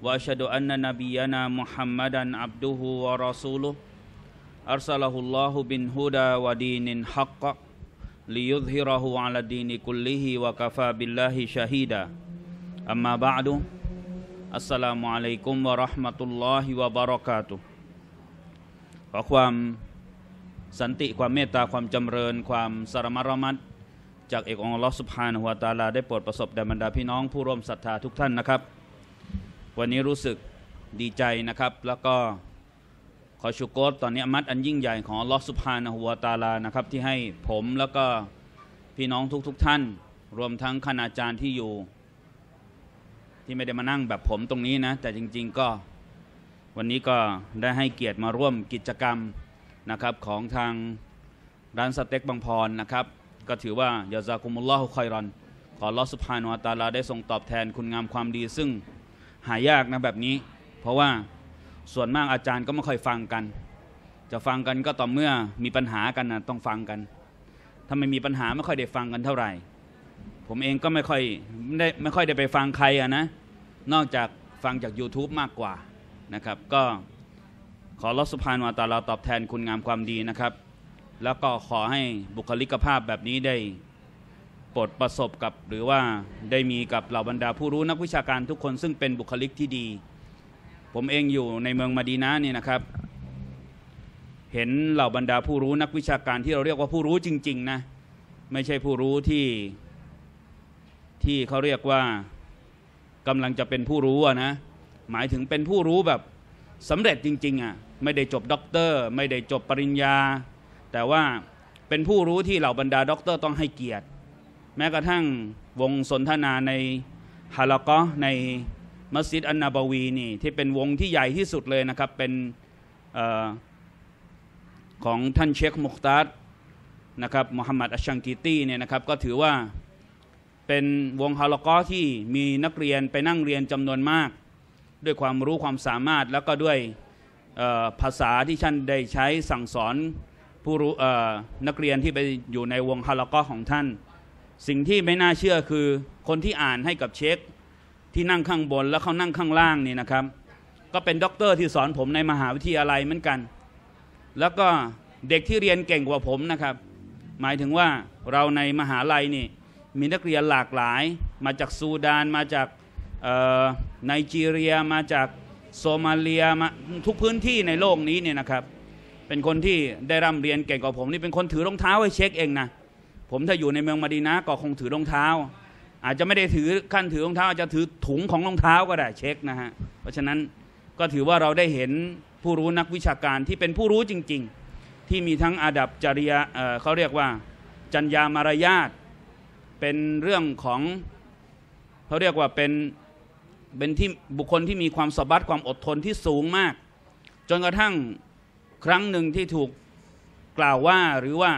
واشهد ان نبينا محمدا عبده ورسوله ارسله الله بالهدى ودين حق ليظهره على الدين كله وكفى بالله شهيدا اما بعد السلام عليكم ورحمه الله وبركاته ขอความสันติความเมตตาความจำเริญความสารมัดระมัดจากเอกองค์ลอสุภานหัวตาลาได้โปรดประสบแด่บรรดาพี่น้องผู้ร่วมศรัทธาทุกท่านนะครับวันนี้รู้สึกดีใจนะครับ แล้วก็ขอชูโกตตอนนี้มัดอันยิ่งใหญ่ของลอสุภานหัวตาลานะครับ ที่ให้ผมแล้วก็พี่น้องทุกๆทท่าน รวมทั้งคณาจารย์ที่อยู่ ที่ไม่ได้มานั่งแบบผมตรงนี้นะ แต่จริงๆก็วันนี้ก็ได้ให้เกียรติมาร่วมกิจกรรมนะครับ ของทางร้านสเต็กบางพรนะครับ ก็ถือว่ายาซาคุมุลลอฮุคอยรอนขอลอสุภานหัวตาลาได้ทรงตอบแทนคุณงามความดีซึ่งหายากนะ แบบนี้ เพราะว่าส่วนมากอาจารย์ก็ไม่ค่อยฟังกัน จะฟังกันก็ต่อเมื่อมีปัญหากันนะต้องฟังกัน ถ้าไม่มีปัญหาไม่ค่อยได้ฟังกันเท่าไหร่ผมเองก็ไม่ค่อยไม่ได้ไม่ค่อยได้ไปฟังใครอะนะ นอกจากฟังจาก YouTube มากกว่านะครับ ก็ขอรับสุภานวาตาเราตอบแทนคุณงามความดีนะครับ แล้วก็ขอให้บุคลิกภาพแบบนี้ได้ปลดประสบกับหรือว่าได้มีกับเหล่าบรรดาผู้รู้นักวิชาการทุกคน ซึ่งเป็นบุคลิกที่ดี ผมเองอยู่ในเมืองมาดีนาเนี่ยนะครับ เห็นเหล่าบรรดาผู้รู้นักวิชาการที่เราเรียกว่าผู้รู้จริง ๆนะ ไม่ใช่ผู้รู้ที่ที่เขาเรียกว่ากำลังจะเป็นผู้รู้นะหมายถึงเป็นผู้รู้แบบสำเร็จจริงๆอ่ะไม่ได้จบด็อกเตอร์ไม่ได้จบปริญญา แต่ว่าเป็นผู้รู้ที่เหล่าบรรดาด็อกเตอร์ต้องให้เกียรติแม้กระทั่งวงสนทนาในฮาลกะในมัสยิดอันนาบวีนี่ที่เป็นวงที่ใหญ่ที่สุดเลยนะครับเป็นอของท่านเชคมุคตาดนะครับมูฮัมหมัดอัชชังกิตี้เนี่ยนะครับก็ถือว่าเป็นวงฮาลกอที่มีนักเรียนไปนั่งเรียนจำนวนมาก ด้วยความรู้ความสามารถ แล้วก็ด้วยภาษาที่ท่านได้ใช้สั่งสอนผู้รู้นักเรียนที่ไปอยู่ในวงฮาลกอของท่านสิ่งที่ไม่น่าเชื่อคือคนที่อ่านให้กับเช็ค ที่นั่งข้างบนแล้วเขานั่งข้างล่างนี่นะครับ ก็เป็นด็อกเตอร์ที่สอนผมในมหาวิทยาลัยเหมือนกัน แล้วก็เด็กที่เรียนเก่งกว่าผมนะครับ หมายถึงว่าเราในมหาลัยนี่มีนักเรียนหลากหลายมาจากซูดาน มาจากไนจีเรียมาจากโซมาเลียมาทุกพื้นที่ในโลกนี้เนี่ยนะครับ เป็นคนที่ได้ร่ำเรียนเก่งกว่าผมนี่เป็นคนถือรองเท้าให้เช็คเองนะผมถ้าอยู่ในเมืองมาดีนะก็คงถือรองเท้า อาจจะไม่ได้ถือขั้นถือรองเท้าอาจจะถือถุงของรองเท้าก็ได้เช็คนะฮะเพราะฉะนั้นก็ถือว่าเราได้เห็นผู้รู้นักวิชาการที่เป็นผู้รู้จริง ๆ ที่มีทั้งอาดับจริยาเขาเรียกว่าจัญญามารยาทเป็นเรื่องของเขาเรียกว่าเป็นเป็นที่บุคคลที่มีความสบัดความอดทนที่สูงมาก จนกระทั่งครั้งหนึ่งที่ถูกกล่าวว่าหรือว่า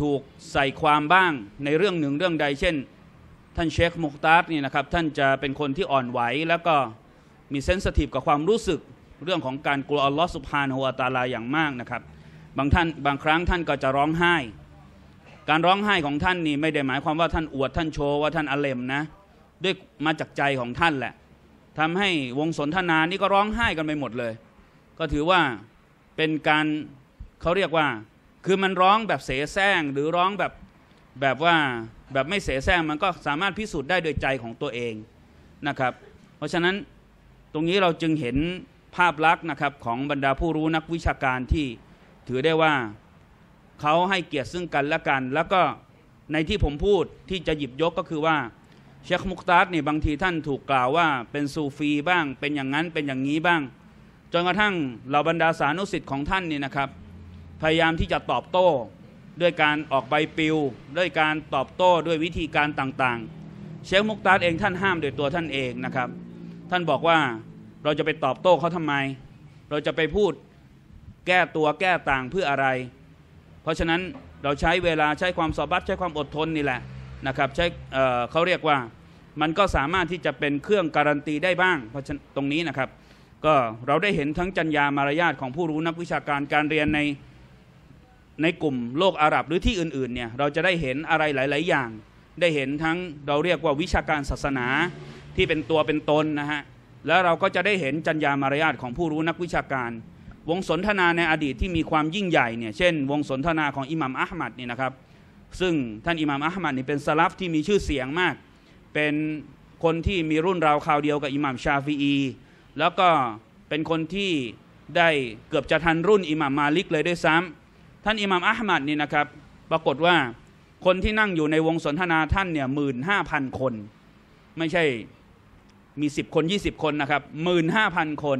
ถูกใส่ความบ้างในเรื่องหนึ่งเรื่องใด เช่น ท่านเชคมุกตาร์นี่นะครับท่านจะเป็นคนที่อ่อนไหวแล้วก็มีเซนสทีฟกับความรู้สึกเรื่องของการกลัวอัลลอฮ์สุภาโนอัตาลาอย่างมากนะครับ บางท่านบางครั้งท่านก็จะร้องไห้ การร้องไห้ของท่านนี่ไม่ได้หมายความว่าท่านอวดท่านโชว์ว่าท่านอเลมนะด้วยมาจากใจของท่านแหละทำให้วงสนทนานี่ก็ร้องไห้กันไปหมดเลย ก็ถือว่าเป็นการเขาเรียกว่าคือมันร้องแบบเสแสร้ง หรือร้องแบบ แบบว่าแบบไม่เสแสร้ง มันก็สามารถพิสูจน์ได้โดยใจของตัวเองนะครับ เพราะฉะนั้นตรงนี้เราจึงเห็นภาพลักษณ์นะครับของบรรดาผู้รู้นักวิชาการที่ถือได้ว่าเขาให้เกียรติซึ่งกันและกัน แล้วก็ในที่ผมพูดที่จะหยิบยกก็คือว่า เชคมุกตาสเนี่ยบางทีท่านถูกกล่าวว่าเป็นซูฟีบ้าง เป็นอย่างนั้นเป็นอย่างนี้บ้างจนกระทั่งเหล่าบรรดาสานุสิทธิ์ของท่านเนี่ยนะครับพยายามที่จะตอบโต้ด้วยการออกใบปลิว ด้วยการตอบโต้ด้วยวิธีการต่าง ๆ เชคมุกตา์เองท่านห้ามโดยตัวท่านเองนะครับท่านบอกว่าเราจะไปตอบโต้เขาทำไม เราจะไปพูดแก้ตัวแก้ต่างเพื่ออะไร เพราะฉะนั้นเราใช้เวลาใช้ความสอบัตใช้ความอดทนนี่แหละนะครับใช้เขาเรียกว่ามันก็สามารถที่จะเป็นเครื่องการันตีได้บ้าง เพราะฉะตรงนี้นะครับ ก็เราได้เห็นทั้งจัญญามารยาทของผู้รู้นักวิชาการการเรียนในในกลุ่มโลกอาหรับหรือที่อื่นๆเนี่ยเราจะได้เห็นอะไรหลาย ๆอย่าง ได้เห็นทั้งเราเรียกว่าวิชาการศาสนาที่เป็นตัวเป็นตนนะฮะแล้วเราก็จะได้เห็นจัญญามารยาทของผู้รู้นักวิชาการ วงสนทนาในอดีตที่มีความยิ่งใหญ่เนี่ยเช่นวงสนทนาของอิหมัมอัลฮัมัดนี่นะครับ ซึ่งท่านอิหมัมอัลฮัมัดนี่เป็นสลับที่มีชื่อเสียงมาก เป็นคนที่มีรุ่นราวคราวเดียวกับอิหมัมชาฟีอีแล้วก็เป็นคนที่ได้เกือบจะทันรุ่นอิหมัมมาลิกเลยด้วยซ้ำท่านอิหม่ามอัลฮัมัดนี่นะครับ ปรากฏว่าคนที่นั่งอยู่ในวงสนทนาท่านเนี่ยหมื่นห้าพันคน ไม่ใช่มีสิบคนยี่สิบคนนะครับหมื่นห้าพันคน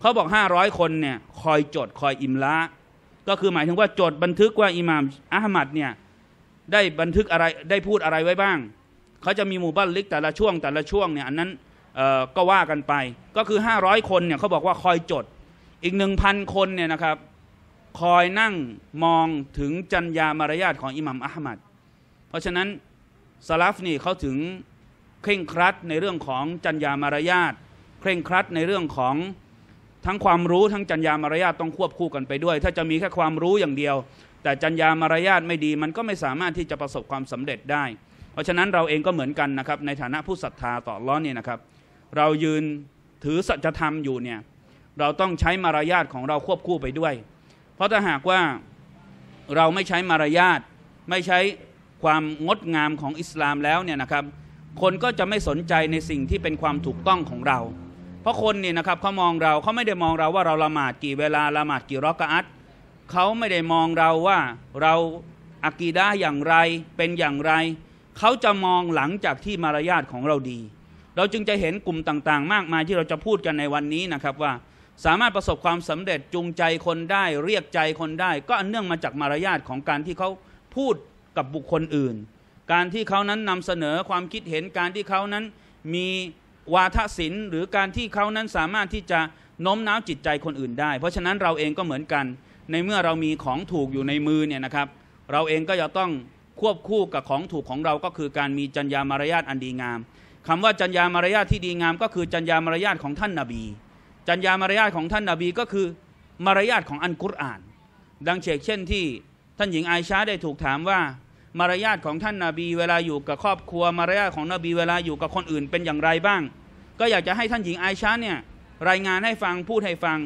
เขาบอกห้าร้อยคนเนี่ยคอยจดคอยอิมละก็คือหมายถึงว่าจดบันทึกว่าอิหม่ามอัลฮัมัดเนี่ยได้บันทึกอะไรได้พูดอะไรไว้บ้างเขาจะมีหมู่บ้านลิกแต่ละช่วงแต่ละช่วงเนี่ยอันนั้นก็ว่ากันไป ก็คือห้าร้อยคนเนี่ยเขาบอกว่าคอยจดอีกหนึ่งพันคนเนี่ยนะครับคอยนั่งมองถึงจัญญามารยาทของอิหมัมอัลมัด เพราะฉะนั้นสลาฟนี่เขาถึงเคร่งครัดในเรื่องของจัญญามารยาท เคร่งครัดในเรื่องของทั้งความรู้ทั้งจัญญามารยาทต้องควบคู่กันไปด้วย ถ้าจะมีแค่ความรู้อย่างเดียว แต่จัญญามารยาทไม่ดี มันก็ไม่สามารถที่จะประสบความสำเร็จได้ เพราะฉะนั้นเราเองก็เหมือนกันนะครับในฐานะผู้ศรัทธาต่อร้อนเนี่ยนะครับ เรายืนถือสัจธรรมอยู่เนี่ย เราต้องใช้มารยาทของเราควบคู่ไปด้วยราะถ้าหากว่าเราไม่ใช้มารยาทไม่ใช้ความงดงามของอิสลามแล้วเนี่ยนะครับ คนก็จะไม่สนใจในสิ่งที่เป็นความถูกต้องของเรา เพราะคนเนี่ยนะครับเขามองเราเขาไม่ได้มองเราว่าเราละหมาดกี่เวลาละหมาดกี่รอกะอัตเขาไม่ได้มองเราว่าเราอากีดาอย่างไรเป็นอย่างไร เขาจะมองหลังจากที่มารยาทของเราดี เราจึงจะเห็นกลุ่มต่างๆมากมายที่เราจะพูดกันในวันนี้นะครับว่าสามารถประสบความสำเร็จจูงใจคนได้ เรียกใจคนได้ก็อันเนื่องมาจากมารยาทของการที่เขาพูดกับบุคคลอื่น การที่เขานั้นนำเสนอความคิดเห็นการที่เขานั้นมีวาทศิลป์ หรือการที่เขานั้นสามารถที่จะโน้มน้าวจิตใจคนอื่นได้ เพราะฉะนั้นเราเองก็เหมือนกัน ในเมื่อเรามีของถูกอยู่ในมือเนี่ยนะครับ เราเองก็จะต้องควบคู่กับของถูกของเราก็คือการมีจัญญามารยาทอันดีงาม คำว่าจัญญามารยาทที่ดีงาม ก็คือจัญญามารยาทของท่านนาบีจัญญามารยาทของท่านนาบีก็คือ มารยาทของอันกุรอาน ดังเชกเช่นที่ ท่านหญิงไอชาได้ถูกถามว่ามารยาทของท่านนาบีเวลาอยู่กับครอบครัวมารยาทของนบีเวลาอยู่กับคนอื่นเป็นอย่างไรบ้าง ก็อยากจะให้ท่านหญิงไอชาเนี่ย รายงานให้ฟังพูดให้ฟัง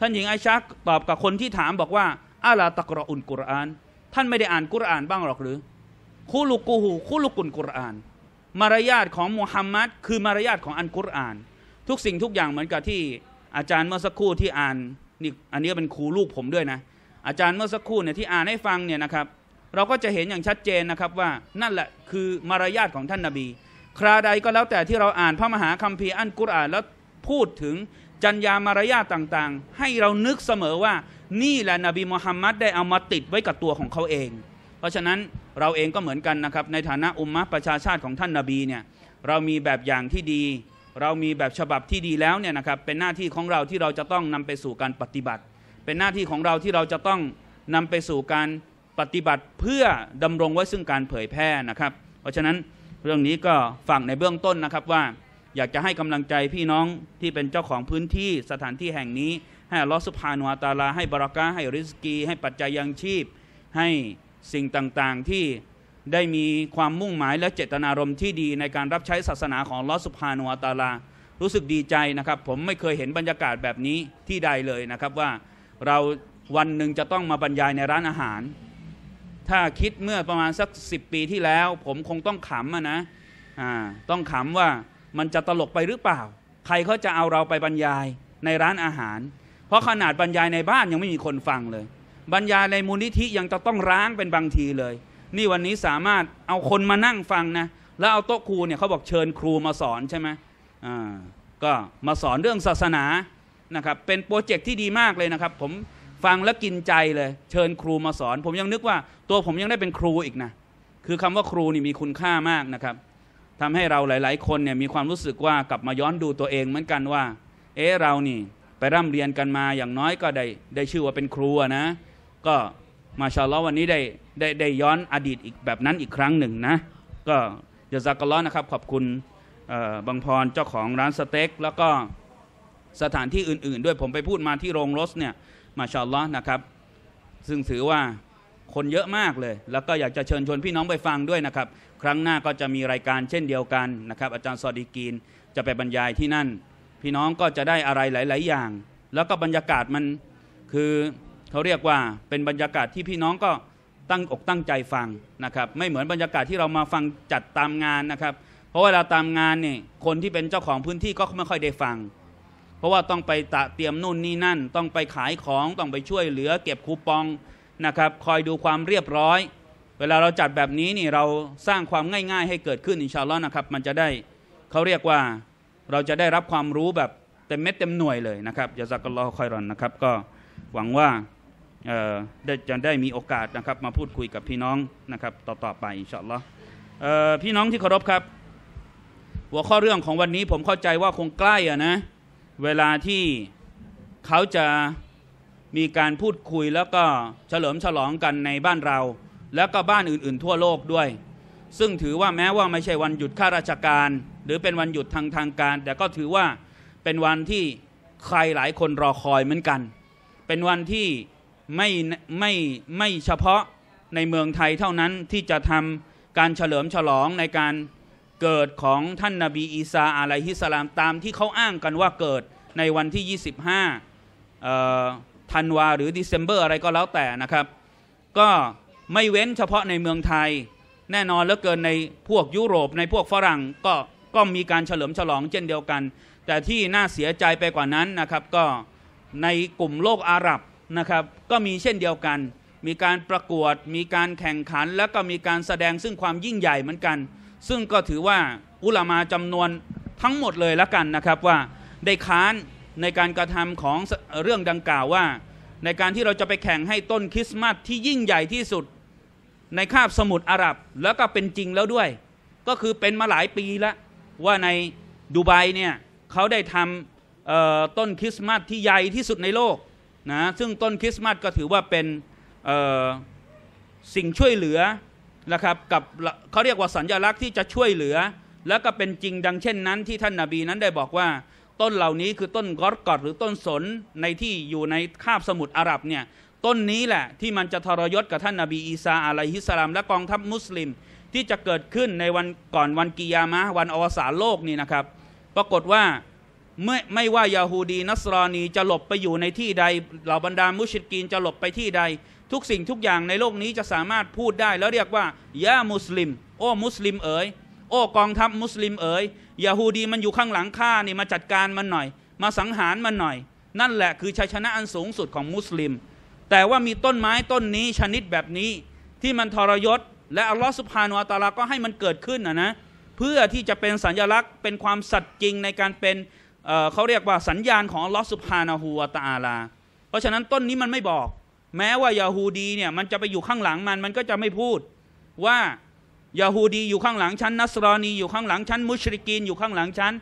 ท่านหญิงไอชาตอบกับคนที่ถามบอกว่าอาลาตะกรอุนกุรอาน ท่านไม่ได้อ่านกุรอานบ้างหรอกหรือคุลุกูหูคุลุกุนกุรอานมารยาทของมุฮัมมัดคือมารยาทของอันกุรอาน ทุกสิ่งทุกอย่างเหมือนกับที่อาจารย์เมื่อสักครู่ที่อ่านนี่อันนี้เป็นครูลูกผมด้วยนะอาจารย์เมื่อสักครู่เนี่ยที่อ่านให้ฟังเนี่ยนะครับเราก็จะเห็นอย่างชัดเจนนะครับว่านั่นแหละ คือมารยาทของท่านนาบี คราใดก็แล้วแต่ที่เราอ่านพระมหาคัมภีร์อันกุรอานแล้วพูดถึงจัญญามารยาทต่างๆให้เรานึกเสมอว่านี่แหละนบีมุฮัมมัดได้เอามาติดไว้กับตัวของเขาเอง เพราะฉะนั้นเราเองก็เหมือนกันนะครับในฐานะอุมมะประชาชาติของท่านนาบีเนี่ยเรามีแบบอย่างที่ดีเรามีแบบฉบับที่ดีแล้วเนี่ยนะครับเป็นหน้าที่ของเราที่เราจะต้องนำไปสู่การปฏิบัติ เป็นหน้าที่ของเราที่เราจะต้องนำไปสู่การปฏิบัติเพื่อดำรงไว้ซึ่งการเผยแพร่นะครับ เพราะฉะนั้นเรื่องนี้ก็ฝั่งในเบื้องต้นนะครับว่าอยากจะให้กำลังใจพี่น้องที่เป็นเจ้าของพื้นที่สถานที่แห่งนี้ ให้ลอสุภานอาตาลาให้บรักะให้ริสกี ให้ปัจจัยยังชีพให้สิ่งต่าง ๆ ที่ได้มีความมุ่งหมายและเจตนารมณ์ที่ดีในการรับใช้ศาสนาของลอสุภาโนอัตาลา รู้สึกดีใจนะครับ ผมไม่เคยเห็นบรรยากาศแบบนี้ที่ใดเลยนะครับว่าเราวันหนึ่งจะต้องมาบรรยายในร้านอาหาร ถ้าคิดเมื่อประมาณสัก10ปีที่แล้ว ผมคงต้องขำนะต้องขำว่ามันจะตลกไปหรือเปล่า ใครเขาจะเอาเราไปบรรยายในร้านอาหาร เพราะขนาดบรรยายในบ้านยังไม่มีคนฟังเลย บรรยายในมูลนิธิยังจะต้องร้างเป็นบางทีเลยนี่ วันนี้สามารถเอาคนมานั่งฟังนะ แล้วเอาโต๊ะครูเนี่ยเขาบอกเชิญครูมาสอนใช่ไหมอ่าก็มาสอนเรื่องศาสนานะครับเป็นโปรเจกต์ที่ดีมากเลยนะครับ ผมฟังแล้วกินใจเลย เชิญครูมาสอน ผมยังนึกว่า ตัวผมยังได้เป็นครูอีกนะ คือคำว่าครูนี่มีคุณค่ามากนะครับทำให้เราหลายๆ คนเนี่ย มีความรู้สึกว่ากลับมาย้อนดูตัวเองเหมือนกันว่า เออเรานี่ไปร่ำเรียนกันมาอย่างน้อยก็ได้ได้ชื่อว่าเป็นครูนะ ก็มาชาลอวันนี้ได้ได้ได้ย้อนอดีตอีกแบบนั้นอีกครั้งหนึ่งนะ ก็ยาซากลอนะครับขอบคุณบางพรเจ้าของร้านสเต็ก แล้วก็สถานที่อื่นๆ ด้วยผมไปพูดมาที่โรงรถเนี่ยมาชาลล์นะครับ ซึ่งถือว่าคนเยอะมากเลย แล้วก็อยากจะเชิญชวนพี่น้องไปฟังด้วยนะครับ ครั้งหน้าก็จะมีรายการเช่นเดียวกันนะครับ อาจารย์ซอดีกีน จะไปบรรยายที่นั่น พี่น้องก็จะได้อะไรหลาย ๆอย่าง แล้วก็บรรยากาศมันคือเขาเรียกว่าเป็นบรรยากาศที่พี่น้องก็ตั้ง อกตั้งใจฟังนะครับไม่เหมือนบรรยากาศที่เรามาฟังจัดตามงานนะครับ เพราะเวลาตามงานนี่คนที่เป็นเจ้าของพื้นที่ก็ไม่ค่อยได้ฟัง เพราะว่าต้องไป ตะเตรียมนู่นนี่นั่น ต้องไปขายของต้องไปช่วยเหลือเก็บคูปองนะครับคอยดูความเรียบร้อย เวลาเราจัดแบบนี้นี่เราสร้างความง่าย ๆ ให้เกิดขึ้น อินชาลอ้์นะครับ มันจะได้เขาเรียกว่าเราจะได้รับความรู้แบบเต็มเม็ดเต็มหน่วยเลยนะครับยาซักลอคอยรอนนะครับก็หวังว่าได้จะได้มีโอกาสนะครับ มาพูดคุยกับพี่น้องนะครับต่อตไปอไปเฉลลอพี่น้องที่เคารพครับ หัวข้อเรื่องของวันนี้ผมเข้าใจว่าคงใกล้อะนะ เวลาที่เขาจะมีการพูดคุย แล้วก็เฉลิมฉลองกันในบ้านเรา แล้วก็บ้านอื่น ๆ ทั่วโลกด้วย ซึ่งถือว่าแม้ว่าไม่ใช่วันหยุดข้าราชการ หรือเป็นวันหยุดทางทางการ แต่ก็ถือว่าเป็นวันที่ใครหลายคนรอคอยเหมือนกัน เป็นวันที่ไม่ไม่ไม่เฉพาะในเมืองไทยเท่านั้นที่จะทำการเฉลิมฉลองในการเกิดของท่านนาบีอีสาอะลัยฮิสลามตามที่เขาอ้างกันว่าเกิดในวันที่25ธันวาหรือเดซ ember อะไรก็แล้วแต่นะครับก็ไม่เว้นเฉพาะในเมืองไทยแน่นอนเหลือเกินในพวกยุโรปในพวกฝรั่งก็ก็มีการเฉลิมฉลองเช่นเดียวกัน แต่ที่น่าเสียใจไปกว่านั้นนะครับ ก็ในกลุ่มโลกอาหรับนะครับก็มีเช่นเดียวกัน มีการประกวดมีการแข่งขันแล้วก็มีการแสดงซึ่งความยิ่งใหญ่เหมือนกัน ซึ่งก็ถือว่า อุลามาจำนวนทั้งหมดเลยละกันนะครับว่าได้ค้านในการกระทำของเรื่องดังกล่าวว่า ในการที่เราจะไปแข่งให้ต้นคริสต์มาสที่ยิ่งใหญ่ที่สุด ในคาบสมุทรอาหรับ แล้วก็เป็นจริงแล้วด้วย ก็คือเป็นมาหลายปีแล้วว่าในดูไบเนี่ยเขาได้ทำต้นคริสต์มาสที่ใหญ่ที่สุดในโลกนะซึ่งต้นคริสต์มาสก็ถือว่าเป็นสิ่งช่วยเหลือนะครับกับเขาเรียกว่าสัญญลักษณ์ที่จะช่วยเหลือ แล้วก็เป็นจริงดังเช่น นั้นที่ท่านนาบีนั้นได้บอกว่าต้นเหล่านี้คือต้นกอร์กอดหรือต้นสนในที่อยู่ในคาบสมุทรอาหรับเนี่ยต้นนี้แหละ ที่มันจะทรยศกับท่านนาบี อีสาอะลัยฮิสลาม และกองทัพมุสลิมที่จะเกิดขึ้นในวันก่อนวันกิยามะวันอวสานโลกนี่นะครับ ปรากฏว่าเม่ไม่ว่า ยาฮูดีนัสรอนีจะหลบไปอยู่ในที่ใดเหล่าบรรดามุชิดกีนจะหลบไปที่ใด ทุกสิ่งทุกอย่างในโลกนี้จะสามารถพูดได้ แล้วเรียกว่ายามุสลิม โอ้มุสลิมเอ๋ยโอ้กองทัพมุสลิมเอ๋ยยาฮูดีมันอยู่ข้างหลังข้านี่มาจัดการมันหน่อย มาสังหารมันหน่อย นั่นแหละคือชัยชนะอันสูงสุดของมุสลิม แต่ว่ามีต้นไม้ต้นนี้ชนิดแบบนี้ ที่มันทรยศ และอัลลอฮฺสุภาโนอัตาลาก็ให้มันเกิดขึ้นนะนะเพื่อที่จะเป็นสัญลักษณ์เป็นความสัตย์จริงในการเป็นเขาเรียกว่าสัญญาณของลอสุภานาหูวาตาลา เพราะฉะนั้นต้นนี้มันไม่บอก แม้ว่ายาฮูดีเนี่ยมันจะไปอยู่ข้างหลังมัน มันก็จะไม่พูดว่ายาฮูดีอยู่ข้างหลังชั้นนัสรอนีอยู่ข้างหลังชั้นมุชริกีนอยู่ข้างหลังชั้น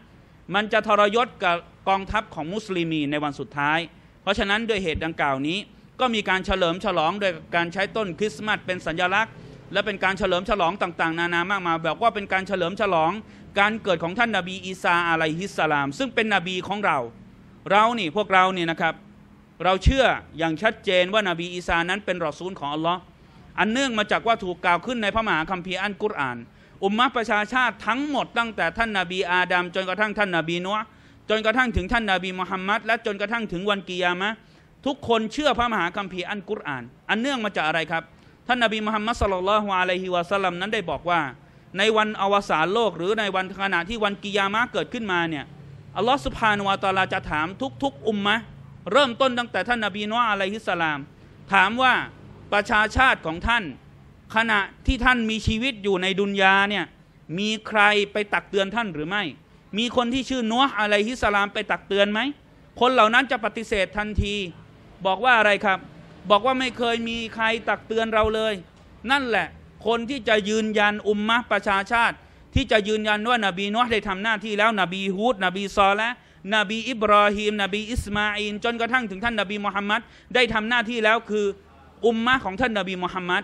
มันจะทรยศกับกองทัพของมุสลิมีในวันสุดท้าย เพราะฉะนั้นด้วยเหตุดังกล่าวนี้ก็มีการเฉลิมฉลองโดยการใช้ต้นคริสต์มาสเป็นสัญลักษณ์ และเป็นการเฉลิมฉลองต่างๆ นานามากมายแบบว่าเป็นการเฉลิมฉลองการเกิดของท่านนาบีอีสาอะลัยฮิสสลาม ซึ่งเป็นนบีของเรา เรานี่พวกเราเนี่ยนะครับ เราเชื่ออย่างชัดเจนว่านาบีอีสานั้นเป็นรอซูลของอัลลอฮ์อันเนื่องมาจากว่า ถูกกล่าวขึ้นในพระมหาคัมภีร์อันกุรอาน อุมมะประชาชาติทั้งหมดตั้งแต่ท่านนาบีอาดัมจนกระทั่งท่านนาบีนัวจนกระทั่งถึงท่านนาบีมุฮัมมัดและ จนกระทั่งถึงวันกิยามะ ทุกคนเชื่อพระมหาคัมภีร์อันกุรอานอันเนื่องมาจากอะไรครับ ท่านนาบีมุฮัมมัดสลลัลลอฮุอะลัยฮิวะสัลลัมนั้นได้บอกว่าในวันอวสานโลกหรือในวันขณะที่วันกิยามะเกิดขึ้นมาเนี่ยอัลลอฮฺสุภานวาตาลาจะถามทุกๆ อุมมะเริ่มต้นตั้งแต่ท่านนบีนวะอะลัยฮิสลาม ถามว่าประชาชาติของท่าน ขณะที่ท่านมีชีวิตอยู่ในดุนยาเนี่ยมีใครไปตักเตือนท่านหรือไม่ มีคนที่ชื่อนวะอะลัยฮิสลามไปตักเตือนไหมคนเหล่านั้นจะปฏิเสธทันที บอกว่าอะไรครับ บอกว่าไม่เคยมีใครตักเตือนเราเลย นั่นแหละคนที่จะยืนยันอุมมะประชาชาติ ที่จะยืนยันว่านาบีนอห์ได้ทำหน้าที่แล้วนบีฮูดนบีซอและนบี อิบราฮิมนบี อิสมาอินจนกระทั่งถึงท่านนบีมุฮัมมัดได้ทำหน้าที่แล้วคืออุมมะของท่านนบีมุฮัมมัด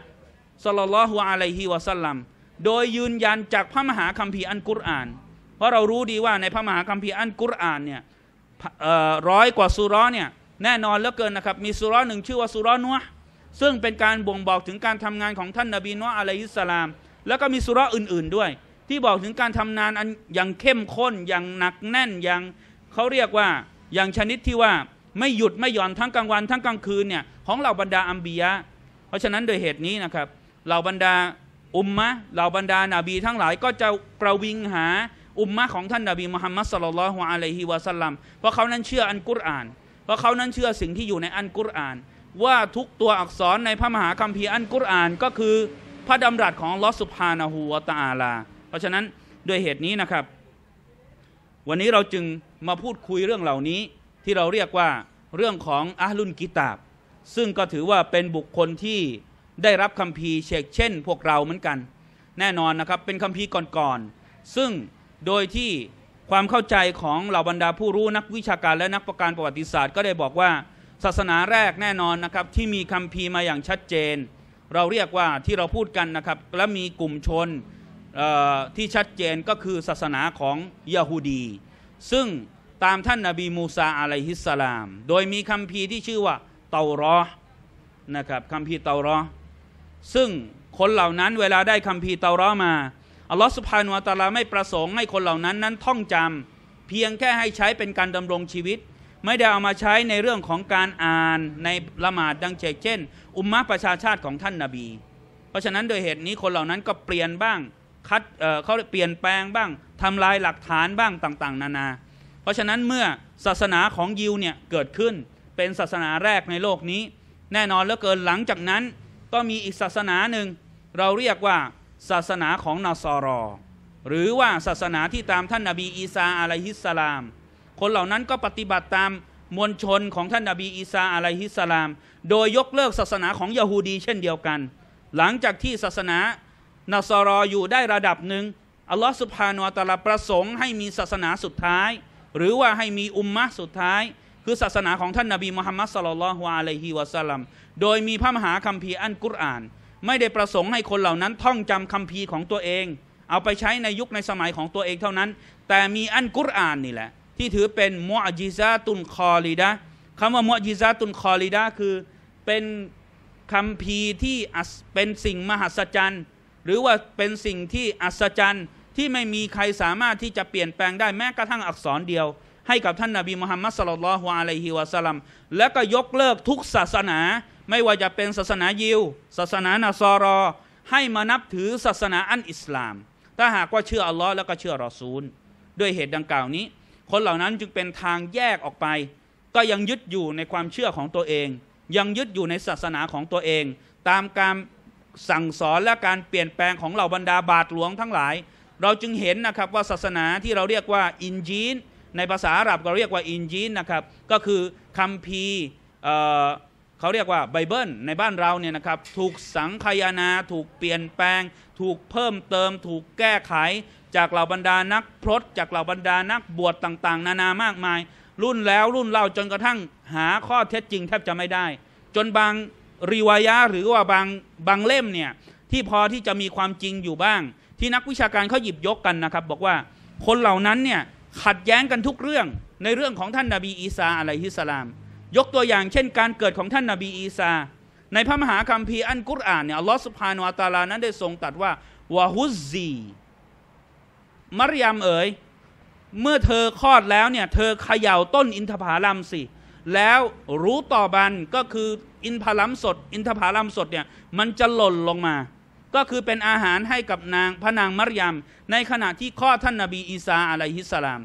สลลัลลอฮุอะลัยฮิวะสัลลัมโดยยืนยันจากพระมหาคัมภีร์อันกุรอาน เพราะเรารู้ดีว่าในพระมหาคัมภีร์อันกุรอานเนี่ยร้อยกว่าสุร้อเนี่ยแน่นอนเหลือเกินนะครับมีสุร้อหนึ่งชื่อว่าสุร้อนัวซึ่งเป็นการบ่งบอกถึงการทำงานของท่านนบีนออะลัยฮิสสลาม แล้วก็มีสุราอื่น ๆด้วย ที่บอกถึงการทำนานอันอย่างเข้มข้น อย่างหนักแน่นอย่างเขาเรียกว่าอย่างชนิดที่ว่าไม่หยุด ไม่หย่อนทั้งกลางวันทั้งกลางคืนเนี่ยของเหล่าบรรดาอัมบียะเพราะฉะนั้นโดยเหตุนี้นะครับเหล่าบรรดาอุมมะเหล่าบรรดานาบีทั้งหลายก็จะประวิงหาอุมมะของท่านนาบีมุฮัมมัดสลลัลฮวฮุอะลัยฮิวะสัลลัมเพราะเขานั้นเชื่ออันกุรอาน เพราะเขานั้นเชื่อสิ่งที่อยู่ในอันกุรอานว่าทุกตัวอักษรในพระมหาคัมภีร์อันกุรอานก็คือพระดำรัสของลอสุภานาหูวตาลา เพราะฉะนั้นด้วยเหตุนี้นะครับ วันนี้เราจึงมาพูดคุยเรื่องเหล่านี้ที่เราเรียกว่าเรื่องของอัลุนกิตาบ ซึ่งก็ถือว่าเป็นบุคคลที่ได้รับคัมภีร์เชกเช่นพวกเราเหมือนกัน แน่นอนนะครับ เป็นคัมภีร์ก่อนๆซึ่งโดยที่ความเข้าใจของเหล่าบรรดาผู้รู้นักวิชาการและนักประการประวัติศาสตร์ก็ได้บอกว่าศาสนาแรกแน่นอนนะครับ ที่มีคัมภีร์มาอย่างชัดเจน เราเรียกว่าที่เราพูดกันนะครับ และมีกลุ่มชนที่ชัดเจนก็คือศาสนาของยะฮูดี ซึ่งตามท่านนาบีมูซาอะลัยฮิสสลาม โดยมีคัมภีร์ที่ชื่อว่าเตารอนะครับคัมภีร์เตารอซึ่งคนเหล่านั้นเวลาได้คัมภีร์เตารอมาอัลลอฮฺสุภาโนตาลาไม่ประสงค์ให้คนเหล่านั้นนั้นท่องจำเพียงแค่ให้ใช้เป็นการดำรงชีวิตไม่ได้เอามาใช้ในเรื่องของการอ่านในละหมาดดังเเช่น อุมมะประชาชาติของท่านนาบี เพราะฉะนั้นโดยเหตุนี้คนเหล่านั้นก็เปลี่ยนบ้างคัดเเขาเปลี่ยนแปลงบ้าง ทำลายหลักฐานบ้างต่างๆ นานา เพราะฉะนั้นเมื่อศาสนาของยิวเนี่ยเกิดขึ้นเป็นศาสนาแรกในโลกนี้ แน่นอนแล้วเกินหลังจากนั้นก็มีอีกศาสนาหนึ่ง เราเรียกว่าศาสนาของนอสรอหรือว่าศาสนาที่ตามท่านนาบี อีสาอะลัยฮิสสลามคนเหล่านั้นก็ปฏิบัติตามมวลชนของท่านนบีอีสาอะลัยฮิสลาม โดยยกเลิกศาสนาของยะฮูดีเช่นเดียวกัน หลังจากที่ศาสนานัสรออยู่ได้ระดับหนึ่ง อัลลอฮฺสุบฮานุะัลาประสงค์ให้มีศาสนาสุดท้าย หรือว่าให้มีอุมมะสุดท้าย คือศาสนาของท่านนบีมุฮัมมัดสลลัลฮุอะลัยฮิวะสัลลัม โดยมีพระมหาคัมภีร์อันกุรอาน ไม่ได้ประสงค์ให้คนเหล่านั้นท่องจำคัมภีร์ของตัวเอง เอาไปใช้ในยุคในสมัยของตัวเองเท่านั้น แต่มีอันกุรอานนี่แหละที่ถือเป็นมอจิซาตุนคอลีดะคำว่ามอจิซาตุนคอลีดะคือ เป็นคำพีที่เป็นสิ่งมหัศจรรย์หรือว่าเป็นสิ่งที่อัศจรรย์ที่ไม่มีใครสามารถที่จะเปลี่ยนแปลงได้แม้กระทั่งอักษรเดียว ให้กับท่านนาบีมุฮัมมัดสลลัลฮวาอลัยฮิวะสลัมและก็ยกเลิกทุกศาสนา ไม่ว่าจะเป็นศาสนายิว ศาสนานาซารอ ให้มานับถือศาสนาอันอิสลาม ถ้าหากว่าเชื่ออัลลอฮ์แล้วก็เชื่อรอซูล ด้วยเหตุดังกล่าวนี้คนเหล่านั้นจึงเป็นทางแยกออกไป ก็ยังยึดอยู่ในความเชื่อของตัวเอง ยังยึดอยู่ในศาสนาของตัวเอง ตามการสั่งสอนและการเปลี่ยนแปลงของเหล่าบรรดาบาทหลวงทั้งหลาย เราจึงเห็นนะครับ ว่าศาสนาที่เราเรียกว่าอินจีนในภาษาอาหรับก็เรียกว่าอินจีนนะครับก็คือคัมภีร์เขาเรียกว่าไบเบิลในบ้านเราเนี่ยนะครับถูกสังคายนาถูกเปลี่ยนแปลง ถูกเพิ่มเติม ถูกแก้ไขจากเหล่าบรรดานักพรตจากเหล่าบรรดานักบวชต่างๆ นานามากมาย รุ่นแล้วรุ่นเล่าจนกระทั่งหาข้อเท็จจริงแทบจะไม่ได้ จนบางรีวายะหรือว่าบางบางเล่มเนี่ยที่พอที่จะมีความจริงอยู่บ้าง ที่นักวิชาการเขาหยิบยกกันนะครับบอกว่าคนเหล่านั้นเนี่ยขัดแย้งกันทุกเรื่องในเรื่องของท่านนาบีอีสาอะลัยฮิสลาม ยกตัวอย่างเช่น การเกิดของท่านนาบีอีสาในพระมหาคัมภีร์อันกุรอานเนี่ยอัลลอฮฺสุภาโนอัตาลานั้น ได้ทรงตัดว่าวะฮุซีมารยามเอ๋ยเมื่อเธอคลอดแล้วเนี่ยเธอเขย่าต้นอินทผลัมสิ แล้วรู้ต่อบัน ก็คืออินทผลัมสด อินทผลัมสดเนี่ยมันจะหล่นลงมา ก็คือเป็นอาหารให้กับนางพระนางมารยามในขณะที่ข้อท่านนาบี อีสาอะลัยฮิสสลาม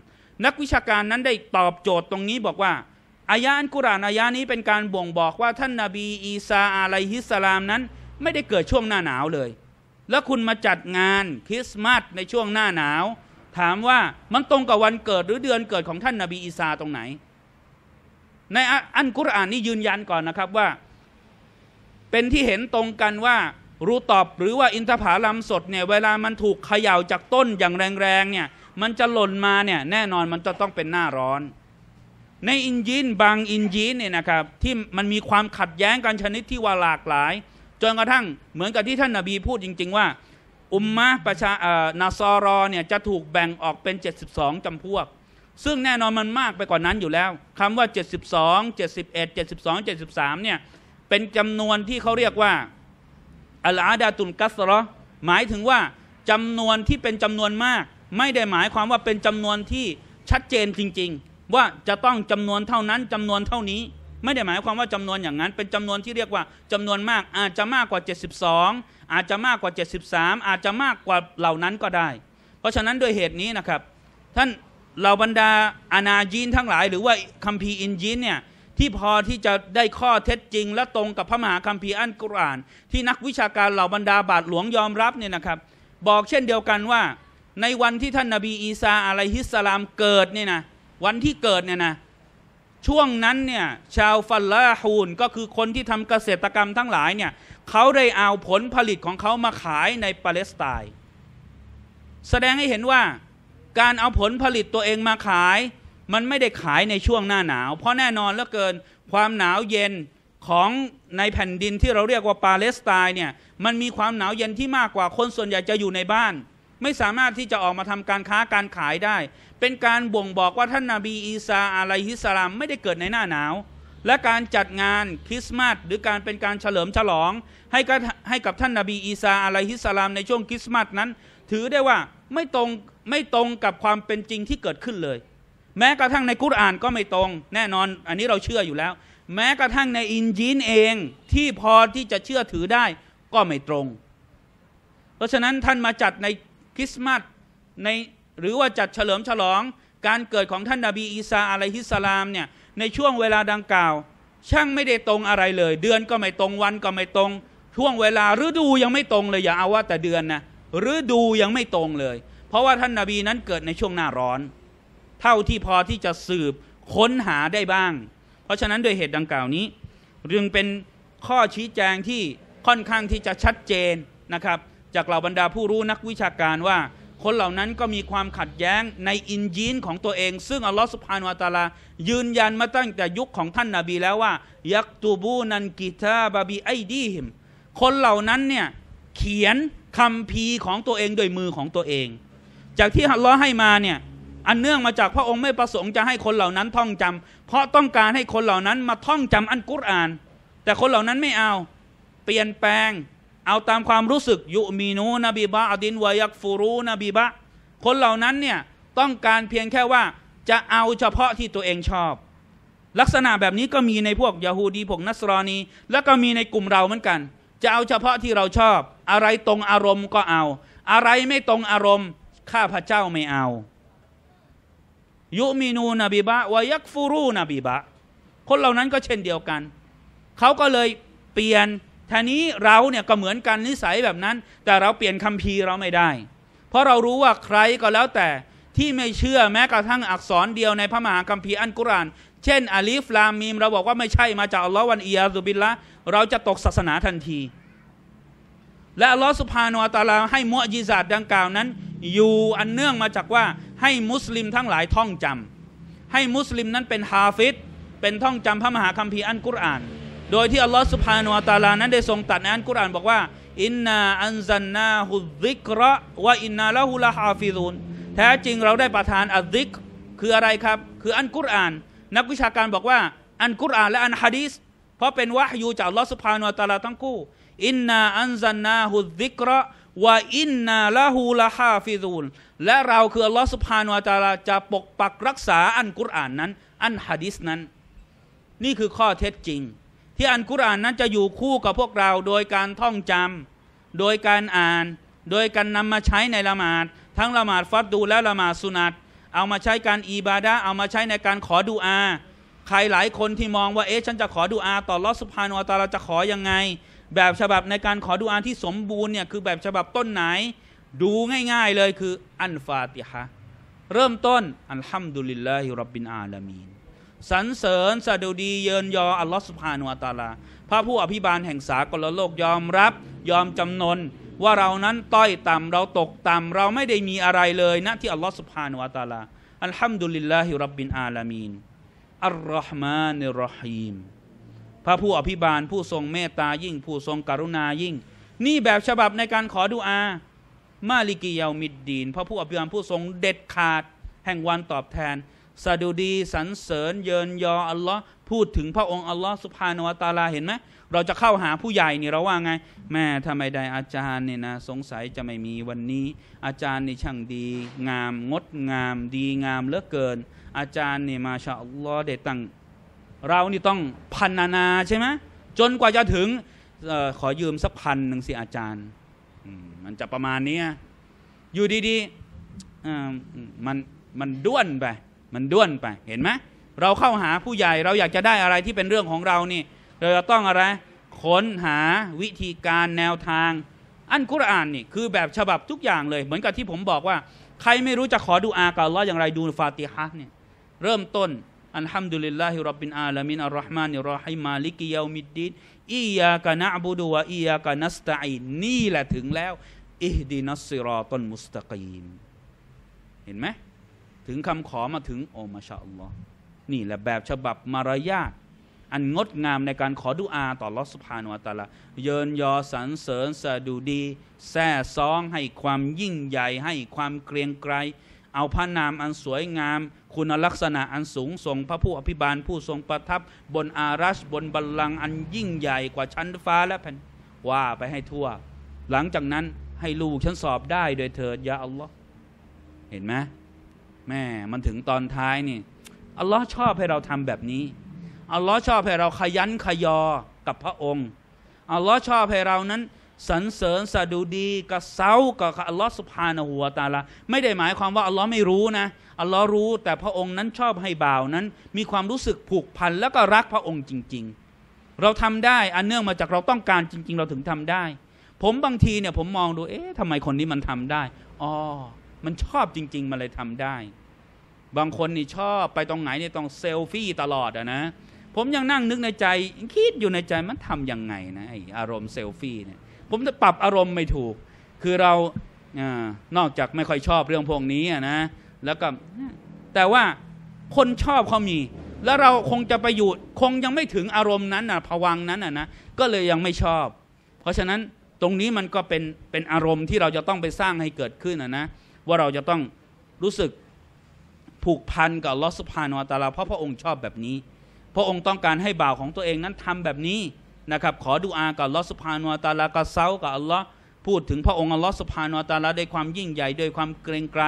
นักวิชาการนั้นได้ตอบโจทย์ตรงนี้บอกว่า อายะอันกุรานอายะนี้เป็นการบ่งบอกว่าท่านนาบีอีสาอะลัยฮิสสลามนั้น ไม่ได้เกิดช่วงหน้าหนาวเลยแล้วคุณมาจัดงานคริสต์มาสในช่วงหน้าหนาว ถามว่ามันตรงกับวันเกิดหรือเดือนเกิดของท่านนาบีอีสาตรงไหน ในอันกุรอานนี่ยืนยันก่อนนะครับว่า เป็นที่เห็นตรงกันว่ารูตอบหรือว่าอินทผาลัมสดเนี่ยเวลามันถูกเขย่าจากต้นอย่างแรงๆเนี่ยมันจะหล่นมาเนี่ยแน่นอนมันจะต้องเป็นหน้าร้อน ในอินยีนบางอินยีนเนี่ยนะครับที่มันมีความขัดแย้งกันชนิดที่ว่าหลากหลายจนกระทั่งเหมือนกับที่ท่านนาบีพูดจริงๆว่า อุมมะประชาอานาซอรอเนี่ยจะถูกแบ่งออกเป็น 72จำพวก ซึ่งแน่นอนมันมากไปกว่านั้นอยู่แล้ว คำว่า 72 71 72 73เนี่ยเป็นจำนวนที่เขาเรียกว่าอัลอาดาตุนกัสรอหมายถึงว่าจำนวนที่เป็นจำนวนมาก ไม่ได้หมายความว่าเป็นจำนวนที่ชัดเจนจริง ๆ ว่าจะต้องจำนวนเท่านั้นจำนวนเท่านี้ไม่ได้หมายความว่าจำนวนอย่างนั้น เป็นจำนวนที่เรียกว่าจำนวนมากอาจจะมากกว่า 72 อาจจะมากกว่า 73 อาจจะมากกว่าเหล่านั้นก็ได้ เพราะฉะนั้นด้วยเหตุนี้นะครับ ท่านเหล่าบรรดาอานาจีนทั้งหลาย หรือว่าคัมภีร์อินจีนเนี่ยที่พอที่จะได้ข้อเท็จจริง และตรงกับพระมหาคัมภีร์อัลกุรอานที่นักวิชาการเหล่าบรรดาบาทหลวงยอมรับเนี่ยนะครับ บอกเช่นเดียวกันว่าในวันที่ท่านนาบีอีสาอะลัยฮิสสลามเกิดเนี่ยนะวันที่เกิดเนี่ยนะช่วงนั้นเนี่ยชาวฟัลลาฮูนก็คือคนที่ทำเกษตรกรรมทั้งหลายเนี่ยเขาได้เอาผลผลิตของเขามาขายในปาเลสไตน์แสดงให้เห็นว่าการเอาผลผลิตตัวเองมาขาย มันไม่ได้ขายในช่วงหน้าหนาวเพราะแน่นอนเหลือเกินความหนาวเย็นของในแผ่นดินที่เราเรียกว่าปาเลสไตน์เนี่ยมันมีความหนาวเย็นที่มากกว่าคนส่วนใหญ่จะอยู่ในบ้านไม่สามารถที่จะออกมาทำการค้าการขายได้ เป็นการบ่งบอกว่าท่านนาบีอีสาอะลัยฮิสสลามไม่ได้เกิดในหน้าหนาว และการจัดงานคริสต์มาสหรือการเป็นการเฉลิมฉลองให้กับให้กับท่านนาบีอีสาอะลัยฮิสลามในช่วงคริสต์มาสนั้น ถือได้ว่าไม่ตรงไม่ตรงกับความเป็นจริงที่เกิดขึ้นเลย แม้กระทั่งในกุรอานก็ไม่ตรง แน่นอน อันนี้เราเชื่ออยู่แล้ว แม้กระทั่งในอินจีนเองที่พอที่จะเชื่อถือได้ก็ไม่ตรง เพราะฉะนั้นท่านมาจัดในคริสต์มาสในหรือว่าจัดเฉลิมฉลองการเกิดของท่านนาบีอีสาอะลัยฮิสลามเนี่ยในช่วงเวลาดังกล่าว ช่างไม่ได้ตรงอะไรเลย เดือนก็ไม่ตรงวันก็ไม่ตรง ช่วงเวลา ฤดูยังไม่ตรงเลยอย่าเอาว่าแต่เดือนนะฤดูยังไม่ตรงเลย เพราะว่าท่านนาบีนั้นเกิดในช่วงหน้าร้อน เท่าที่พอที่จะสืบค้นหาได้บ้าง เพราะฉะนั้นด้วยเหตุดังกล่าวนี้เรื่องเป็นข้อชี้แจงที่ค่อนข้างที่จะชัดเจนนะครับจากเหล่าบรรดาผู้รู้นักวิชาการว่า คนเหล่านั้นก็มีความขัดแย้งในอินยีนของตัวเอง ซึ่งอัลลอฮฺสุบฮานวาตาลา ยืนยันมาตั้งแต่ยุคของท่านนาบีแล้วว่ายักตูบูนันกิตาบาบีไอดีหิมคนเหล่านั้นเนี่ย เขียนคำพีของตัวเองโดยมือของตัวเอง จากที่อัลลอฮ์ให้มาเนี่ย อันเนื่องมาจากพระองค์ไม่ประสงค์ จะให้คนเหล่านั้นท่องจำ เพราะต้องการให้คนเหล่านั้นมาท่องจำอันกุรอาน แต่คนเหล่านั้นไม่เอา เปลี่ยนแปลงเอาตามความรู้สึกยุมีนูนบีบะอดินวายักฟูรูนบีบะ คนเหล่านั้นเนี่ย ต้องการเพียงแค่ว่าจะเอาเฉพาะที่ตัวเองชอบ ลักษณะแบบนี้ก็มีในพวกยาฮูดีพวกนัสรอนีและก็มีในกลุ่มเราเหมือนกัน จะเอาเฉพาะที่เราชอบ อะไรตรงอารมณ์ก็เอา อะไรไม่ตรงอารมณ์ข้าพเจ้าไม่เอายุมีนูนบีบะวายักฟูรูนบีบะ คนเหล่านั้นก็เช่นเดียวกันเขาก็เลยเปลี่ยนท่านี้เราเนี่ยก็เหมือนกันนิสัยแบบนั้น แต่เราเปลี่ยนคัมภีร์เราไม่ได้ เพราะเรารู้ว่าใครก็แล้วแต่ที่ไม่เชื่อแม้กระทั่งอักษรเดียวในพระมหาคัมภีร์อันกุราน เช่นอาลีฟลามีมเราบอกว่าไม่ใช่มาจากอัลลอฮ์วันอียาซุบิลละเราจะตกศาสนาทันที และอัลลอฮ์สุภาโนตาลาให้มุอจิซาดดังกล่าวนั้นอยู่อันเนื่องมาจากว่าให้มุสลิมทั้งหลายท่องจำ ให้มุสลิมนั้นเป็นฮาฟิดเป็นท่องจำพระมหาคัมภีร์อันกุรอานโดยที่อัลลอฮฺสุภาโนอัตาลานั้นได้ทรงตัดในอันกุรอานบอกว่าอินนาอันซันนาฮุซิกระว่าอินนาละฮุลาฮาฟิซุนแท้จริงเราได้ประทานอัลซิก คืออะไรครับ คืออันกุรอาน นักวิชาการบอกว่า อันกุรอานและอันฮะดีษเพราะเป็นวะฮยูจากอัลลอฮฺสุภาโนอัตาลาทั้งคู่อินนาอันซันนาฮุซิกระว่าอินนาละฮุลาฮาฟิซูลและเราคืออัลลอฮฺสุภาโนอัตาลาจะปกปักรักษาอันกุรอานนั้น อันฮะดีษนั้น นี่คือข้อเท็จจริงที่อันกุรานนั้นจะอยู่คู่กับพวกเราโดยการท่องจำ โดยการอ่าน โดยการนำมาใช้ในละหมาด ทั้งละหมาดฟัดดูและละหมาดสุนัตเอามาใช้การอีบาดะเอามาใช้ในการขอดูอาใครหลายคนที่มองว่าเอ๊ะฉันจะขอดูอา ต่อลอสุภาโนตาเราจะขอยังไง แบบฉบับในการขอดูอาที่สมบูรณ์เนี่ยคือแบบฉบับต้นไหน ดูง่ายๆ เลยคืออันฟาติฮะเริ่มต้น อัลฮัมดุลิลลาฮิรับบินอาลามีนสรรเสริญสดุดีเยินยออัลลอฮฺสุบฮานวตาลา พระผู้อภิบาลแห่งสากลโลกยอมรับ ยอมจำนน ว่าเรานั้นต้อยต่ำ เราตกต่ำ เราไม่ได้มีอะไรเลยนะที่อัลลอฮฺสุบฮานวตาลาอัลฮัมดุลิลลาฮิรับบินอาลามีนอัลลอฮฺมานิรอฮีม พระผู้อภิบาลผู้ทรงเมตตายิ่งผู้ทรงกรุณายิ่ง นี่แบบฉบับในการขอดุอามาลิกิยามิดดีนพระผู้อภิบาลผู้ทรงเด็ดขาด แห่งวันตอบแทนสะดุดีสรรเสริญเยินยออัลลอฮ์พูดถึงพระองค์อัลลอฮ์สุภาโนวตาลาเห็นไหมเราจะเข้าหาผู้ใหญ่นี่เราว่าไงแม่ทำไมได้อาจารย์เนี่ยนะสงสัยจะไม่มีวันนี้ อาจารย์นี่ช่างดีงาม งดงามดีงาม เหลือเกิน อาจารย์นี่มาชาอัลลอฮ์ได้ตั้งเรานี่ต้องพันนานาใช่ไหมจนกว่าจะถึงออขอยืมสักพันหนึ่งสิ อาจารย์มันจะประมาณนี้อยู่ดีๆมันมันด้วนไปมันด้วนไปเห็นไหมเราเข้าหาผู้ใหญ่ เราอยากจะได้อะไรที่เป็นเรื่องของเรานี่ เราจะต้องอะไรค้นหาวิธีการแนวทางอันกุรอานนี่ คือแบบฉบับทุกอย่างเลย เหมือนกับที่ผมบอกว่า ใครไม่รู้จะขอดูอากัลออย่างไรดูฟาติฮะเนี่ยเริ่มต้นอัลฮัมดุลิลลาฮิรับบินอาลามินอัลรอฮ์มานิรอฮิมาลิกิยามิดดีนอียะกะนะบุดุวะอียะกะนัสตัยนี่แหละถึงแล้วอิฮดีนัสซิรอตันมุสตะกีมเห็นไหมถึงคำขอมาถึงโอมาชาอัลลอฮ์นี่แหละแบบฉบับมารยาทอันงดงามในการขอดุอาต่อลอสุภานุอตละเยินยอสรรเสริญสะดุดี แซ่ซองให้ความยิ่งใหญ่ให้ความ เกรียงไกรเอาพระนามอันสวยงาม คุณลักษณะอันสูงส่งพระผู้ อภิบาลผู้ทรงประทับ บนอารัชบนบัลลังก์อันยิ่งใหญ่กว่าชั้นฟ้าและแผ่นว่าไปให้ทั่ว หลังจากนั้นให้ลูกฉันสอบได้ โดยเถิดยาอัลลอฮ์เห็นไหมแม่ มันถึงตอนท้ายนี่ อัลลอฮ์ชอบให้เราทำแบบนี้ อัลลอฮ์ชอบให้เราขยันขยอกับพระองค์ อัลลอฮ์ชอบให้เรานั้น สรรเสริญสะดุดีกับเซากับอัลลอฮ์สุภาณหัวตาละไม่ได้หมายความว่าอัลลอฮ์ไม่รู้นะ อัลลอฮ์รู้ แต่พระองค์นั้นชอบให้บ่าวนั้น มีความรู้สึกผูกพันแล้วก็รักพระองค์จริงๆ เราทำได้อันเนื่องมาจากเราต้องการจริงๆ เราถึงทำได้ ผมบางทีเนี่ยผมมองดู เอ๊ะทำไมคนนี้มันทำได้อ๋อมันชอบจริงๆมันเลยทำได้ บางคนนี่ชอบไปตรงไหนเนี่ยต้องเซลฟี่ตลอดอะนะผมยังนั่งนึกในใจ คิดอยู่ในใจมันทํำยังไงนะไออารมณ์เซลฟี่เนี่ยผมจะปรับอารมณ์ไม่ถูก คือเราอนอกจากไม่ค่อยชอบเรื่องพวกนี้อะนะแล้วก็ แต่ว่าคนชอบเขามี แล้วเราคงจะไปอยู่คงยังไม่ถึงอารมณ์นั้นอนะผวังนั้นอะนะก็เลยยังไม่ชอบ เพราะฉะนั้นตรงนี้มันก็เป็น เป็นอารมณ์ที่เราจะต้องไปสร้างให้เกิดขึ้นนะนะว่าเราจะต้องรู้สึกผูกพันกับลอสพาานวตาลาเพราะพระองค์ชอบแบบนี้ พระองค์ต้องการให้บ่าวของตัวเองนั้นทำแบบนี้นะครับขอดูอากับลอสพาานวตาลากระเซากับอัลลอฮ์พูดถึงพระองค์อัลลอฮ์สพาานวตาลาด้วยความยิ่งใหญ่ด้วยความเกรงไกร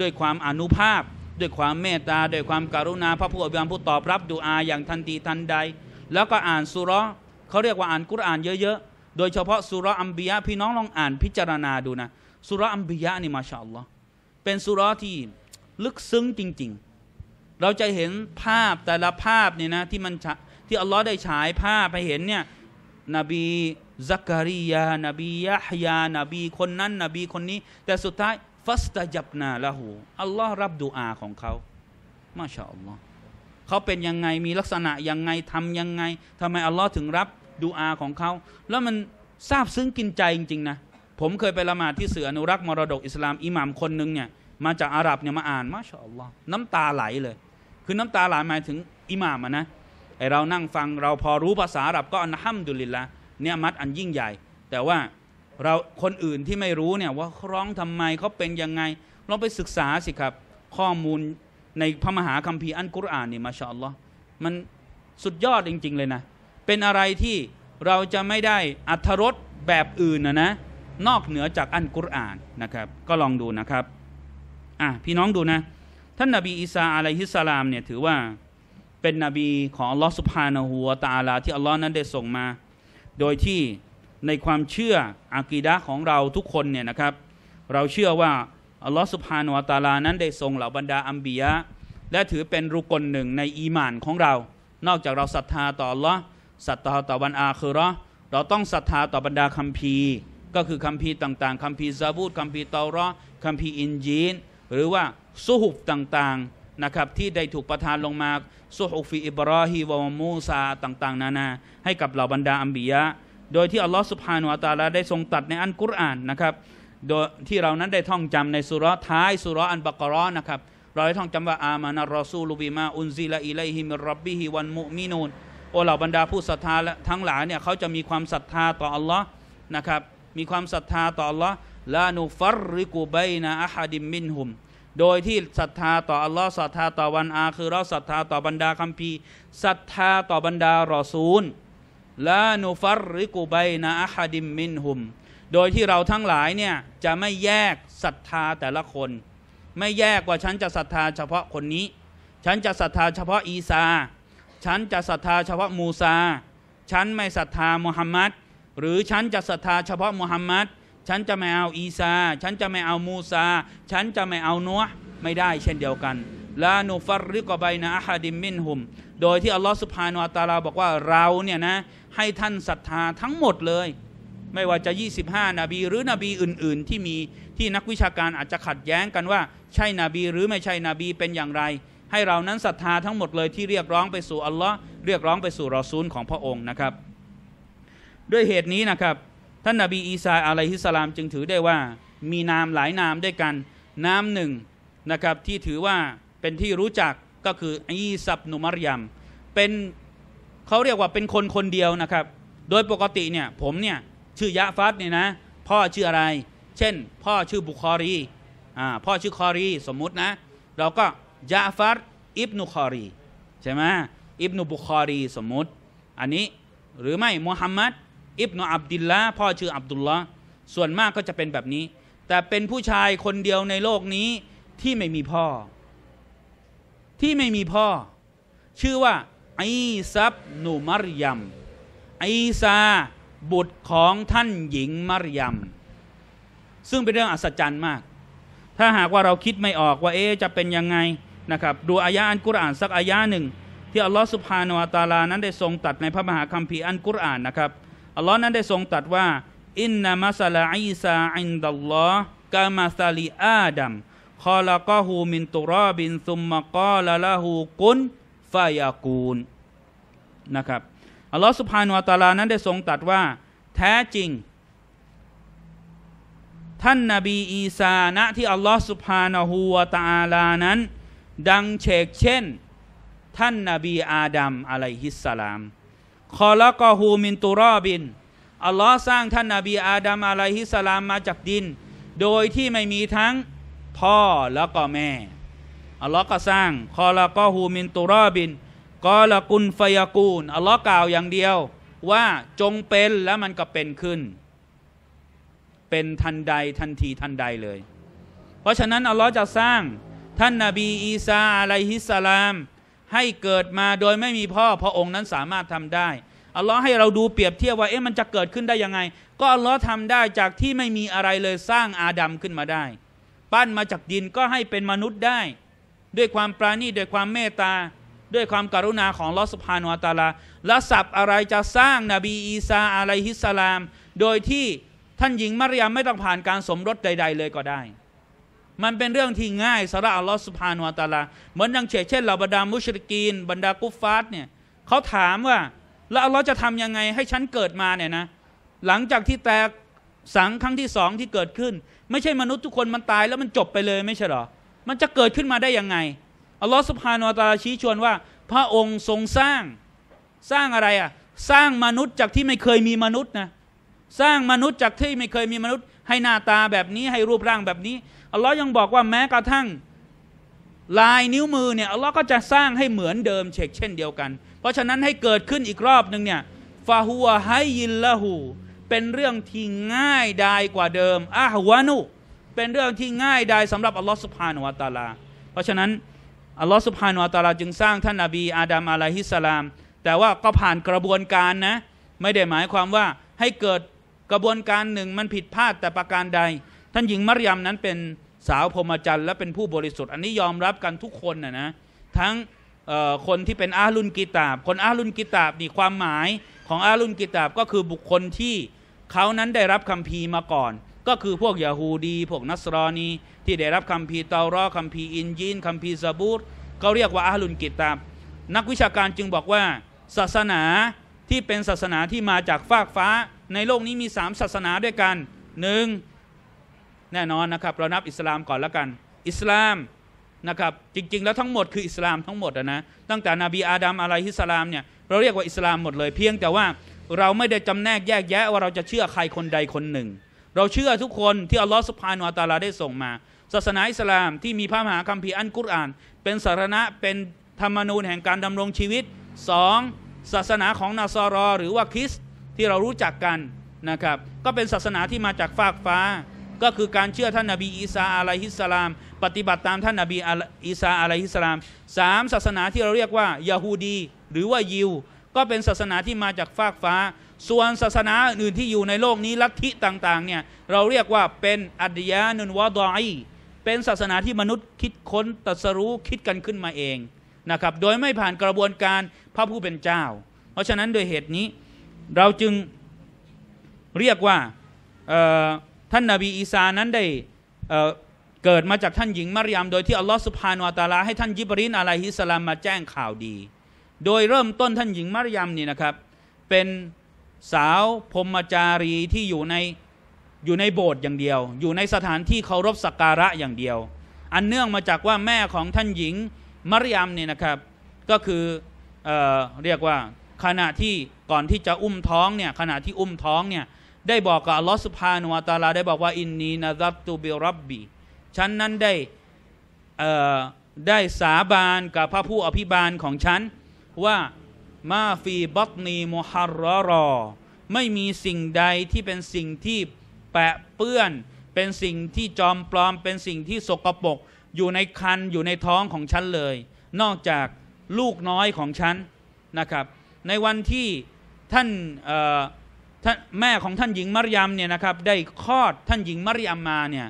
ด้วยความอนุภาพ ด้วยความเมตตาด้วยความการุณาพระผู้อภิบาลผู้ตอบรับดูอาอย่างทันทีทันใด แล้วก็อ่านสุรเขาเรียกว่าอ่านกุรอานเยอะๆ โดยเฉพาะสุรอัมบียะพี่น้องลองอ่านพิจารณาดูนะสุรอัมบียะนี่มาชาอัลลอฮ์เป็นสุรที่ลึกซึ้งจริงๆ เราจะเห็นภาพแต่ละภาพเนี่ยนะที่มันที่อัลลอฮ์ได้ฉายภาพไปเห็นเนี่ยนบีซักรียานบียะฮยา นบี คนนั้น นบีคนนี้ แต่สุดท้ายฟัสตาจับนาละหูอัลลอฮ์รับดูอาของเขา มาชาอัลลอฮ์เขาเป็นยังไงมีลักษณะยังไงทำยังไง ทำไมอัลลอฮ์ถึงรับดูอาของเขาแล้วมันซาบซึ้งกินใจจริงๆนะผมเคยไปละหมาดที่เสืออนุรักษ์ มรดกอิสลาม อิหมามคนนึงเนี่ยมาจากอาหรับเนี่ยมาอ่านมาชาอัลลอฮ์น้ำตาไหลเลย คือน้ำตาไหลหมายถึงอิหมามนะไอเรานั่งฟังเราพอรู้ภาษาอาหรับก็ อันห้ำมดุลิละเนี่ยมัดอันยิ่งใหญ่ แต่ว่าเราคนอื่นที่ไม่รู้เนี่ยว่าร้องทำไมเขาเป็นยังไงลองไปศึกษาสิครับ ข้อมูลในพระมหาคัมภีร์อันกุรอานนี่มาชาอัลลอฮ์มันสุดยอดจริงๆเลยนะ เป็นอะไรที่เราจะไม่ได้อัธรสแบบอื่นนะนะนอกเหนือจากอันกุรอานนะครับก็ลองดูนะครับอ่ะพี่น้องดูนะ ท่านนาบีอีสาอะลัยฮิสสลามเนี่ยถือว่าเป็นนบีของอัลลอฮ์สุบฮานหัวตาลาที่อัลลอฮ์นั้นได้ส่งมา โดยที่ในความเชื่ออากีดะของเราทุกคนเนี่ยนะครับ เราเชื่อว่าอัลลอฮ์สุบฮานหัวตาลานั้นได้ส่งเหล่าบรรดาอัมบียะและถือเป็นรุกลหนึ่งในอีหมานของเรา นอกจากเราศรัทธาต่ออัลลอฮ์ศรัทธาต่อวันอาคือเราเราต้องศรัทธาต่อบรรดาคัมภีร์ก็คือคัมภีร์ต่างๆคัมภีร์ซาบูดคัมภีร์เตารอคัมภีร์อินจีนหรือว่าสุฮุบต่างๆนะครับที่ได้ถูกประทานลงมาสุฮุฟีอิบรอฮีวมูซาต่าง ๆ นานา ให้กับเหล่าบรรดาอัมบียะโดยที่อัลลอฮฺสุภาโนอัตาลาได้ทรงตัดในอันกุรอานนะครับโดยที่เรานั้นได้ท่องจำในสุรท้ายสุรอันบักรอนะครับเราได้ท่องจำว่าอามานารอซูลูบีมาอุนซีลาอิไลฮิมรับบิฮิวันมุมินูนโอเหล่าบรรดาผู้ศรัทธาทั้งหลายเนี่ยเขาจะมีความศรัทธาต่ออัลลอฮ์นะครับมีความศรัทธาต่อ Allah ลานุฟัรริกูไบนะอะฮัดิมินหุม โดยที่ศรัทธาต่ออัลลอฮ์ศรัทธาต่อวันอาคือเราศรัทธาต่อบรรดาคัมภีร์ศรัทธาต่อบรรดารอซูลลานุฟัรริกูไบนะอะฮัดิมมินหุม โดยที่เราทั้งหลายเนี่ยจะไม่แยกศรัทธาแต่ละคน ไม่แยกว่าฉันจะศรัทธาเฉพาะคนนี้ ฉันจะศรัทธาเฉพาะอีซาฉันจะศรัทธาเฉพาะมูซา ฉันไม่ศรัทธามุฮัมมัดหรือฉันจะศรัทธาเฉพาะมุฮัมมัด ฉันจะไม่เอาอีซา ฉันจะไม่เอามูซา ฉันจะไม่เอานัวไม่ได้เช่นเดียวกันละนูฟัรริกอไบนะอะฮาดิมินหุม โดยที่อัลลอฮฺสุภาโนอัตาลาบอกว่าเราเนี่ยนะให้ท่านศรัทธาทั้งหมดเลย ไม่ว่าจะ 25นบีหรือนบีอื่นๆ ที่มีที่นักวิชาการอาจจะขัดแย้งกันว่า ใช่นบีหรือไม่ใช่นบีเป็นอย่างไร ให้เรานั้นศรัทธาทั้งหมดเลยที่เรียกร้องไปสู่อัลลอฮ์เรียกร้องไปสู่รอซูลของพระองค์นะครับด้วยเหตุนี้นะครับท่านนาบีอีสาอะลัยฮิสลาม จึงถือได้ว่ามีนามหลาย นามด้วยกัน นาม หนึ่ง นะครับ ที่ถือว่าเป็นที่รู้จักก็คืออีสับนุมารยมเป็นเขาเรียกว่าเป็นคนคนเดียว นะครับ โดยปกติเนี่ยผมเนี่ยชื่อยะฟัตเนี่ยนะ พ่อชื่ออะไร เช่น พ่อชื่อบุคอรีอ่าพ่อชื่อคอรีสมมุตินะเราก็ยะฟัตอิบนุคอรี ใช่ไหมอิบนุบุคอรีสมมุติ อันนี้หรือไม่มูฮัมมัดอิบนออับดิลละพ่อชื่ออับดุลละส่วนมากก็จะเป็นแบบนี้ แต่เป็นผู้ชายคนเดียวในโลกนี้ที่ไม่มีพ่อ ที่ไม่มีพ่อ ชื่อว่า ไอซับนูมารยัม ไอซาบุตรของท่านหญิงมารยัม ซึ่งเป็นเรื่องอัศจรรย์มาก ถ้าหากว่าเราคิดไม่ออกว่าเอ๊จะเป็นยังไงนะครับ ดูอายะอันกุรอานสักอายะหนึ่ง ที่อัลลอฮฺสุภาโนอัตาลานั้น ได้ทรงตัดในพระมหาคัมภีร์อันกุรอานนะครับอัลลอฮ์นั้นได้ทรงตรัสว่าอินนามัสลาอีซาอินดัลลอฮ์กามาซาลีอาดัมคอลากอฮูมินตุรอบินซุมมะกอลาละฮูกุนฟายากูนนะครับอัลลอฮ์สุภาโนตาลานั้นได้ทรงตรัสว่า แท้จริง ท่านนาบี อีสานะ ที่อัลลอฮ์สุภานฮูตาลานั้น ดังเชกเช่น ท่านนาบี อาดัมอะลัยฮิสสลามคอละกอฮูมินตุรอบินอัลลอฮ์สร้างท่านนาบีอาดัมอะลัยฮิสลามมาจากดิน โดยที่ไม่มีทั้งพ่อแล้วก็แม่อัลลอฮ์ก็สร้าง คอละกอฮูมินตุรอบิน กอละกุนฟยากูนอัลลอฮ์กล่าวอย่างเดียวว่าจงเป็นแล้วมันก็เป็นขึ้น เป็นทันใดทันทีทันใดเลย เพราะฉะนั้นอัลลอฮ์จะสร้าง ท่านนาบีอีสาอะลัยฮิสลามให้เกิดมาโดยไม่มีพ่อพระองค์นั้นสามารถทำได้อัลลอฮ์ให้เราดูเปรียบเทียบว่าเอ๊ะมันจะเกิดขึ้นได้ยังไง ก็อัลลอฮ์ทำได้จากที่ไม่มีอะไรเลยสร้างอาดัมขึ้นมาได้ ปั้นมาจากดินก็ให้เป็นมนุษย์ได้ ด้วยความปราณีด้วยความเมตตา ด้วยความการุณาของลอสผานวาตาลาและสับอะไรจะสร้างนบีอีซาอะลัยฮิสสลาม โดยที่ท่านหญิงมารยาไม่ต้องผ่านการสมรสใด ๆ เลยก็ได้มันเป็นเรื่องที่ง่ายสำหรับอัลลอฮฺสุภาโนวตาลาเหมือนอย่างเช่นเช่นเหล่าบรรดามุชริกีนบรรดากุฟฟาตเนี่ยเขาถามว่า แล้วอัลลอฮ์จะทำยังไง ให้ฉันเกิดมาเนี่ยนะหลังจากที่แตกสังครั้งที่สองที่เกิดขึ้น ไม่ใช่มนุษย์ทุกคนมันตายแล้วมันจบไปเลยไม่ใช่หรอมันจะเกิดขึ้นมาได้ยังไงอัลลอฮ์สุภาโนวตาลาชี้ชวนว่า พระองค์ทรงสร้างสร้างอะไรอ่ะสร้างมนุษย์จากที่ไม่เคยมีมนุษย์นะสร้างมนุษย์จากที่ไม่เคยมีมนุษย์ ให้หน้าตาแบบนี้ให้รูปร่างแบบนี้อัลลอฮ์ยังบอกว่าแม้กระทั่งลายนิ้วมือเนี่ยอัลลอฮ์ก็จะสร้างให้เหมือนเดิมเชกเช่นเดียวกัน เพราะฉะนั้นให้เกิดขึ้นอีกรอบหนึ่งเนี่ยฟาฮัวไฮยินละหูเป็นเรื่องที่ง่ายดายกว่าเดิมอาฮวานุ เป็นเรื่องที่ง่ายดายสำหรับอัลลอฮ์สุภาโนวาตาลา เพราะฉะนั้นอัลลอฮ์สุภาโนวาตาลาจึงสร้างท่านนาบี อาดัมอะลัยฮิสสลาม แต่ว่าก็ผ่านกระบวนการนะไม่ได้หมายความว่าให้เกิดกระบวนการหนึ่งมันผิดพลาดแต่ประการใดท่านหญิงมารยมนั้นเป็นสาวพรหมจรรย์ และเป็นผู้บริสุทธิ์ อันนี้ยอมรับกันทุกคนนะนะทั้งคนที่เป็นอาลุนกิตาบคนอาลุนกิตาบนี่ความหมายของอาลุนกิตาบก็คือบุคคลที่เขานั้นได้รับคำพีมาก่อน ก็คือพวกยาฮูดีพวกนัสรอนีที่ได้รับคำพีเตารอคำพีอินยีนคำพีซาบูตเขาเรียกว่าอาลุนกิตาบนักวิชาการจึงบอกว่าศาสนาที่เป็นศาสนาที่มาจากฟากฟ้าในโลกนี้มีสามศาสนาด้วยกันหนึ่งแน่นอนนะครับเรานับอิสลามก่อนแล้วกัน อิสลามนะครับจริงๆแล้วทั้งหมดคืออิสลามทั้งหมดนะตั้งแต่นบีอาดัมอะไรฮิสลามเนี่ยเราเรียกว่าอิสลามหมดเลย เพียงแต่ว่าเราไม่ได้จำแนกแยกแยะว่าเราจะเชื่อใครคนใดคนหนึ่ง เราเชื่อทุกคนที่อัลลอฮฺสุภาโนอัตาลาได้ส่งมา ศาสนาอิสลามที่มีพระมหาคัมภีร์อันกุรอาน เป็นสารณะเป็นธรรมนูญแห่งการดำรงชีวิต 2. ศาสนาของนาซารอ หรือว่าคริสที่เรารู้จักกันนะครับก็เป็นศาสนาที่มาจากฟากฟ้าก็คือการเชื่อท่านนาบีอีสาอะลัยฮิสสลาม ปฏิบัติตามท่านนาบีอีสาอะลัยฮิสสลามสามศาสนาที่เราเรียกว่ายาฮูดีหรือว่ายิว ก็เป็นศาสนาที่มาจากฟากฟ้า ส่วนศาสนาอื่นที่อยู่ในโลกนี้ลัทธิต่างๆเนี่ยเราเรียกว่าเป็นอัจยานุนวะดอยเป็นศาสนาที่มนุษย์คิดค้นตัสรู้คิดกันขึ้นมาเองนะครับโดยไม่ผ่านกระบวนการพระผู้เป็นเจ้า เพราะฉะนั้นโดยเหตุนี้เราจึงเรียกว่าท่านนาบีอีสานั้นได้เกิดมาจากท่านหญิงมารยามโดยที่อัลลอฮฺสุภาโนตาลาให้ท่านยิบรินอะลัยฮิสลามมาแจ้งข่าวดี โดยเริ่มต้นท่านหญิงมารยามนี่นะครับเป็นสาวพรมจารีที่อยู่ในอยู่ในโบสถ์อย่างเดียว อยู่ในสถานที่เคารพสักการะอย่างเดียว อันเนื่องมาจากว่าแม่ของท่านหญิงมารยามนี่นะครับ ก็คือเออเรียกว่าขณะที่ก่อนที่จะอุ้มท้องเนี่ยขณะที่อุ้มท้องเนี่ยได้บอกกับอัลลอฮ์สุภาโนวตาลาได้บอกว่าอินนีนะรับตูบิรับบีฉันนั้นได้ได้สาบาน กับพระผู้อภิบาลของฉัน ว่ามาฟีบัตนีมุฮัรรอ ไม่มีสิ่งใดที่เป็นสิ่งที่แปะเปื้อนเป็นสิ่งที่จอมปลอมเป็นสิ่งที่สกปรกอยู่ในคันอยู่ในท้องของฉันเลย นอกจากลูกน้อยของฉันนะครับ ในวันที่ท่านแม่ของท่านหญิงมารยมเนี่ยนะครับได้คลอดท่านหญิงมารยมมาเนี่ย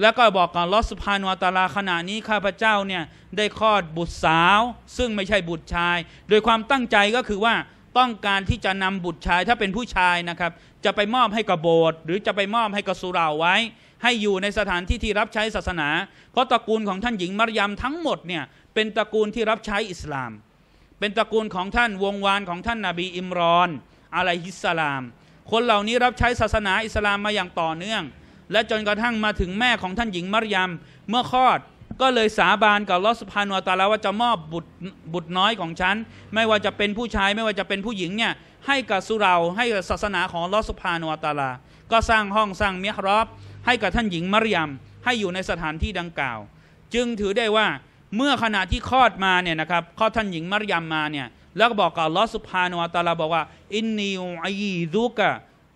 แล้วก็บอกกับลอสพานวตาลาขณะนี้ข้าพเจ้าเนี่ยได้คลอดบุตรสาวซึ่งไม่ใช่บุตรชาย โดยความตั้งใจก็คือว่าต้องการที่จะนำบุตรชาย ถ้าเป็นผู้ชายนะครับจะไปมอบให้กับโบสถ์หรือจะไปมอบให้กับสุราไว้ ให้อยู่ในสถานที่ที่รับใช้ศาสนาเพราะตระกูลของท่านหญิงมารยมทั้งหมดเนี่ยเป็นตระกูลที่รับใช้อิสลาม เป็นตระกูลของท่านวงวานของท่านนาบีอิมรอนอะลัยฮิสสลามคนเหล่านี้รับใช้ศาสนาอิสลามมาอย่างต่อเนื่อง และจนกระทั่งมาถึงแม่ของท่านหญิงมารยมเมื่อคลอดก็เลยสาบานกับลอสพานัวตาลาว่าจะมอบบุตรบุตรน้อยของฉัน ไม่ว่าจะเป็นผู้ชาย ไม่ว่าจะเป็นผู้หญิงเนี่ยให้กับสุราให้กับศาสนาของลอสพานัวตาลา ก็สร้างห้องสร้างเมียรอบให้กับท่านหญิงมารยมให้อยู่ในสถานที่ดังกล่าวจึงถือได้ว่าเมื่อขณะที่คลอดมาเนี่ยนะครับคลอดท่านหญิงมารยมมาเนี่ยแล้วก็บอกกับอัลลอฮ์สุภาโนอัตาลาบอกว่า อินนิวอีดุกะ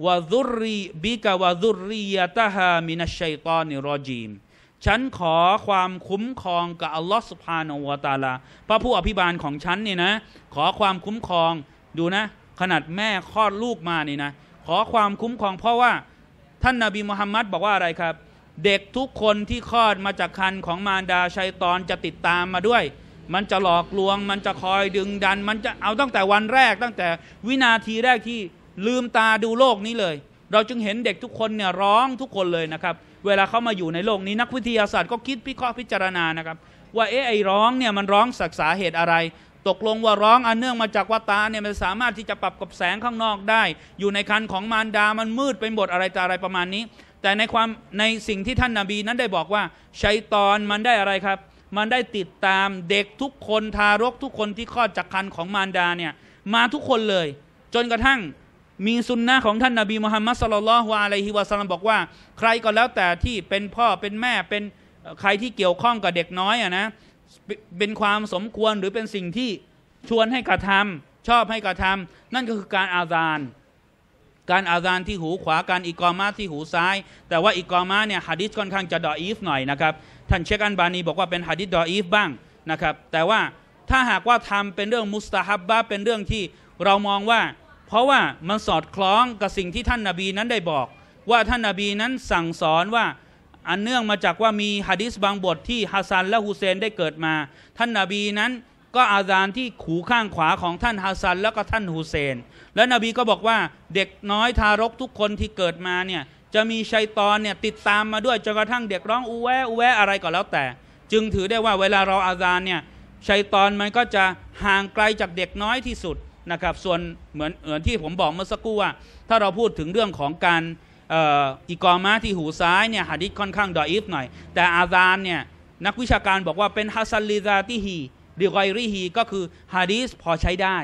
วะดุรีบิกะวะซุรียะตะฮามินัชชัยตอนิรอจีม ฉันขอความคุ้มครองกับอัลลอฮ์สุภาโนอัตาลาพระผู้อภิบาลของฉันนี่นะ ขอความคุ้มครอง ดูนะ ขนาดแม่คลอดลูกมานี่นะ ขอความคุ้มครองเพราะว่า ท่านนาบีมุฮัมมัดบอกว่าอะไรครับ เด็กทุกคนที่คลอดมาจากคันของมารดาชัยตอนจะติดตามมาด้วยมันจะหลอกลวง มันจะคอยดึงดัน มันจะเอาตั้งแต่วันแรก ตั้งแต่วินาทีแรกที่ลืมตาดูโลกนี้เลย เราจึงเห็นเด็กทุกคนเนี่ยร้องทุกคนเลยนะครับ เวลาเขามาอยู่ในโลกนี้นักวิทยาศาสตร์ก็คิดพิเคราะห์พิจารณานะครับ ว่าเอ๊ะไอ้ร้องเนี่ยมันร้องสักษาเหตุอะไร ตกลงว่าร้องอันเนื่องมาจากว่าตาเนี่ยมันสามารถที่จะปรับกับแสงข้างนอกได้ อยู่ในคันของมารดามันมืดไปหมดอะไรต่อะไรประมาณนี้ แต่ในความในสิ่งที่ท่านนาบีนั้นได้บอกว่าชัยตอนมันได้อะไรครับมันได้ติดตามเด็กทุกคนทารกทุกคนที่คลอดจากครรภ์ของมารดาเนี่ยมาทุกคนเลย จนกระทั่งมีสุนนะของท่านนาบีมุฮัมมัดสลลัลฮวาอะลัยฮิวะสัลลัมบอกว่า ใครก็แล้วแต่ที่เป็นพ่อเป็นแม่เป็นใครที่เกี่ยวข้องกับเด็กน้อยอะนะเป็นความสมควรหรือเป็นสิ่งที่ชวนให้กระทำชอบให้กระทำนั่นก็คือการอาซานการอาซานที่หูขวาการอิกอมาที่หูซ้าย แต่ว่าอิกอมาเนี่ยฮะดิษค่อนข้างจะดออีฟหน่อยนะครับท่านเชคอันบานี บอกว่าเป็นฮะดิษดออีฟบ้างนะครับแต่ว่าถ้าหากว่าทำเป็นเรื่องมุสตาฮับบะเป็นเรื่องที่เรามองว่า เพราะว่ามันสอดคล้องกับสิ่งที่ท่านนาบีนั้นได้บอกว่าท่านนาบีนั้นสั่งสอนว่าอันเนื่องมาจากว่ามีฮะดิษบางบทที่ฮัสซันและฮุเซนได้เกิดมา ท่านนาบีนั้นก็อาซานที่ขูข้างขวาของท่านฮัสซัน แล้วก็ท่านฮุเซนและนบีก็บอกว่าเด็กน้อยทารกทุกคนที่เกิดมาเนี่ยจะมีชัยตอนเนี่ยติดตามมาด้วยจนกระทั่งเด็กร้องอูแวอูแวอะไรก็แล้วแต่ จึงถือได้ว่าเวลาเราอาซานเนี่ยชัยตอนมันก็จะห่างไกลจากเด็กน้อยที่สุดนะครับส่วนเหมือนเหมือนที่ผมบอกเมื่อสักครู่ว่าถ้าเราพูดถึงเรื่องของการอีกอมาที่หูซ้ายเนี่ยหะดิษค่อนข้างดออิฟหน่อย แต่อาซานเนี่ยนักวิชาการบอกว่าเป็นฮัสซันลิซาติฮีดิไกรีฮีก็คือฮะดีสพอใช้ได้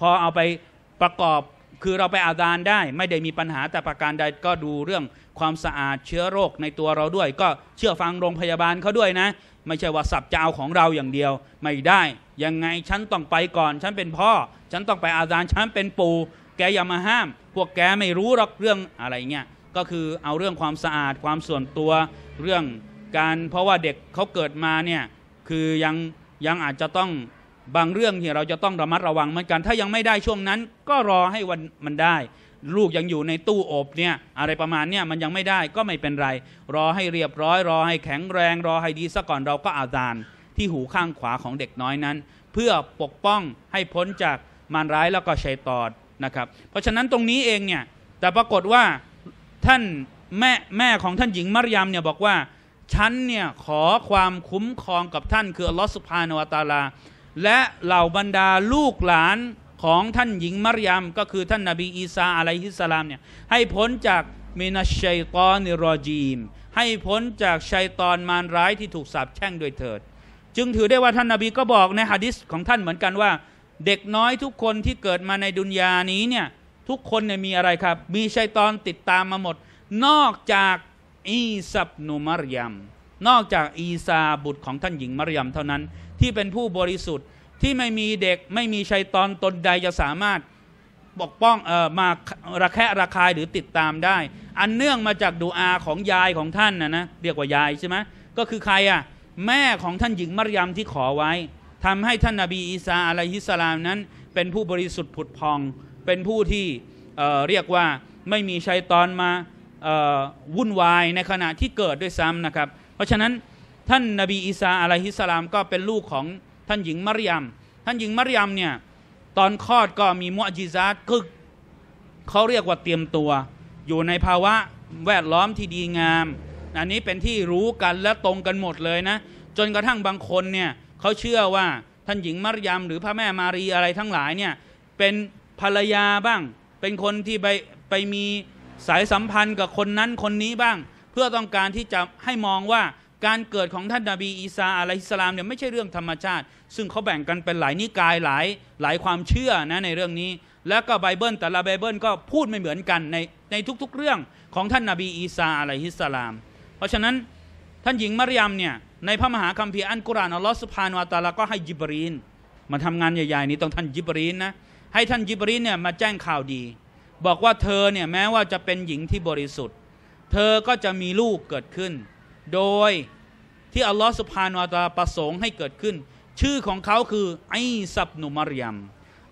พอเอาไปประกอบคือเราไปอาดานได้ไม่ได้มีปัญหาแต่ประการใดก็ดูเรื่องความสะอาดเชื้อโรคในตัวเราด้วย ก็เชื่อฟังโรงพยาบาลเขาด้วยนะ ไม่ใช่ว่าสับจะเอาของเราอย่างเดียวไม่ได้ยังไงฉันต้องไปก่อนฉันเป็นพ่อ ฉันต้องไปอาดานฉันเป็นปู่แกอย่ามาห้าม พวกแกไม่รู้หรอกเรื่องอะไรเงี้ยก็คือเอาเรื่องความสะอาด ความส่วนตัวเรื่องการเพราะว่าเด็กเขาเกิดมาเนี่ยคือยังยังอาจจะต้องบางเรื่องที่เราจะต้องระมัดระวังเหมือนกัน ถ้ายังไม่ได้ช่วงนั้นก็รอให้วันมันได้ ลูกยังอยู่ในตู้อบเนี่ยอะไรประมาณเนี่ยมันยังไม่ได้ก็ไม่เป็นไร รอให้เรียบร้อย รอให้แข็งแรงรอให้ดีซะก่อนเราก็อาจารย์ที่หูข้างขวาของเด็กน้อยนั้น เพื่อปกป้องให้พ้นจากมารร้ายแล้วก็ชัยตอดนะครับ เพราะฉะนั้นตรงนี้เองเนี่ยแต่ปรากฏว่า ท่านแม่แม่ของท่านหญิงมารยามเนี่ยบอกว่าฉันเนี่ยขอความคุ้มครองกับท่านคืออัลลอฮฺสุภาโนวตาลาและเหล่าบรรดาลูกหลานของท่านหญิงมารยมก็คือท่านนาบี อีสาอะลัยฮิสลามเนี่ยให้พ้นจากมินัชชัยตอนนิรอจีม ให้พ้น จากชัยตอนมารร้ายที่ถูกสาปแช่งโดยเถิด จึงถือได้ว่าท่านนาบีก็บอกในฮะดิษของท่านเหมือนกันว่า เด็กน้อยทุกคนที่เกิดมาในดุนยานี้เนี่ยทุกคนเนี่ยมีอะไรครับ มีชัยตอนติดตามมาหมด นอกจากอีสับนุมารยมนอกจากอีซาบุตรของท่านหญิงมารยมเท่านั้นที่เป็นผู้บริสุทธิ์ที่ไม่มีเด็กไม่มีชัยตอนตนใดจะสามารถปกป้องเอ่อมาระแคะระคายหรือติดตามได้ อันเนื่องมาจากดูอาของยายของท่านนะนะเรียกว่ายายใช่ไหมก็คือใครอ่ะแม่ของท่านหญิงมารยมที่ขอไว้ ทำให้ท่านนาบีอีสาอะลัยฮิสลามนั้นเป็นผู้บริสุทธิ์ผุดพอง เป็นผู้ที่เออ่เรียกว่าไม่มีชัยตอนมาวุ่นวายในขณะที่เกิดด้วยซ้ำนะครับ เพราะฉะนั้นท่านนบีอีสาอะลัยฮิสลามก็เป็นลูกของท่านหญิงมารยมท่านหญิงมารยมเนี่ย ตอนคลอดก็มีมุอจิซาตกึก เขาเรียกว่าเตรียมตัว อยู่ในภาวะแวดล้อมที่ดีงาม อันนี้เป็นที่รู้กันและตรงกันหมดเลยนะ จนกระทั่งบางคนเนี่ยเขาเชื่อว่าท่านหญิงมารยมหรือพระแม่มารีอะไรทั้งหลายเนี่ยเป็นภรรยาบ้าง เป็นคนที่ไปไปมีสายสัมพันธ์กับคนนั้นคนนี้บ้าง เพื่อต้องการที่จะให้มองว่าการเกิดของท่านนาบีอีสาอะลัยสลามเนี่ยไม่ใช่เรื่องธรรมชาติ ซึ่งเขาแบ่งกันเป็นหลายนิกายหลายหลายความเชื่อนะในเรื่องนี้ แล้วก็ไบเบิลแต่ละไบเบิลก็พูดไม่เหมือนกันในในทุกๆเรื่องของท่านนาบีอีสาอะลัยฮิสลาม เพราะฉะนั้นท่านหญิงมารยมเนี่ยในพระมหาคัมภีร์อันกุรานอัลลอฮฺสุภาโนอัตาลาก็ให้ยิบรีนมาทำงานใหญ่ๆนี้ต้องท่านยิบรีนนะให้ท่านยิบรีนเนี่ยมาแจ้งข่าวดี บอกว่าเธอเนี่ยแม้ว่าจะเป็นหญิงที่บริสุทธิ์เธอก็จะมีลูกเกิดขึ้นโดยที่อัลลอฮ์สุภาโนตาประสงค์ให้เกิดขึ้น ชื่อของเขาคือไอซับนุมารยม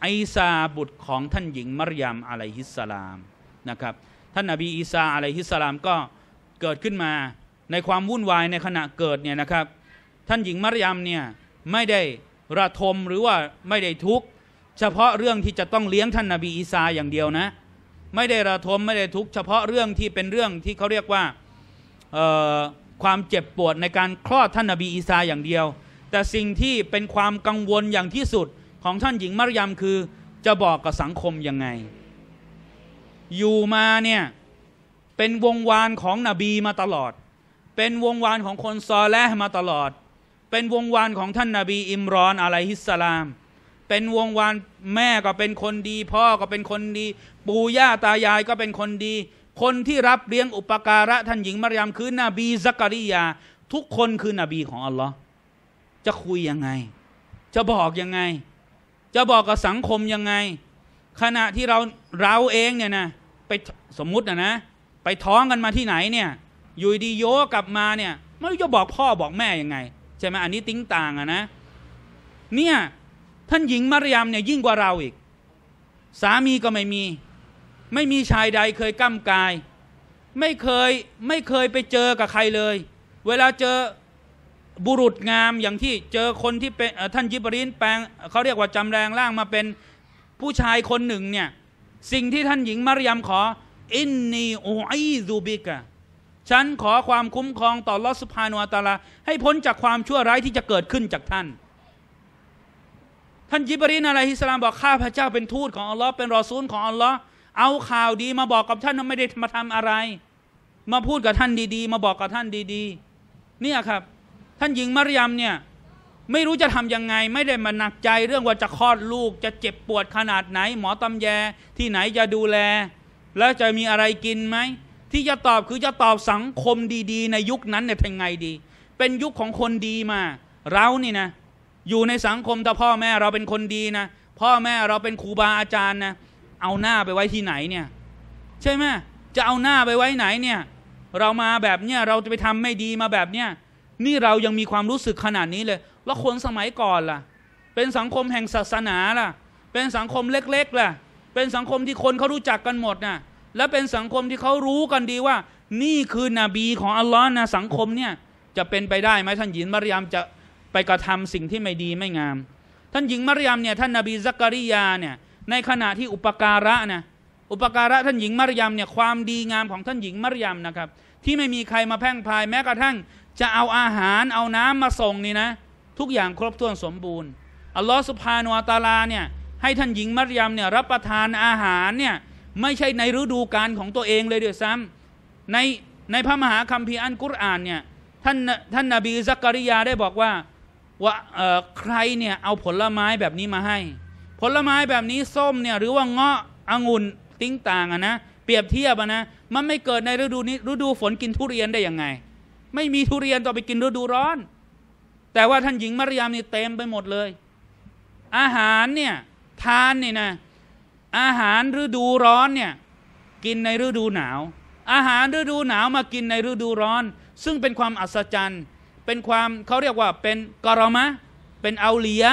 ไอซาบุตรของท่านหญิงมารยมอะลัยฮิสสลามนะครับ ท่านนบีอีซาอะลัยฮิสสลามก็เกิดขึ้นมาในความวุ่นวายในขณะเกิดเนี่ยนะครับ ท่านหญิงมารยมเนี่ยไม่ได้ระทมหรือว่าไม่ได้ทุกข์ เฉพาะเรื่องที่จะต้องเลี้ยงท่านนบีอีซาอย่างเดียวนะไม่ได้ระทมไม่ได้ทุกข์เฉพาะเรื่องที่เป็นเรื่องที่เขาเรียกว่าเความเจ็บปวดในการคลอดท่านนบีอีสาอย่างเดียว แต่สิ่งที่เป็นความกังวลอย่างที่สุดของท่านหญิงมารยามคือ จะบอกกับสังคมยังไง อยู่มาเนี่ย เป็นวงวานของนบีมาตลอด เป็นวงวานของคนซอแลมาตลอด เป็นวงวานของท่านนาบี อิมรอนอะลัยฮิสสลาม เป็นวงวานแม่ก็เป็นคนดี พ่อก็เป็นคนดีปู่ย่าตายายก็เป็นคนดีคนที่รับเลี้ยงอุปการะท่านหญิงมารยามคือนบีซักริยา ทุกคนคือนบีของอัลลอฮ์จะคุยยังไง จะบอกยังไง จะบอกกับสังคมยังไง ขณะที่เราเราเองเนี่ยนะ ไปสมมุตินะนะ ไปท้องกันมาที่ไหนเนี่ยอยู่ดีโยกลับมาเนี่ยไม่รู้จะบอกพ่อบอกแม่ยังไง ใช่ไหมอันนี้ติ้งต่างอะนะ เนี่ยท่านหญิงมารยามเนี่ยยิ่งกว่าเราอีก สามีก็ไม่มีไม่มีชายใดเคยก้มกาย ไม่เคยไม่เคยไปเจอกับใครเลย เวลาเจอบุรุษงามอย่างที่เจอคนที่เป็นท่านยิบรินแปลง เขาเรียกว่าจำแรงร่างมาเป็นผู้ชายคนหนึ่งเนี่ยสิ่งที่ท่านหญิงมารยมขอ อินนีอูอีซูบิกะฉันขอความคุ้มครองต่อลอสุภานุอัตลาให้พ้นจากความชั่วร้ายที่จะเกิดขึ้นจากท่าน ท่านยิบรินอะไรฮิสลามบอกข้าพระเจ้าเป็นทูตของอัลลอฮ์เป็นรอซูลของอัลลอฮ์เอาข่าวดีมาบอกกับท่าน ไม่ได้มาทำอะไร มาพูดกับท่านดีๆ มาบอกกับท่านดีๆ เนี่ยครับ ท่านหญิงมารยมเนี่ยไม่รู้จะทํำยังไง ไม่ได้มาหนักใจ เรื่องว่าจะคลอดลูกจะเจ็บปวดขนาดไหนหมอตำแยที่ไหนจะดูแล แล้วจะมีอะไรกินไหมที่จะตอบคือจะตอบสังคมดีๆ ในยุคนั้นเนี่ยเป็นไงดี เป็นยุคของคนดีมาเรานี่นะอยู่ในสังคมแต่พ่อแม่เราเป็นคนดีนะพ่อแม่เราเป็นครูบาอาจารย์นะเอาหน้าไปไว้ที่ไหนเนี่ยใช่ไหมจะเอาหน้าไปไว้ไหนเนี่ยเรามาแบบเนี้ยเราจะไปทำไม่ดีมาแบบเนี้ยนี่เรายังมีความรู้สึกขนาดนี้เลยแล้วคนสมัยก่อนล่ะ เป็นสังคมแห่งศาสนาล่ะ เป็นสังคมเล็กๆล่ะ เป็นสังคมที่คนเขารู้จักกันหมดน่ะและเป็นสังคมที่เขารู้กันดีว่า นี่คือนบีของอัลลอฮ์นะสังคมเนี่ยจะเป็นไปได้ไหมท่านหญิงมารยามจะไปกระทำสิ่งที่ไม่ดีไม่งาม ท่านหญิงมารยามเนี่ยท่านนาบีซักการิยาเนี่ยในขณะที่อุปการะนะอุปการะท่านหญิงมารยามเนี่ยความดีงามของท่านหญิงมารยามนะครับ ที่ไม่มีใครมาแพ่งพาย แม้กระทั่งจะเอาอาหาร เอาน้ำมาส่งนี่นะ ทุกอย่างครบถ้วนสมบูรณ์อัลลอฮฺสุภาโนอัตาลาเนี่ยให้ท่านหญิงมารยามเนี่ยรับประทานอาหารเนี่ยไม่ใช่ในฤดูกาลของตัวเองเลยด้วยซ้ำในในพระมหาคัมภีร์อันกุรอานเนี่ยท่าน ท่านนาบีซักกริยาได้บอกว่าว่าใครเนี่ยเอาผลไม้แบบนี้มาให้ผลไม้แบบนี้ส้มเนี่ย หรือว่าเงาะองุ่นติ้งต่างอะนะเปรียบเทียบอะนะมันไม่เกิดในฤดูนี้ฤดูฝนกินทุเรียนได้ยังไง ไม่มีทุเรียนต่อไปกินฤดูร้อน แต่ว่าท่านหญิงมารยามนี่เต็มไปหมดเลย อาหารเนี่ยทานนี่นะอาหารฤดูร้อนเนี่ยกินในฤดูหนาว อาหารฤดูหนาวมา กินในฤดูร้อน ซึ่งเป็นความอัศจรรย์เป็นความเขาเรียกว่าเป็นกรมะเป็นเอาเลีย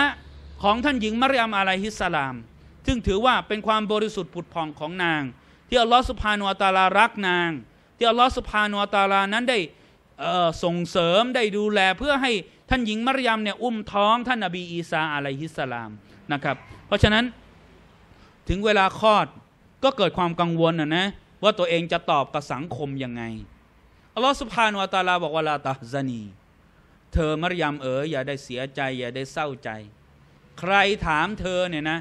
ของท่านหญิงมารยามอะลัยฮิสสลาม ซึ่งถือว่าเป็นความบริสุทธิ์ผุดผ่องของนาง ที่อัลลอฮฺสุภาโนตาลารักนาง ที่อัลลอฮฺสุภาโนตาลานั้นได้ส่งเสริมได้ดูแล เพื่อให้ท่านหญิงมารยามเนี่ยอุ้มท้องท่านนบีอีสาอะลัยฮิสสลามนะครับ เพราะฉะนั้นถึงเวลาคลอดก็เกิดความกังวลนะนะว่าตัวเองจะตอบกับสังคมยังไงอัลลอฮฺสุภาโนตาลาบอกว่าลาตาซานี เธอมารยามเอ๋ยอย่าได้เสียใจอย่าได้เศร้าใจใครถามเธอเนี่ยนะ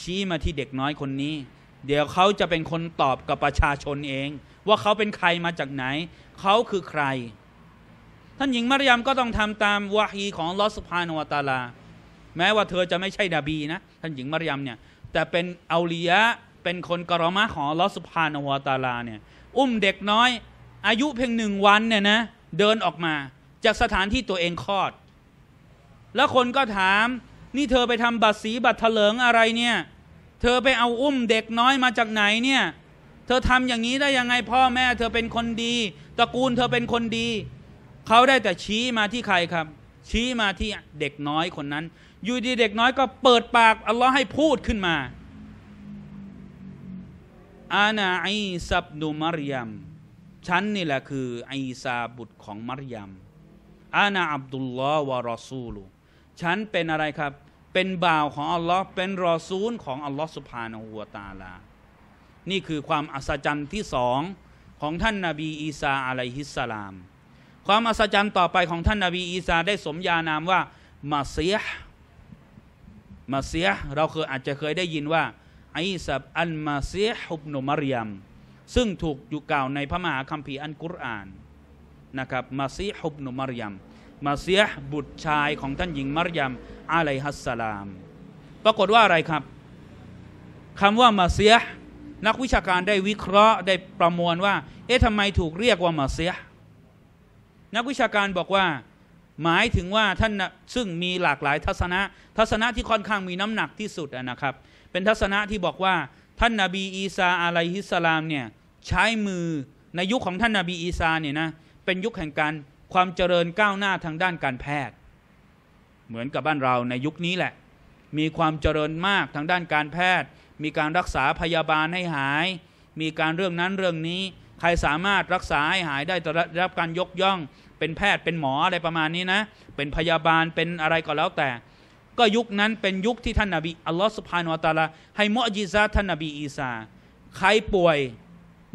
ชี้มาที่เด็กน้อยคนนี้ เดี๋ยวเขาจะเป็นคนตอบกับประชาชนเอง ว่าเขาเป็นใครมาจากไหน เขาคือใคร ท่านหญิงมารยามก็ต้องทำตามวาฮีของลอสพานวตาลา แม้ว่าเธอจะไม่ใช่ดาบีนะ ท่านหญิงมารยามเนี่ยแต่เป็นเอาลียะเป็นคนกรอมะของลอสพานวตาลาเนี่ย อุ้มเด็กน้อย อายุเพียงหนึ่งวันเนี่ยนะเดินออกมาจากสถานที่ตัวเองคลอด แล้วคนก็ถามนี่เธอไปทำบัตรสีบัตรเถลิงอะไรเนี่ย เธอไปเอาอุ้มเด็กน้อยมาจากไหนเนี่ย เธอทำอย่างนี้ได้ยังไงพ่อแม่เธอเป็นคนดีตระกูลเธอเป็นคนดี เขาได้แต่ชี้มาที่ใครครับ ชี้มาที่เด็กน้อยคนนั้น อยู่ดีเด็กน้อยก็เปิดปาก อัลลอฮ์ให้พูดขึ้นมา อาณาอีซับนูมารยมฉันนี่แหละคืออีซาบุตรของมารยมอาณาอับดุลลอฮ์วะรอซูลูฉันเป็นอะไรครับ เป็นบ่าวของอัลลอฮ์เป็นรอซูลของอัลลอฮ์สุภาณหัวตาลา นี่คือความอัศจรรย์ที่สองของท่านนาบีอีสาอะลัยฮิสสลาม ความอัศจรรย์ต่อไปของท่านนาบีอีสาได้สมญานามว่ามาเซีย มาเซียเราเคยอาจจะเคยได้ยินว่าอซสับอันมาเซียฮุบโนมารยมซึ่งถูกอยู่กล่าวในพระมหาคัมภีร์อันกุรอานนะครับมาซีฮุบโนมารยมมาเสียบุตรชายของท่านหญิงมารยมอะลฮัสสลาม ปรากฏว่าอะไรครับ คำว่ามาเสียนักวิชาการได้วิเคราะห์ได้ประมวลว่า เอ๊ะทำไมถูกเรียกว่ามาเสีย นักวิชาการบอกว่า หมายถึงว่าท่านซึ่งมีหลากหลายทัศนะทัศนะที่ค่อนข้างมีน้ำหนักที่สุดนะครับ เป็นทัศนะที่บอกว่าท่านนาบีอีสาอะลฮิสสลามเนี่ยใช้มือในยุคของท่านนาบีอีสาเนี่ยนะ เป็นยุคแห่งการความเจริญก้าวหน้าทางด้านการแพทย์ เหมือนกับบ้านเราในยุคนี้แหละ มีความเจริญมากทางด้านการแพทย์ มีการรักษาพยาบาลให้หาย มีการเรื่องนั้นเรื่องนี้ ใครสามารถรักษาให้หายได้จะรับการยกย่องเป็นแพทย์เป็นหมออะไรประมาณนี้นะ เป็นพยาบาลเป็นอะไรก็แล้วแต่ ก็ยุคนั้นเป็นยุคที่ท่านนาบีอัลลอฮฺสุภาโนตาละให้มอจิซาท่านนาบีอีสาใครป่วย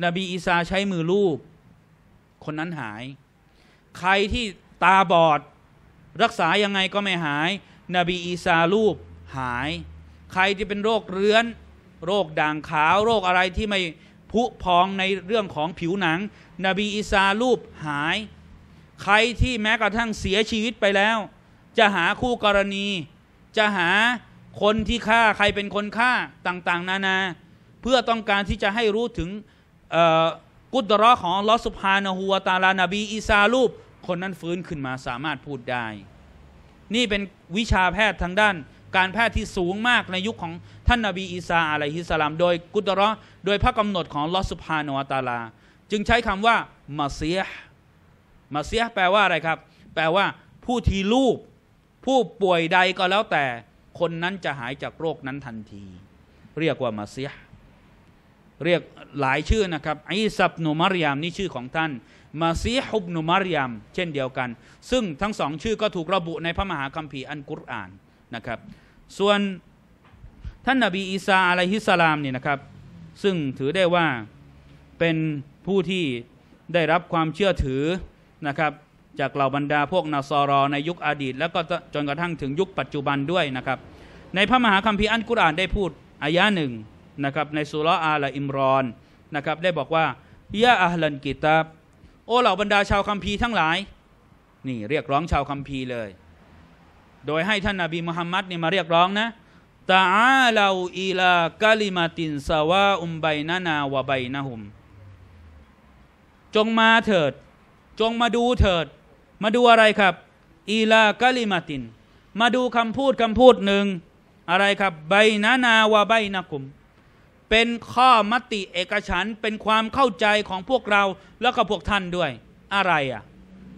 นบีอีสาใช้มือลูบคนนั้นหายใครที่ตาบอดรักษายังไงก็ไม่หาย นบีอีสารูปหาย ใครที่เป็นโรคเรื้อน โรคด่างขาว โรคอะไรที่ไม่พุพองในเรื่องของผิวหนัง นบีอีสารูปหาย ใครที่แม้กระทั่งเสียชีวิตไปแล้ว จะหาคู่กรณี จะหาคนที่ฆ่าใครเป็นคนฆ่าต่างๆ นานา เพื่อต้องการที่จะให้รู้ถึงกุดรอของลอสุภานะฮัวตาลานบีอีสารูปคนนั้นฟื้นขึ้นมาสามารถพูดได้ นี่เป็นวิชาแพทย์ทางด้าน การแพทย์ที่สูงมากในยุคของท่านนาบีอีสาอะลัยฮิสลาม โดยกุตระโดยพระกำหนดของลอสุภาโนอตาลาจึงใช้คำว่ามาเซียมาเซียแปลว่าอะไรครับ แปลว่าผู้ทีรูปผู้ป่วยใดก็แล้วแต่ คนนั้นจะหายจากโรคนั้นทันที เรียกว่ามาเซียเรียกหลายชื่อนะครับไอ้สับนูมารยามนี่ชื่อของท่านมาซีฮุบนุมารยามเช่นเดียวกัน ซึ่งทั้งสองชื่อก็ถูกระบุในพระมหาคัมภีร์อันกุรอานนะครับส่วนท่านนบีอีสาอะลัยฮิสลามเนี่ยนะครับซึ่งถือได้ว่าเป็นผู้ที่ได้รับความเชื่อถือนะครับจากเหล่าบรรดาพวกนาซอรอ ในยุคอดีตแล้วก็จนกระทั่งถึงยุคปัจจุบันด้วยนะครับในพระมหาคัมภีร์อันกุรอานได้พูดอายะหนึ่งนะครับในสุรอาลอิมรอนนะครับได้บอกว่ายะอัลลันกิตาบโอ้เหล่าบรรดาชาวคัมภีร์ทั้งหลาย นี่เรียกร้องชาวคัมภีร์เลย โดยให้ท่านนาบีมุฮัมมัดนี่มาเรียกร้องนะตาอาเลาอีลากาลิมาตินสวาอุมไบนานาวาไบนาหุม จงมาเถิด จงมาดูเถิด มาดูอะไรครับอีลากาลิมาตินมาดูคำพูดคำพูดหนึ่งอะไรครับไบนานาวาไบนาคุมเป็นข้อมติเอกฉันเป็นความเข้าใจของพวกเราแล้วก็พวกท่านด้วยอะไรอะ่ะ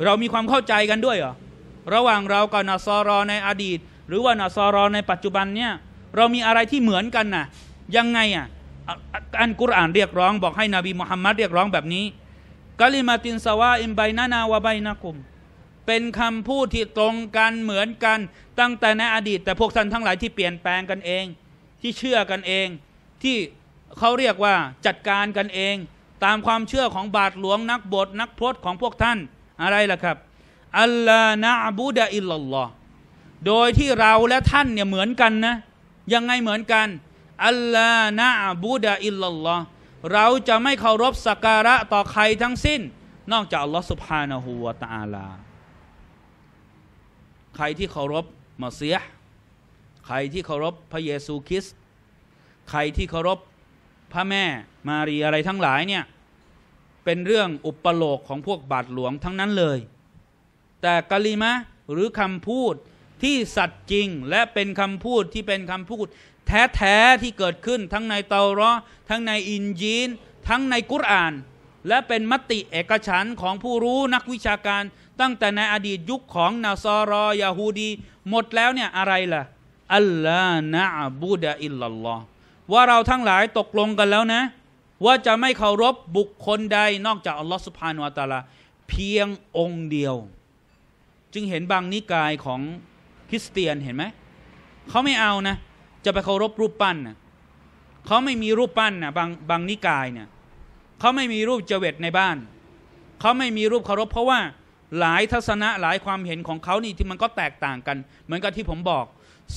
เรามีความเข้าใจกันด้วยเหรอ ระหว่างเรากับนสรอในอดีต หรือว่านสรอในปัจจุบันเนี่ยเรามีอะไรที่เหมือนกันนะ่ะยังไงอะ่ะอันกุรอานเรียกร้อง บอกให้นบีมุฮัมมัดเรียกร้องแบบนี้กาลิมาตินสวา อิมไบนานาวะไบนากุม เป็นคำพูด ที่ตรงกันเหมือนกันตั้งแต่ในอดีตแต่พวกท่าน ทั้งหลายที่เปลี่ยนแปลงกันเองที่เชื่อกันเองที่เขาเรียกว่าจัดการกันเองตามความเชื่อของบาทหลวงนักบทนักพรตของพวกท่านอะไรล่ะครับ อัลลอฮ์นะบูดาอิลลอฮ์โดยที่เราและท่านเนี่ยเหมือนกันนะ ยังไงเหมือนกันอัลลอฮ์นะบูดาอิลลอฮ์เราจะไม่เคารพสักการะต่อใครทั้งสิ้น นอกจากอัลลอฮ์สุภาณหูวตาลา ใครที่เคารพมาเสียใครที่เคารพพระเยซูคริสต์ใครที่เคารพ พระแม่มารีอะไรทั้งหลายเนี่ยเป็นเรื่องอุปโลกของพวกบาทหลวงทั้งนั้นเลย แต่กะลีมะหรือคำพูดที่สัตย์จริงและเป็นคำพูดที่เป็นคำพูด แท้ๆที่เกิดขึ้นทั้งในเตารอทั้งในอินยีนทั้งในกุราน และเป็นมติเอกฉันของผู้รู้นักวิชาการ ตั้งแต่ในอดีตยุคของนาซารอยาฮูดีหมดแล้วเนี่ยอะไรล่ะอัลลอ์นะบูดะอิลลัลลอฮ์ว่าเราทั้งหลายตกลงกันแล้วนะ ว่าจะไม่เคารพบุคคลใดนอกจากอัลลอฮฺสุภาโนอัตาลาเพียงองค์เดียว จึงเห็นบางนิกายของคริสเตียนเห็นไหมเขาไม่เอานะ จะไปเคารพรูปปั้นนะเขาไม่มีรูปปั้นนะบางบางนิกายเนี่ยเขาไม่มีรูปเจเวตในบ้านเขาไม่มีรูปเคารพ เพราะว่าหลายทัศนะหลายความเห็นของเขานี่ที่มันก็แตกต่างกัน เหมือนกับที่ผมบอก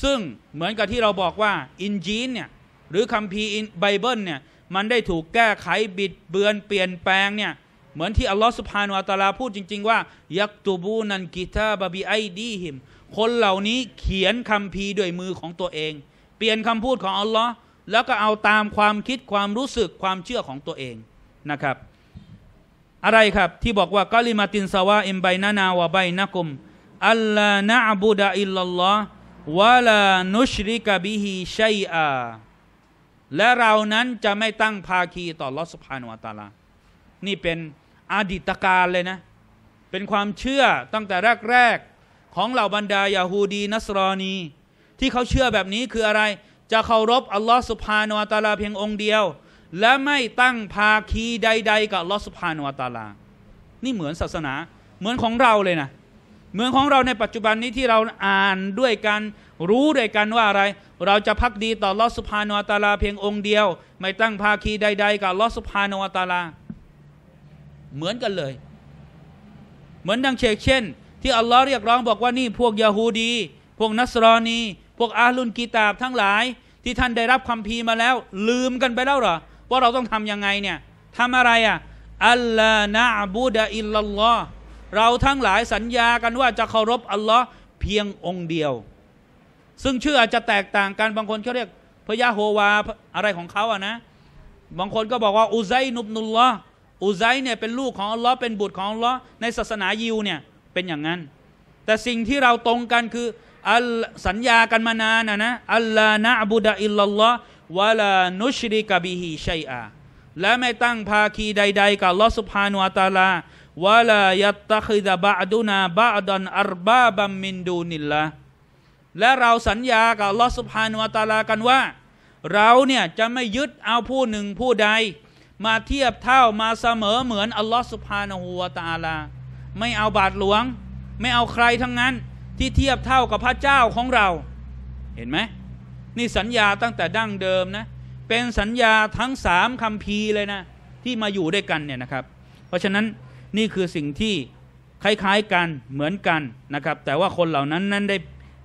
ซึ่งเหมือนกับที่เราบอกว่า อินจีนเนี่ยหรือคัมภีร์ไบเบิลเนี่ยมันได้ถูกแก้ไขบิดเบือนเปลี่ยนแปลงเนี่ยเหมือนที่อัลลอฮฺสุภาโนอัตลาพูดจริง ๆ ว่ายักตูบูนันกิตาบบีไอดีหิมคนเหล่านี้เขียนคัมภีร์ด้วยมือของตัวเอง เปลี่ยนคำพูดของอัลลอฮ์แล้วก็เอาตามความคิดความรู้สึกความเชื่อของตัวเองนะครับ อะไรครับที่บอกว่ากาลิมาตินสวาอิมไบนานาวะไบนักุมอัลลานะบูดะอิลลัลลอฮ์วะลานุชริกะบิฮิชัยอาและเรานั้นจะไม่ตั้งภาคีต่อลอสพานวตาลา นี่เป็นอดีตการเลยนะ เป็นความเชื่อตั้งแต่แรกแรกของเหล่าบรรดายาฮูดีนัสรอนีที่เขาเชื่อแบบนี้คืออะไร จะเคารพอัลลอฮ์สุภาโนตาลาเพียงองค์เดียว และไม่ตั้งภาคีใด ๆ กับลอสพานวตาลา นี่เหมือนศาสนา เหมือนของเราเลยนะ เหมือนของเราในปัจจุบันนี้ที่เราอ่านด้วยกันรู้ด้วยกันว่าอะไร เราจะพักดีต่อลอสุภาโนตาลาเพียงองค์เดียว ไม่ตั้งภาคีใดๆ กับลอสุภาโนตาลา เหมือนกันเลย เหมือนดังเชกเช่น ที่อัลลอฮ์เรียกร้องบอกว่านี่พวกยาฮูดี พวกนัสรอนีพวกอาลุนกีตาบทั้งหลาย ที่ท่านได้รับคำพีมาแล้ว ลืมกันไปแล้วหรอ ว่าเราต้องทำยังไงเนี่ยทำอะไรอ่ะอัลลอนะบูดะอิลลัลลอฮ์เราทั้งหลายสัญญากันว่าจะเคารพอัลลอฮ์เพียงองค์เดียวซึ่งชื่ออาจจะแตกต่างกัน บางคนเขาเรียกพยาโฮวาอะไรของเขาอ่ะนะบางคนก็บอกว่าอุไซนุบนุลลออุไซเนี่ยเป็นลูกของอัลลอฮ์เป็นบุตรของอัลลอฮ์ในศาสนายิวเนี่ยเป็นอย่างนั้นแต่สิ่งที่เราตรงกันคืออัลสัญญากันมานานนะนะอัลลานะบุดะอิลลัลลอฮ์วะลานุชริกะบิฮิชัยอาและไม่ตั้งภาคีใดๆกับลอสุภานุอัตาลาวะลายัตตะคิดะบะดุนาบะดอนอัรบาบัมมินดูนิลลาและเราสัญญากับลอสุภานุตาลากันว่า เราเนี่ยจะไม่ยึดเอาผู้หนึ่งผู้ใด มาเทียบเท่ามาเสมอเหมือนอัลลอฮฺสุภาณหัวตาลา ไม่เอาบาทหลวงไม่เอาใครทั้งนั้นที่เทียบเท่ากับพระเจ้าของเรา เห็นไหมนี่สัญญาตั้งแต่ดั้งเดิมนะเป็นสัญญาทั้งสามคำพีเลยนะ ที่มาอยู่ด้วยกันเนี่ยนะครับ เพราะฉะนั้นนี่คือสิ่งที่คล้ายๆกันเหมือนกันนะครับ แต่ว่าคนเหล่านั้นนั้นได้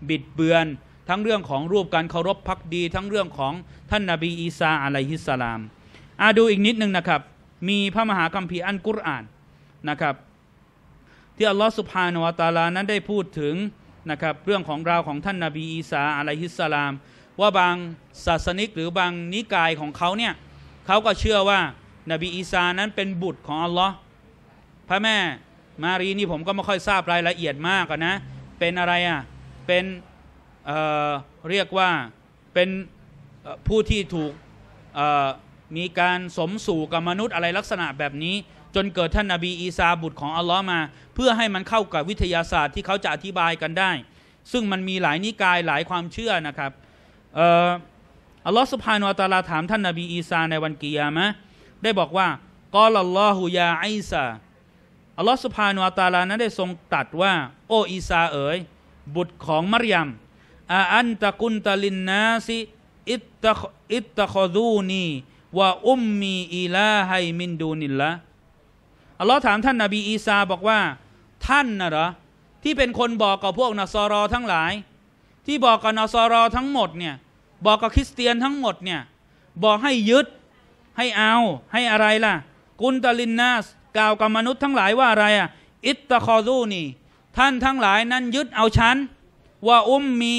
บิดเบือนทั้งเรื่องของรูปการเคารพพักดีทั้งเรื่องของท่านนาบีอีสาอะลัยฮิสสลามอาดูอีกนิดนึงนะครับ มีพระมหาคัมภีร์อันกุรอานนะครับ ที่อัลลอฮ์สุภาโนวตาลานั้นได้พูดถึงนะครับเรื่องของราวของท่านนาบีอีสาอะลัยฮิสสลาม ว่าบางศาสนิกหรือบางนิกายของเขาเนี่ยเขาก็เชื่อว่านาบีอีสานั้นเป็นบุตรของอัลลอฮ์พระแม่มารีนี่ผมก็ไม่ค่อยทราบรายละเอียดมากนะเป็นอะไรอะ่ะเป็นเเรียกว่าเป็นผู้ที่ถูกมีการสมสู่กับมนุษย์อะไรลักษณะแบบนี้ จนเกิดท่านนาบีอีซาบุตรของอัลลอฮ์มา เพื่อให้มันเข้ากับวิทยาศาสตร์ที่เขาจะอธิบายกันได้ ซึ่งมันมีหลายนิกายหลายความเชื่อนะครับอัลลอฮ์สุภาโนตาลาถามท่านนาบีอีซาในวันกิยามะได้บอกว่า กอลลอฮูยาอิซาอัลลอฮ์สุภาโนตาลานั้นได้ทรงตัดว่า โออีซาเอ๋ยบุตรของมารยมอาอันตะกุนตะลินนาสิ อิตตะอิตตะคอดูนีว่าอุมมีอีลาไฮมินดูนิลละอัลลอฮ์ถามท่านนาบีอีสาบอกว่า ท่านน่ะเหรอ ที่เป็นคนบอกกับพวกนอสรอทั้งหลาย ที่บอกกับนอสรอทั้งหมดเนี่ยบอกกับคริสเตียนทั้งหมดเนี่ยบอกให้ยึดให้เอาให้อะไรล่ะกุนตลินนาสกล่าวกับมนุษย์ทั้งหลายว่าอะไรอ่ะ อิตตะคอดูนีท่านทั้งหลายนั้นยึดเอาฉันว่าอุมมี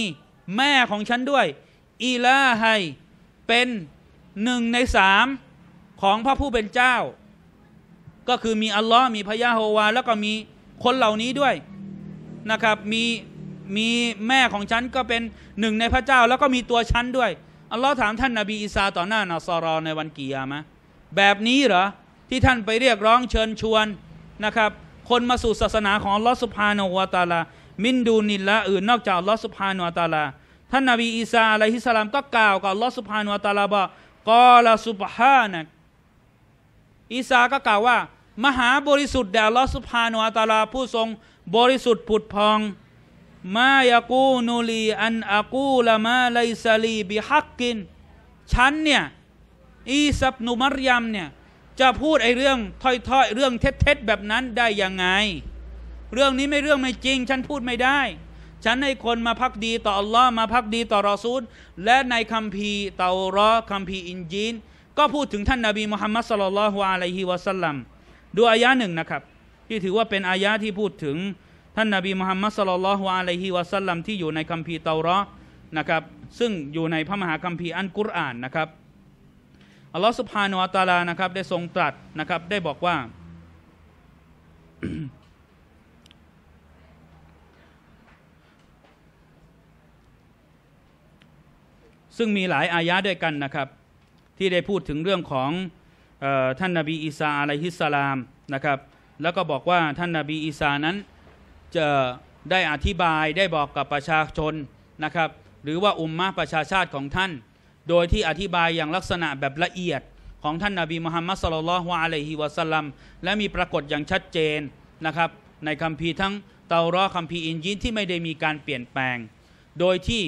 แม่ของฉันด้วย อีลาไฮเป็นหนึ่งในสามของพระผู้เป็นเจ้า ก็คือมีอัลลอฮ์มีพยาโฮวาแล้วก็มีคนเหล่านี้ด้วยนะครับ มีมีแม่ของฉันก็เป็นหนึ่งในพระเจ้า แล้วก็มีตัวฉันด้วยอัลลอฮ์ถามท่านนาบีอิสาต่อหน้านาซอรอในวันกีย์มะแบบนี้เหรอ ที่ท่านไปเรียกร้องเชิญชวนนะครับคนมาสู่ศาสนาของลอสุภาโนวาตาลามินดูนิละอื่นนอกจากลอสุภาโนวาตาลาท่านนาบีอีสาอะลัยฮิสลาม ก็กล่าวกับลอสุภาโนวาตาลาบอกกอลาสุบฮานะอีสาก็กล่าวว่า มหาบริสุทธิ์แด่ลอสุภาโนวาตาลาผู้ทรง บริสุทธิ์ผุดพอง มายากูนูลีอันอากูละมาไลซาลีบิฮักกิน ฉันเนี่ย อีสับนุมารยมเนี่ยจะพูดไอ้เรื่องถ้อยๆ เรื่องเท็จๆแบบนั้นได้ยังไง เรื่องนี้ไม่เรื่องไม่จริง ฉันพูดไม่ได้ ฉันให้คนมาพักดีต่ออัลลอฮ์มาพักดีต่อรอซูลและในคัมภีร์เตารอคัมภีร์อินจีนก็พูดถึงท่านนาบีมุฮัมมัดสลลัลฮุอะลัยฮิวะสัลลัมดูอายะหนึ่งนะครับ ที่ถือว่าเป็นอายะที่พูดถึงท่านนาบีมุฮัมมัดสลลัลฮุอะลัยฮิวะสัลลัมที่อยู่ในคัมภีร์เตารอนะครับซึ่งอยู่ในพระมหาคัมภีร์อันกุรอานนะครับอัลลอฮฺสุภาโนอัตาลานะครับได้ทรงตรัสนะครับได้บอกว่า ซึ่งมีหลายอายะด้วยกันนะครับ ที่ได้พูดถึงเรื่องของออท่านนาบีอีสาอะลัยฮิสสลามนะครับแล้วก็บอกว่าท่านนาบีอีสานั้นจะได้อธิบายได้บอกกับประชาชนนะครับหรือว่าอุมมะประชาชาติของท่านโดยที่อธิบายอย่างลักษณะแบบละเอียด ของท่านนาบีมุฮัมมัดสลลัลฮวาอะลัยฮิวะสัลลัมและมีปรากฏอย่างชัดเจนนะครับในคัมภีร์ทั้งเตารอคัมภีร์อินยินที่ไม่ได้มีการเปลี่ยนแปลง โดยที่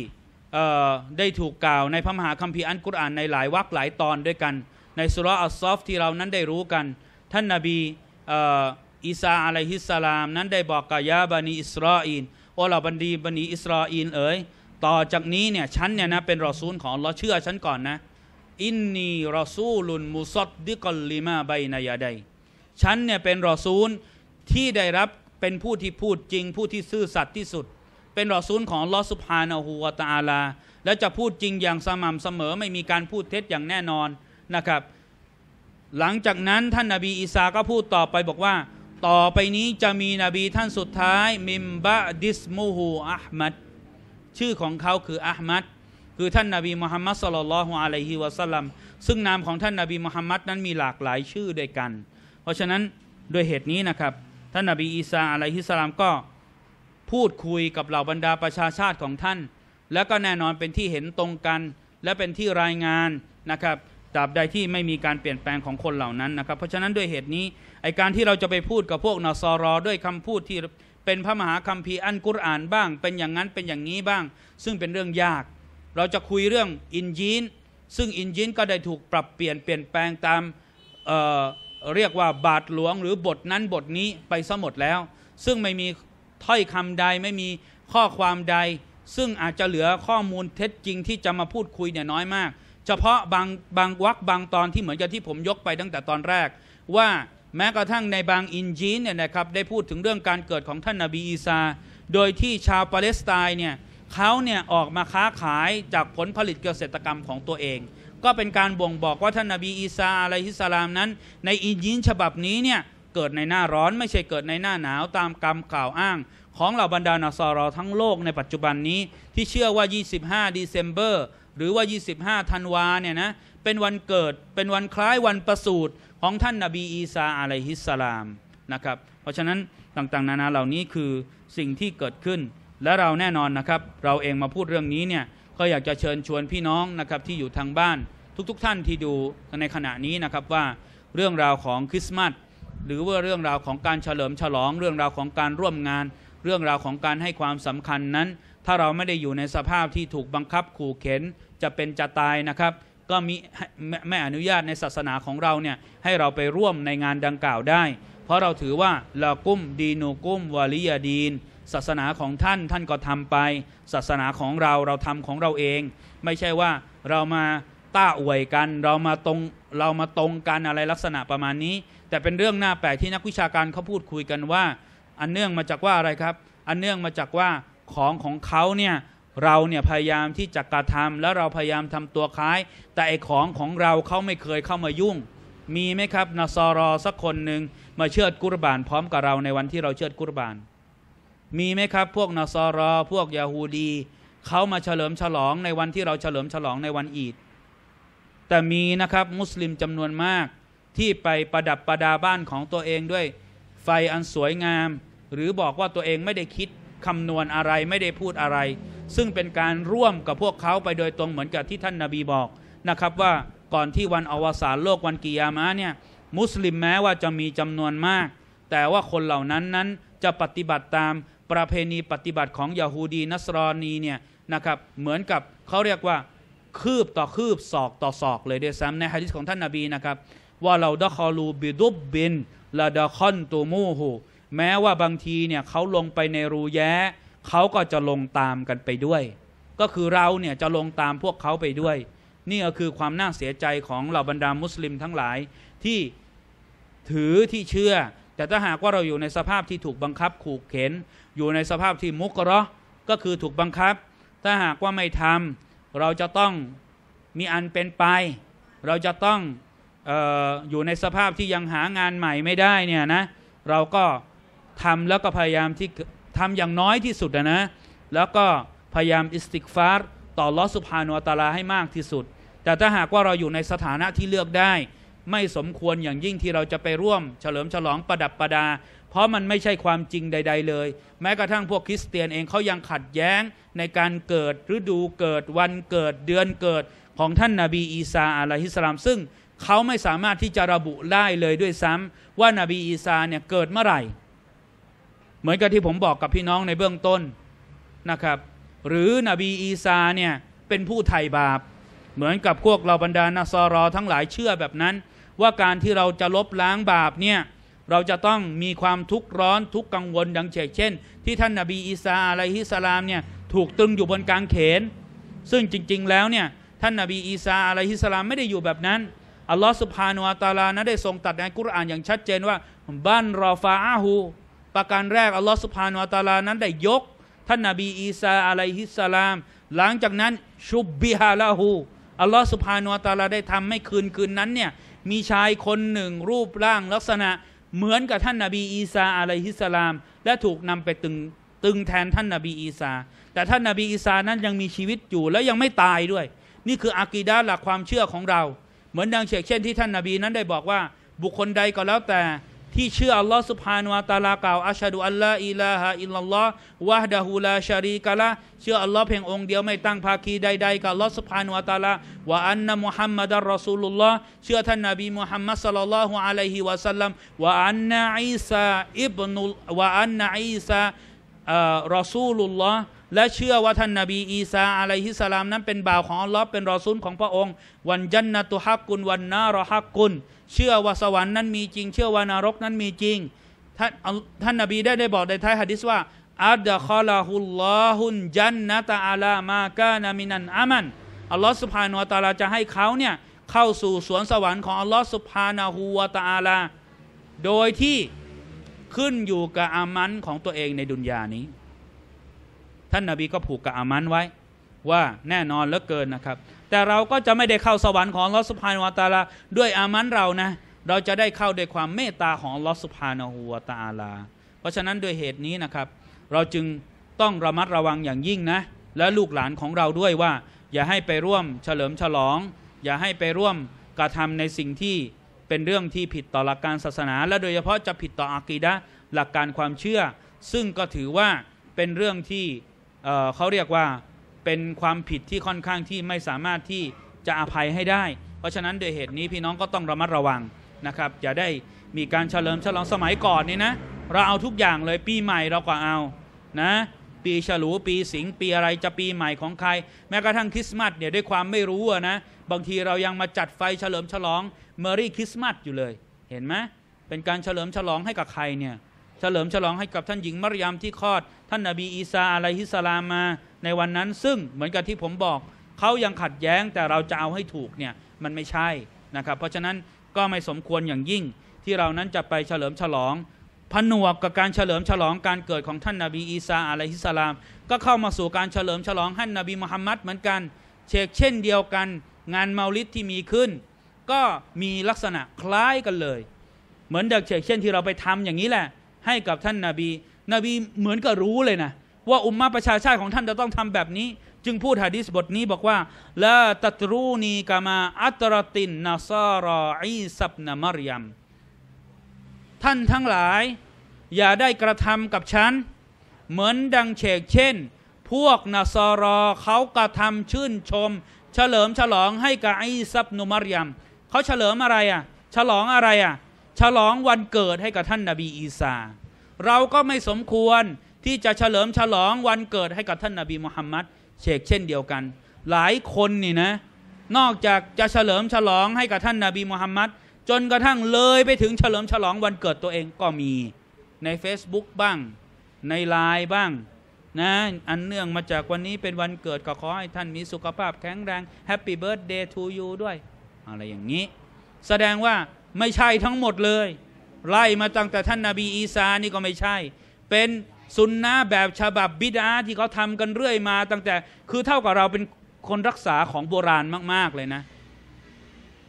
ได้ถูกกล่าวในพระมหาคัมภีร์อันกุรอานในหลายวรรคหลายตอนด้วยกัน ในสุรอัลซอฟที่เรานั้นได้รู้กันท่านนาบีอิสาอะลัยฮิสสลาม นั้นได้บอกกับยาบันีอิสราอินโอลาบันดีบันีอิสราอินเอ๋ยต่อจากนี้เนี่ยฉันเนี่ยนะเป็นรอซูลของเราเชื่อฉันก่อนนะอินนีรอซูลุนมุซดดิกลลิมาใบนายาไดฉันเนี่ยเป็นรอซูลที่ได้รับเป็นผู้ที่พูดจริงผู้ที่ซื่อสัตย์ที่สุด เป็นรอซูลของลอสุภานะหูวตาลา และจะพูดจริงอย่างสม่ำเสมอไม่มีการพูดเท็จอย่างแน่นอนนะครับหลังจากนั้นท่านนาบีอีสาก็พูดต่อไปบอกว่า ต่อไปนี้จะมีนบีท่านสุดท้ายมิมบะดิสมูฮูอัลมัดชื่อของเขาคืออัลมัดคือท่านนาบีมุฮัมมัดสลลัลฮุอะลัยฮิวะสัลลัมซึ่งนามของท่านนาบีมุฮัมมัดนั้นมีหลากหลายชื่อด้วยกัน เพราะฉะนั้นโดยเหตุนี้นะครับท่านนาบีอีสาอะลัยฮิสลามก็พูดคุยกับเหล่าบรรดาประชาชาติของท่าน และก็แน่นอนเป็นที่เห็นตรงกันและเป็นที่รายงานนะครับตราบใดที่ไม่มีการเปลี่ยนแปลงของคนเหล่านั้นนะครับเพราะฉะนั้นด้วยเหตุนี้ไอการที่เราจะไปพูดกับพวกนอซอรอด้วยคำพูดที่เป็นพระมหาคัมภีร์อันกุรอานบ้าง เป็นอย่างนั้นเป็นอย่างนี้บ้าง ซึ่งเป็นเรื่องยาก เราจะคุยเรื่องอินยีนซึ่งอินยีนก็ได้ถูกปรับเปลี่ยนเปลี่ยนแปลงตามเเรียกว่าบาทหลวงหรือบทนั้นบทนี้ไปซะหมดแล้ว ซึ่งไม่มีถ้อยคำใดไม่มีข้อความใด ซึ่งอาจจะเหลือข้อมูลเท็จจริงที่จะมาพูดคุยเนี่ยน้อยมาก เฉพาะบางบางวักบางตอนที่เหมือนกับที่ผมยกไปตั้งแต่ตอนแรกว่าแม้กระทั่งในบางอินจีนเนี่ยนะครับได้พูดถึงเรื่องการเกิดของท่านนาบีอีซา โดยที่ชาวปาเลสไตน์เนี่ยเขาเนี่ยออกมาค้าขายจากผลผลิตเกษตรกรรมของตัวเอง ก็เป็นการบ่งบอกว่าท่านนาบีอีซาอะลัยฮิสสลามนั้น ในอินจีนฉบับนี้ เนี่ย เกิดในหน้าร้อนไม่ใช่เกิดในหน้าหนาวตามกรรมกล่าวอ้าง ของเหล่าบรรดานาซอรอทั้งโลกในปัจจุบันนี้ที่เชื่อว่า 25ดีเซมเบอร์หรือว่า 25 ธันวาเนี่ยนะเป็นวันเกิดเป็นวันคล้ายวันประสูติของท่านนาบีอีสาอะลัยฮิสสลามนะครับ เพราะฉะนั้นต่างๆ นานาเหล่านี้คือสิ่งที่เกิดขึ้น และเราแน่นอนนะครับ เราเองมาพูดเรื่องนี้เนี่ยก็อยากจะเชิญชวนพี่น้องนะครับที่อยู่ทางบ้าน ทุกๆทท่านที่ดูในขณะนี้นะครับว่า เรื่องราวของคริสต์มาสหรือว่าเรื่องราวของการเฉลิมฉลอง เรื่องราวของการร่วมงาน เรื่องราวของการให้ความสำคัญนั้น ถ้าเราไม่ได้อยู่ในสภาพที่ถูกบังคับขู่เข็นจะเป็นจะตายนะครับก็มิไม่อนุญาตในศาสนาของเราเนี่ยให้เราไปร่วมในงานดังกล่าวได้ เพราะเราถือว่าลากุ้มดีนูกุ้มวาลียดีนศาสนาของท่านท่านก็ทำไป ศาสนาของเราเราทำของเราเอง ไม่ใช่ว่าเรามาต้าอวยกัน เรามาตรงเรามาตรงกันอะไรลักษณะประมาณนี้ แต่เป็นเรื่องน่าแปลกที่นักวิชาการเขาพูดคุยกันว่าอันเนื่องมาจากว่าอะไรครับ อันเนื่องมาจากว่าของของเขาเนี่ยเราเนี่ยพยายามที่จะกระทำแล้วเราพยายามทำตัวคล้าย แต่ไอของของเราเขาไม่เคยเข้ามายุ่ง มีไหมครับนสอรอสักคนหนึ่งมาเชิดกุรบานพร้อมกับเราในวันที่เราเชิดกุรบานมีไหมครับพวกนสอรอพวกยาฮูดีเขามาเฉลิมฉลองในวันที่เราเฉลิมฉลองในวันอีดแต่มีนะครับมุสลิมจำนวนมากที่ไปประดับประดาบ้านของตัวเองด้วย ไฟอันสวยงาม หรือบอกว่าตัวเองไม่ได้คิดคำนวณอะไรไม่ได้พูดอะไร ซึ่งเป็นการร่วมกับพวกเขาไปโดยตรงเหมือนกับที่ท่านนาบีบอกนะครับว่าก่อนที่วันอวสานโลกวันกิยามะเนี่ยมุสลิมแม้ว่าจะมีจำนวนมาก แต่ว่าคนเหล่านั้นนั้นจะปฏิบัติตามประเพณีปฏิบัติของยาฮูดีนัสรอนีเนี่ยนะครับเหมือนกับเขาเรียกว่าคืบต่อคืบศอกต่อศอกเลยด้วยซ้ำในฮะดิษของท่านนาบีนะครับว่าเราดะคอลูบิดุบบินละดะคอนตูมูหูแม้ว่าบางทีเนี่ยเขาลงไปในรูแย้เขาก็จะลงตามกันไปด้วย ก็คือเราเนี่ยจะลงตามพวกเขาไปด้วย นี่ก็คือความน่าเสียใจของเหล่าบรรดามุสลิมทั้งหลายที่ถือที่เชื่อ แต่ถ้าหากว่าเราอยู่ในสภาพที่ถูกบังคับขู่เข็นอยู่ในสภาพที่มุกรอก็คือถูกบังคับ ถ้าหากว่าไม่ทำเราจะต้องมีอันเป็นไป เราจะต้องอออยู่ในสภาพที่ยังหางานใหม่ไม่ได้เนี่ยนะเราก็ทำ แล้วก็พยายามที่ทำอย่างน้อยที่สุดนะ แล้วก็พยายามอิสติกฟาร์ต่อลอสุภาโนตาลาให้มากที่สุด แต่ถ้าหากว่าเราอยู่ในสถานะที่เลือกได้ ไม่สมควรอย่างยิ่งที่เราจะไปร่วม เฉลิมฉลองประดับประดา เพราะมันไม่ใช่ความจริงใด ๆ เลย แม้กระทั่งพวกคริสเตียนเองเขายังขัดแย้งในการเกิดฤดูเกิดวันเกิดเดือนเกิดของท่านนาบีอีสาอะลัยฮิสลาม ซึ่งเขาไม่สามารถที่จะระบุได้เลยด้วยซ้ำว่านาบีอีสาเนี่ยเกิดเมื่อไหร่เหมือนกับที่ผมบอกกับพี่น้องในเบื้องต้นนะครับ หรือนบีอีซาเนี่ยเป็นผู้ไถ่บาป เหมือนกับพวกเราบรรดานาซารอทั้งหลายเชื่อแบบนั้น ว่าการที่เราจะลบล้างบาปเนี่ยเราจะต้องมีความทุกข์ร้อนทุกข์กังวลดังเช่นที่ท่านนาบีอีสาอะลัยฮิสลามเนี่ยถูกตรึงอยู่บนกางเขน ซึ่งจริงๆ แล้วเนี่ย ท่านนาบีอีสาอะลัยฮิสลามไม่ได้อยู่แบบนั้น อัลลอฮฺสุภาโนอัตาลานะได้ทรงตัดในกุรอานอย่างชัดเจนว่าบ้านรอฟาอาหูประการแรกอัลลอฮฺสุภาโนอัตาลานั้น ได้ยก ท่านนาบี อีสาอะลัยฮิสสลาม หลังจากนั้นชุบบิฮาลาหูอัลลอฮฺสุภาโนอัตาลาได้ทำให้คืนคืนนั้นเนี่ยมีชายคนหนึ่งรูปร่างลักษณะเหมือนกับท่านนาบีอีสาอะลัยฮิสลาม และถูกนำไปตึงตึงแทนท่านนาบีอีสาแต่ท่านนาบีอีสานั้นยังมีชีวิตอยู่และยังไม่ตายด้วย นี่คืออากีดาหลักความเชื่อของเรา เหมือนดังเช่นที่ท่านนาบีนั้นได้บอกว่าบุคคลใดก็แล้วแต่ที่เชื่ออัลลอฮ์สุภฮานุอตาลากล่าวอัชดุอัลลอฮ์อิลาฮะอิลลอฮ์วะดะฮูลาชารีกะละเชื่ออัลลอฮ์เพียงองค์เดียวไม่ตั้งภาคีใดๆกับอัลลอฮ์สุภฮานุอตาลาวะอันนะมุฮัมมัดอัลรอซูลุลลอฮ์เชื่อท่านนบีมุฮัมมัดสัลลัลลอฮุอะลัยฮิวะสัลลัมวะอันนะอิสาอิบนุวะอันนะอิสาอรอซูลุลลอฮ์และเชื่อว่าท่านนบีอีสาอะลัยฮิสลามนั้นเป็นบ่าวของอัลลอฮ์เป็นรอซูลของพระองค์ วันจันนะตุฮักกุลวันนารอฮักกุลเชื่อว่าสวรรค์นั้นมีจริง เชื่อว่านรกนั้นมีจริง ท่านท่านนบีได้ได้บอกในท้ายหะดิษว่าอัลละคอลาฮุลลอฮุนจันนะตาอัลามากานามินันอามันอัลลอฮฺสุภาโนตาลาจะให้เขาเนี่ยเข้าสู่สวนสวรรค์ของอัลลอฮฺสุภานาหูวตาลาโดยที่ขึ้นอยู่กับอามันของตัวเองในดุนยานี้ ท่านนาบีก็ผูกกับอามันไว้ ว่าแน่นอนเหลือเกินนะครับแต่เราก็จะไม่ได้เข้าสวรรค์ของลอสุภานวตาลาด้วยอามันเรานะเราจะได้เข้าด้วยความเมตตาของลอสุภานหัวตาลา เพราะฉะนั้นด้วยเหตุนี้นะครับ เราจึงต้องระมัดระวังอย่างยิ่งนะและลูกหลานของเราด้วยว่า อย่าให้ไปร่วมเฉลิมฉลอง อย่าให้ไปร่วมกระทำในสิ่งที่เป็นเรื่องที่ผิดต่อหลักการศาสนา และโดยเฉพาะจะผิดต่ออากีดะหลักการความเชื่อ ซึ่งก็ถือว่าเป็นเรื่องที่เเขาเรียกว่าเป็นความผิดที่ค่อนข้างที่ไม่สามารถที่จะอภัยให้ได้ เพราะฉะนั้นโดยเหตุนี้พี่น้องก็ต้องระมัดระวังนะครับอย่าได้มีการเฉลิมฉลองสมัยก่อนนี่นะเราเอาทุกอย่างเลยปีใหม่เราก็เอานะปีฉลูปีสิง ปีอะไรจะปีใหม่ของใคร แม้กระทั่งคริสต์มาสเนี่ยด้วยความไม่รู้นะ บางทีเรายังมาจัดไฟเฉลิมฉลองเมอรี่คริสต์มาสอยู่เลย เห็นไหมเป็นการเฉลิมฉลองให้กับใครเนี่ยเฉลิมฉลองให้กับท่านหญิงมารยามที่คลอด ท่านนาบีอีสาอะลัยฮิสลามมาในวันนั้นซึ่งเหมือนกับที่ผมบอก เขายังขัดแย้งแต่เราจะเอาให้ถูกเนี่ยมันไม่ใช่นะครับ เพราะฉะนั้นก็ไม่สมควรอย่างยิ่งที่เรานั้นจะไปเฉลิมฉลองผนวกกับการเฉลิมฉลองการเกิดของท่านนาบีอีสาอะลัยฮิสลาม ก็เข้ามาสู่การเฉลิม ฉลองท่านนาบีมุฮัมมัดเหมือนกันเชกเช่นเดียวกันงานเมาลิดที่มีขึ้น ก็มีลักษณะคล้ายกันเลย เหมือนเด็กเชกเช่นที่เราไปทำอย่างนี้แหละ ให้กับท่านนาบีนบี เหมือนก็รู้เลยนะว่า อุมมาประชาชาติของท่านจะต้องทำแบบนี้ จึงพูดฮะดิษบทนี้บอกว่าละตัตรูนีกามา อัตรตินนาซาราอีซับนามารยมท่านทั้งหลาย อย่าได้กระทำกับฉัน เหมือนดังเฉกเช่น พวกนาซารอ เขากระทำชื่นชม เฉลิมฉลองให้กับอีับนุมารยมเขาเฉลิมอะไรอ่ะฉลองอะไรอ่ะฉลองวันเกิดให้กับท่านนาบีอีสา เราก็ไม่สมควรที่จะเฉลิมฉลองวันเกิดให้กับท่านนาบีมุฮัมมัดเชกเช่นเดียวกัน หลายคนนี่นะ นอกจากจะเฉลิมฉลองให้กับท่านนาบีมุฮัมมัด จนกระทั่งเลยไปถึงเฉลิมฉลองวันเกิดตัวเองก็มีใน Facebook บ้างในไลน์บ้างนะอันเนื่องมาจากวันนี้เป็นวันเกิดก็ขอให้ท่านมีสุขภาพแข็งแรงแฮปปี้เบิร์ดเดย์ทูยูด้วย อะไรอย่างนี้ แสดงว่าไม่ใช่ทั้งหมดเลยไล่มาตั้งแต่ท่านนาบีอีสานี่ก็ไม่ใช่เป็นสุนนะแบบฉบับบิดาที่เขาทำกันเรื่อยมา ตั้งแต่คือเท่ากับเราเป็นคนรักษาของโบราณมากๆเลยนะ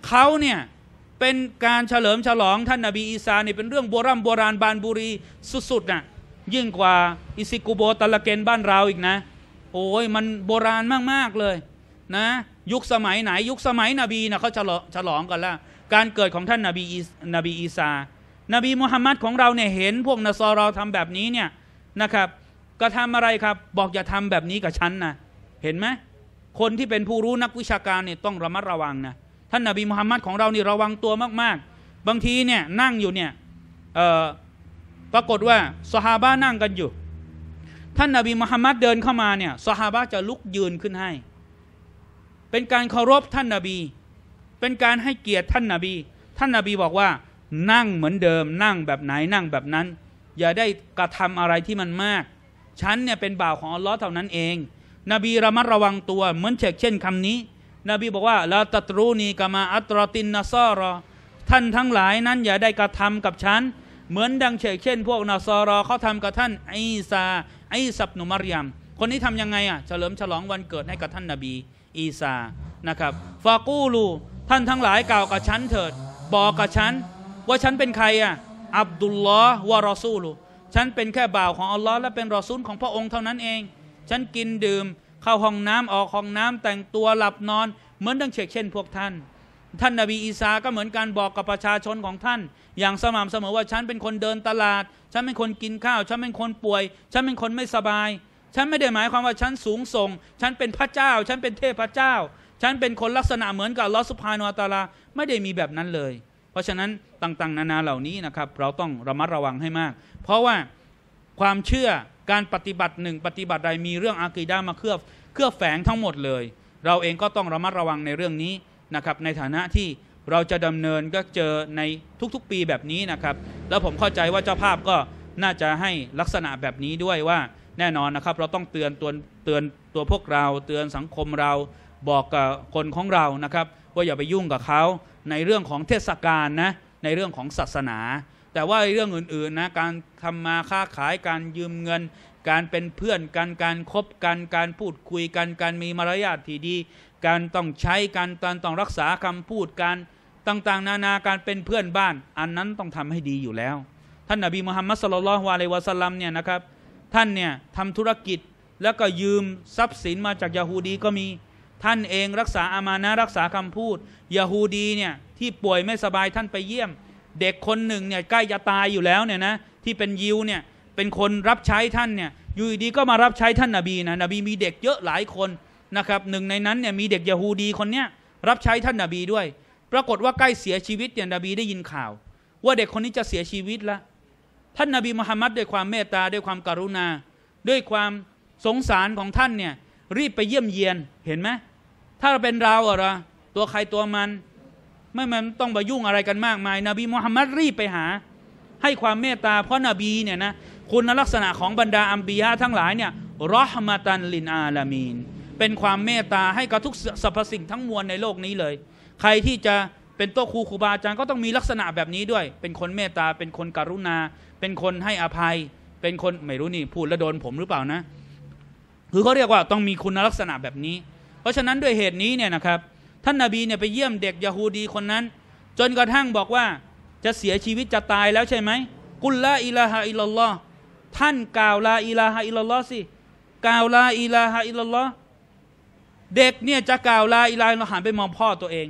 เขาเนี่ยเป็นการเฉลิมฉลองท่านนาบีอีสาเนี่ยเป็นเรื่องโบราณโบราณบานบุรีสุดๆนะ่ะยิ่งกว่าอิซิกุโบตะละเกนบ้านเราอีกนะโอ้ย มันโบราณมากๆเลยนะ ยุคสมัยไหน ยุคสมัยนบีนะเขาฉลองฉลองกันละการเกิดของท่านนาบีนบีอีสานบีมุฮัมมัดของเราเนี่ยเห็น พวกนสรอทำแบบนี้เนี่ยนะครับกระทำอะไรครับ บอกอย่าทำแบบนี้กับฉันนะ เห็นไหมคนที่เป็นผู้รู้นักวิชาการเนี่ยต้องระมัดระวังนะท่านนาบีมุฮัมมัดของเรานี่ระวังตัวมากๆ บางทีเนี่ยนั่งอยู่เนี่ยปรากฏว่าสฮาบ้านั่งกันอยู่ ท่านนาบีมุฮัมมัดเดินเข้ามาเนี่ยสฮาบ้าจะลุกยืนขึ้นให้ เป็นการเคารพท่านนาบี เป็นการให้เกียรติท่านนาบี ท่านนาบีบอกว่านั่งเหมือนเดิม นั่งแบบไหนนั่งแบบนั้นอย่าได้กระทำอะไรที่มันมาก ฉันเนี่ยเป็นบ่าวของอัลลอฮ์เท่านั้นเอง นบีระมัดระวังตัวเหมือนเชกเช่น คำนี้ นบีบอกว่าลาตัตรูนีกามาอัตรตินนาซอรอ ท่านทั้งหลายนั้น อย่าได้กระทำกับฉันเหมือนดังเชกเช่น พวกนาซอรอเขาทำกับท่านไอซาไอสับนุมารยมคนนี้ทํำยังไงอ่ะเฉลิมฉลองวันเกิดให้กับท่านนาบี อีซานะครับฟากูลู ท่านทั้งหลายกล่าวกับฉันเถิด บอกกับฉันว่าฉันเป็นใครอ่ะอับดุลลอฮ์วะรอซูลฉันเป็นแค่บ่าวของอัลลอฮ์และเป็นรอซูลของพระองค์เท่านั้นเอง ฉันกินดื่ม เข้าห้องน้ำออกห้องน้ำแต่งตัวหลับนอนเหมือนดังเชกเช่นพวกท่าน ท่านนาบีอีสาก็เหมือนการบอกกับประชาชนของท่าน อย่างสม่ำเสมอว่าฉันเป็นคนเดินตลาด ฉันเป็นคนกินข้าว ฉันเป็นคนป่วย ฉันเป็นคนไม่สบาย ฉันไม่ได้หมายความว่าฉันสูงส่ง ฉันเป็นพระเจ้า ฉันเป็นเทพเจ้า ฉันเป็นคนลักษณะเหมือนกับลอสุภานอตาลา ไม่ได้มีแบบนั้นเลยเพราะฉะนั้นต่าง ๆนานาเหล่านี้นะครับ เราต้องระมัดระวังให้มาก เพราะว่าความเชื่อการปฏิบัติหนึ่งปฏิบัติใดมีเรื่องอากีดามาเคลือบเคลือบแฝงทั้งหมดเลย เราเองก็ต้องระมัดระวังในเรื่องนี้นะครับ ในฐานะที่เราจะดำเนินก็เจอในทุกๆปีแบบนี้นะครับ แล้วผมเข้าใจว่าเจ้าภาพก็น่าจะให้ลักษณะแบบนี้ด้วยว่าแน่นอนนะครับ เราต้องเตือนตัวเตือนตัวพวกเรา เตือนสังคมเราบอกกับคนของเรานะครับ ว่าอย่าไปยุ่งกับเขาในเรื่องของเทศกาลนะในเรื่องของศาสนา แต่ว่าเรื่องอื่นๆนะการทำมาค้าขายการยืมเงิน การเป็นเพื่อนกันการคบกันการพูดคุยกัน การมีมารยาทที่ดี การต้องใช้การต้องรักษาคำพูดกันต่างๆ นานาการเป็นเพื่อนบ้าน อันนั้นต้องทำให้ดีอยู่แล้ว ท่านนบีมุฮัมมัดสลลัลฮวาเลวะสลัมเนี่ยนะครับท่านเนี่ยทำธุรกิจแล้วก็ยืมทรัพย์สินมาจากยาฮูดีก็มีท่านเองรักษาอามานะรักษาคำพูดยาฮูดีเนี่ยที่ป่วยไม่สบายท่านไปเยี่ยม เด็กคนหนึ่งเนี่ยใกล้จะตายอยู่แล้วเนี่ยนะที่เป็นยิวเนี่ยเป็นคนรับใช้ท่านเนี่ยอยู่ดีก็มารับใช้ท่านนาบีนะนบีมีเด็กเยอะหลายคนนะครับ หนึ่งในนั้นเนี่ยมีเด็กยาฮูดีคนเนี้ยรับใช้ท่านนาบีด้วย ปรากฏว่าใกล้เสียชีวิตเนี่ยนบีได้ยินข่าว ว่าเด็กคนนี้จะเสียชีวิตละท่านนาบีมุฮัมมัดด้วยความเมตตาด้วยความการุณา ด้วยความสงสารของท่านเนี่ยรีบไปเยี่ยมเยียนเห็นไหมถ้าเราเป็นเราเหรอตัวใครตัวมันไม่มันต้องไปยุ่งอะไรกันมากมาย นบีมุฮัมมัดรีบไปหา ให้ความเมตตาเพราะนบีเนี่ยนะคุณลักษณะของบรรดาอัมบียะทั้งหลายเนี่ยรอฮมาตันลินอาลามีน เป็นความเมตตาให้กับทุกสรรพสิ่งทั้งมวลในโลกนี้เลย ใครที่จะเป็นตัวครูครูบาอาจารย์ก็ต้องมีลักษณะแบบนี้ด้วย เป็นคนเมตตาเป็นคนกรุณา เป็นคนให้อภัย เป็นคนไม่รู้นี่พูดแล้วโดนผมหรือเปล่านะคือเขาเรียกว่าต้องมีคุณลักษณะแบบนี้เพราะฉะนั้นด้วยเหตุนี้เนี่ยนะครับท่านนาบีเนี่ยไปเยี่ยมเด็กยาฮูดีคนนั้น จนกระทั่งบอกว่าจะเสียชีวิตจะตายแล้วใช่ไหมกุลลาอิลาฮะอิลลอห์ท่านกล่าว ลาอิลาฮะอิลลอห์สิกล่าว ลาอิลาฮะอิลลอห์เด็กเนี่ยจะกล่าวลาอิลาเราหันไปมองพ่อตัวเอง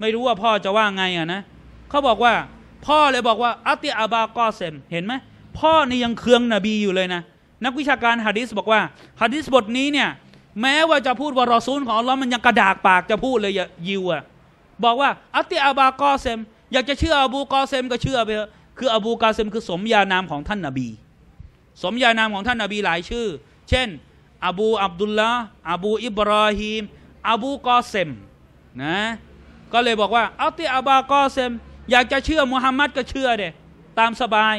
ไม่รู้ว่าพ่อจะว่าไงอ่ะนะเขาบอกว่าพ่อเลยบอกว่า อัติอาบากอเซมเห็นไหมพ่อนี่ยังเคืองนบีอยู่เลยนะ นักวิชาการฮะดิษบอกว่าฮะดิษบทนี้เนี่ยแม้ว่าจะพูดว่ารอซูลของอัลลอฮ์มันยังกระดากปากจะพูดเลยยิวอะบอกว่าอัตติอาบากอเซม อยากจะเชื่ออบูกอเซมก็เชื่อไปเถอะคืออบูกอเซมคือ สมญานามของท่านนาบี สมญานามของท่านนาบีหลายชื่อ เช่นอบูอับดุลละอบูอิบราฮิมอบูกอเซมนะก็เลยบอกว่า อัตติอาบากอเซม อยากจะเชื่อมุฮัมมัดก็เชื่อเดตามสบาย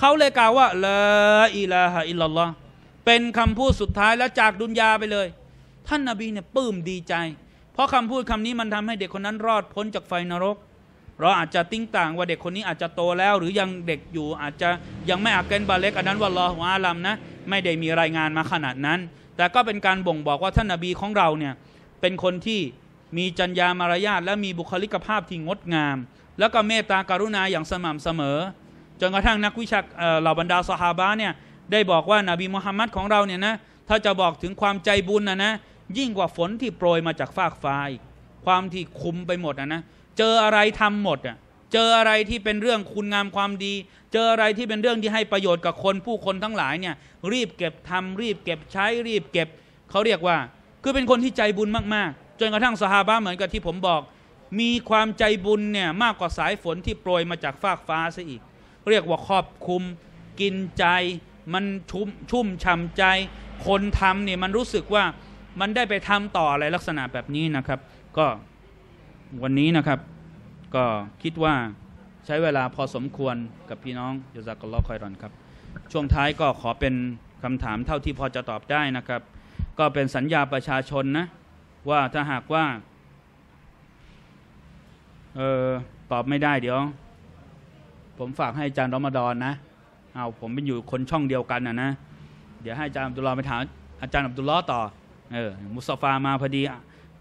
เขาเลยกล่าวว่าละอิลาฮะอิลลัลลอฮ์เป็นคำพูดสุดท้ายแล้วจากดุนยาไปเลย ท่านนาบีเนี่ยปลื้มดีใจ เพราะคำพูดคำนี้มันทำให้เด็กคนนั้นรอดพ้นจากไฟนรก เราอาจจะติ้งต่างว่าเด็กคนนี้อาจจะโตแล้ว หรือยังเด็กอยู่อาจจะยังไม่อาเกนบาเล็ก อันนั้นวะลออฮวอาลัมนะไม่ได้มีรายงานมาขนาดนั้น แต่ก็เป็นการบ่งบอกว่าท่านนาบีของเราเนี่ยเป็นคนที่มีจัญญามารยาทและมีบุคลิกภาพที่งดงาม แล้วก็เมตตาการุณาอย่างสม่ำเสมอจนกระทั่งนักวิชาเหล่าบรรดาสหาบะเนี่ยได้บอกว่านาบีมุฮัมมัดของเราเนี่ยนะถ้าจะบอกถึงความใจบุญนะนะยิ่งกว่าฝนที่โปรยมาจากฟากฟ้าความที่คุมไปหมดนะนะเจออะไรทำหมดอ่ะเจออะไรที่เป็นเรื่องคุณงามความดี เจออะไรที่เป็นเรื่องที่ให้ประโยชน์กับคนผู้คนทั้งหลายเนี่ยรีบเก็บทำรีบเก็บใช้รีบเก็บ เขาเรียกว่าคือเป็นคนที่ใจบุญมากๆจนกระทั่งสหาบ้าเหมือนกับที่ผมบอก มีความใจบุญเนี่ยมากกว่าสายฝนที่โปรยมาจากฟากฟ้าซะอีก เรียกว่าครอบคุมกินใจมันชุ่มชุ่มช่าใจคนทำเนี่ยมันรู้สึกว่ามันได้ไปทำต่ออะไรลักษณะแบบนี้นะครับ ก็วันนี้นะครับ ก็คิดว่าใช้เวลาพอสมควรกับพี่น้องยาซักลอคอยรอนครับ ช่วงท้ายก็ขอเป็นคำถามเท่าที่พอจะตอบได้นะครับ ก็เป็นสัญญาประชาชนนะ ว่าถ้าหากว่า เออตอบไม่ได้เดี๋ยว ผมฝากให้อาจารย์รอมดอนนะเอาผมเป็นอยู่คนช่องเดียวกันนะนะ เดี๋ยวให้อาจารย์อับดุลลอไปถามอาจารย์อับดุลลอต่อ เออ มุสซฟามาพอดี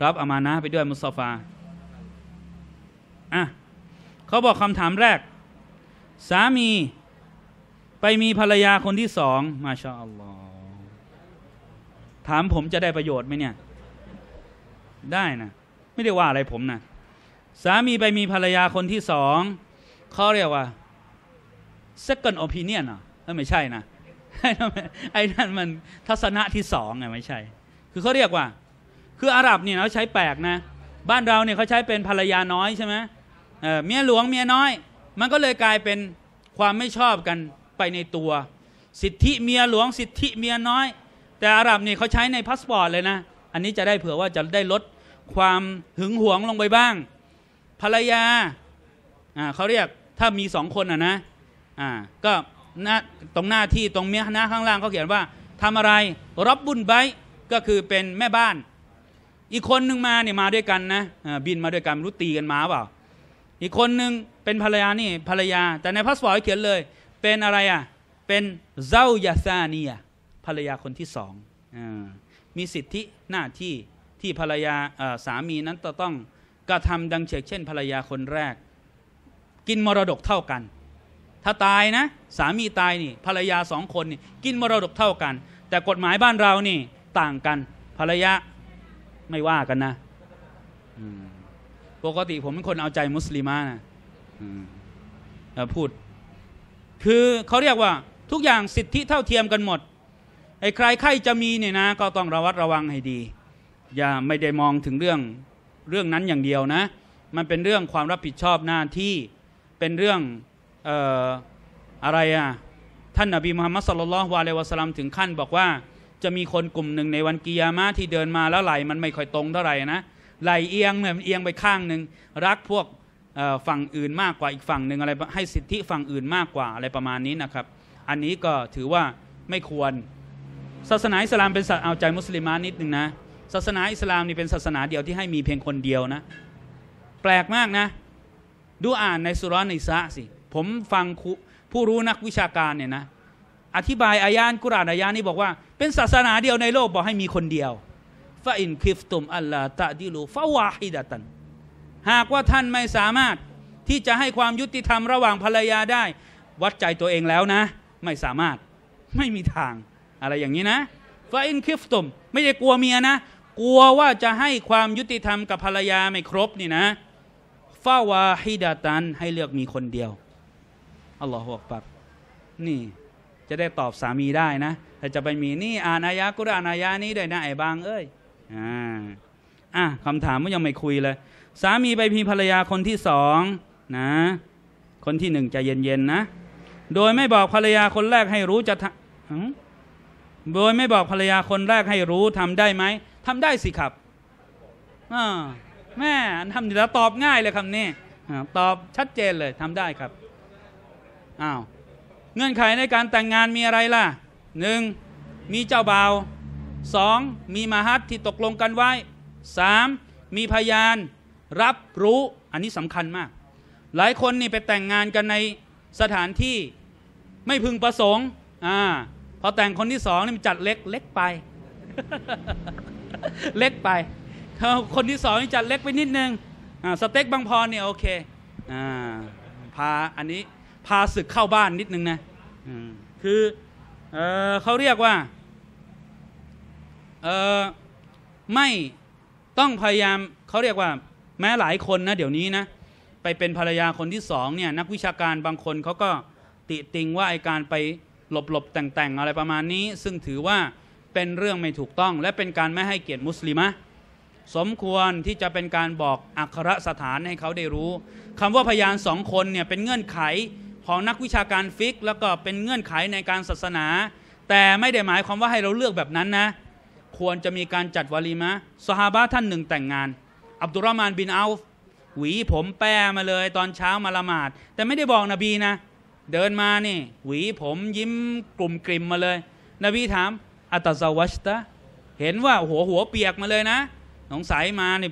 รับอามานะไปด้วยมุสซฟาอ่ะเขาบอกคำถามแรก สามี ไปมีภรรยาคนที่สองมาชาอัลลอฮ์ถามผมจะได้ประโยชน์ไหมเนี่ย ได้นะ ไม่ได้ว่าอะไรผมนะสามีไปมีภรรยาคนที่สองเขาเรียกว่า second opinion อ่ะไม่ใช่นะ ไอ้นั่นมันทัศนะที่สองไงไม่ใช่ คือเขาเรียกว่า คืออาหรับเนี่ยเขาใช้แปลกนะ บ้านเราเนี่ยเขาใช้เป็นภรรยาน้อยใช่ไหมเมียหลวงเมียน้อย มันก็เลยกลายเป็นความไม่ชอบกันไปในตัว สิทธิเมียหลวงสิทธิเมียน้อย แต่อาหรับเนี่ยเขาใช้ในพาสปอร์ต เลยนะ อันนี้จะได้เผื่อว่าจะได้ลดความหึงหวงลงไปบ้าง ภรรยา เขาเรียกถ้ามีสองคนอ่ะนะอ่าก็หน้าตรงหน้าที่ตรงเมียหน้าข้างล่างเขาเขียนว่าทำอะไรรับบุญไบก็คือเป็นแม่บ้าน อีกคนหนึ่งมาเนี่ยมาด้วยกันนะ บินมาด้วยกันรู้ตีกันมาเปล่า อีกคนหนึ่งเป็นภรรยานี่ภรรยา แต่ในพาสปอร์ตเขียนเลยเป็นอะไรอ่ะเป็นเจ้ายาซาเนียภรรยาคนที่สองอมีสิทธิหน้าที่ที่ภรรยาสามีนั้นจะต้องกระทำดังเชกเช่นภรรยาคนแรก กินมรดกเท่ากันถ้าตายนะ สามีตายนี่ภรรยาสองคนนี่กินมรดกเท่ากัน แต่กฎหมายบ้านเรานี่ ต่างกัน ภรรยาไม่ว่ากันนะปกติผมเป็นคนเอาใจมุสลิมานะพูด คือเขาเรียกว่า ทุกอย่างสิทธิเท่าเทียมกันหมด ไอ้ใครใครจะมีเนี่ยนะก็ต้องระวัดระวังให้ดี อย่าไม่ได้มองถึงเรื่องเรื่องนั้นอย่างเดียวนะ มันเป็นเรื่องความรับผิดชอบหน้าที่เป็นเรื่องอะไรอ่ะท่านนบีมุฮัมมัดสุลลัลฮวาเลวะสลัมถึงขั้น บอกว่าจะมีคนกลุ่มหนึ่งในวันกิยามะที่เดินมาแล้วไหลมันไม่ค่อยตรงเท่าไหร่นะไหลเอียงเนี่ยเอียงไปข้างหนึ่งรักพวกฝั่งอื่นมากกว่าอีกฝั่งหนึ่งอะไรให้สิทธิฝั่งอื่นมากกว่าอะไรประมาณนี้นะครับ อันนี้ก็ถือว่าไม่ควร ศาสนาอิสลามเป็นศาสนาเอาใจมุสลิมานิดนึงนะศาสนาอิสลามนี่เป็นศาสนาเดียวที่ให้มีเพียงคนเดียวนะ แปลกมากนะดูอ่านในสุรนิซะสิผมฟังผู้รู้นักวิชาการเนี่ยนะ อธิบายอายานกุรานอายานนี่บอกว่า เป็นศาสนาเดียวในโลกบอกให้มีคนเดียวฟาอินคิฟตุม อัลลาตะดิลูฟาวาฮิดะตันหากว่าท่านไม่สามารถที่จะให้ความยุติธรรมระหว่างภรรยาได้ วัดใจตัวเองแล้วนะ ไม่สามารถไม่มีทาง อะไรอย่างนี้นะฟาอินคิฟตุม ไม่ใช่กลัวเมียนะ กลัวว่าจะให้ความยุติธรรมกับภรรยาไม่ครบนี่นะฟาวาฮิดะตัน ให้เลือกมีคนเดียวอัลลอฮฺบอกปักนี่ จะได้ตอบสามีได้นะถ้าจะไปมีนี่อานายะกุรอานายะนี้ด้วยนะ ไอ้บาง เอ้ยอ่าอ่ะคำถามก็ยังไม่คุยเลย สามีไปมีภรรยาคนที่สองนะ คนที่หนึ่งจะเย็นๆนะโดยไม่บอกภรรยาคนแรกให้รู้จะทำโดยไม่บอกภรรยาคนแรกให้รู้ทำได้ไหมทำได้สิครับอ่าแม่ทำดี๋ยวตอบง่ายเลยคำนี้ตอบชัดเจนเลย ทำได้ครับอ้าวเงื่อนไขในการแต่งงานมีอะไรล่ะหนึ่งมีเจ้าบ่าวสองมีมาฮัตที่ตกลงกันไว้สามมีพยานรับรู้อันนี้สำคัญมาก หลายคนนี่ไปแต่งงานกันในสถานที่ ไม่พึงประสงค์ อ่า พอแต่งคนที่สองนี่มันจัดเล็กเล็กไป เล็กไปถ้าคนที่สองนี่จัดเล็กไปนิดนึงอ่าสเต็กบางพรเนี่ยโอเคอ่าพาอันนี้พาศึกเข้าบ้านนิดนึงนะคือเออเขาเรียกว่าไม่ต้องพยายามเขาเรียกว่าแม้หลายคนนะเดี๋ยวนี้นะ ไปเป็นภรรยาคนที่สองเนี่ยนักวิชาการบางคนเขาก็ติติงว่าไอการไปหลบหลบแต่งแต่งอะไรประมาณนี้ ซึ่งถือว่าเป็นเรื่องไม่ถูกต้อง และเป็นการไม่ให้เกียรติมุสลิมะสมควรที่จะเป็นการบอกอักขระสถานให้เขาได้รู้คำว่าพยานสองคนเนี่ยเป็นเงื่อนไขของนักวิชาการฟิกแล้วก็เป็นเงื่อนไขในการศาสนา แต่ไม่ได้หมายความว่าให้เราเลือกแบบนั้นนะ ควรจะมีการจัดวารีมะสฮาบะท่านหนึ่งแต่งงาน อับดุลรอมานบินอัลหวีผมแป้มาเลยตอนเช้ามาละหมาด แต่ไม่ได้บอกนบีนะ เดินมานี่หวีผมยิ้ม กลุ่มกลิ่มมาเลยนบีถาม อัตซาวัชตะ เห็นว่าหัวหัวเปียกมาเลยนะสงสัยมานี่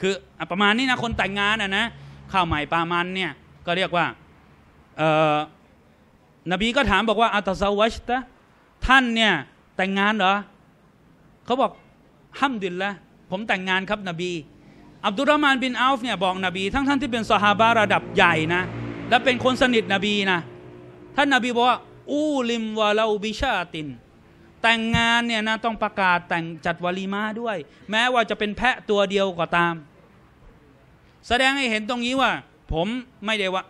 คือประมาณนี้นะคนแต่งงานอ่ะนะข้าวใหม่ปลามันเนี่ยก็เรียกว่า นบีก็ถามบอกว่า อัตซาวัชตะท่านเนี่ยแต่งงานเหรอเขาบอกห้ามดินละผมแต่งงานครับนบี อับดุลรามานบินอัลฟเนี่ยบอกนบี ทั้งท่านที่เป็นสหายระดับใหญ่นะ และเป็นคนสนิทนบีนะ ท่านนบีบอกว่าอูลิมวาลาบิชาติน แต่งงานเนี่ยนะต้องประกาศแต่งจัดวลีมาด้วย แม้ว่าจะเป็นแพะตัวเดียวก็ตาม แสดงให้เห็นตรงนี้ว่าผมไม่ได้ว่า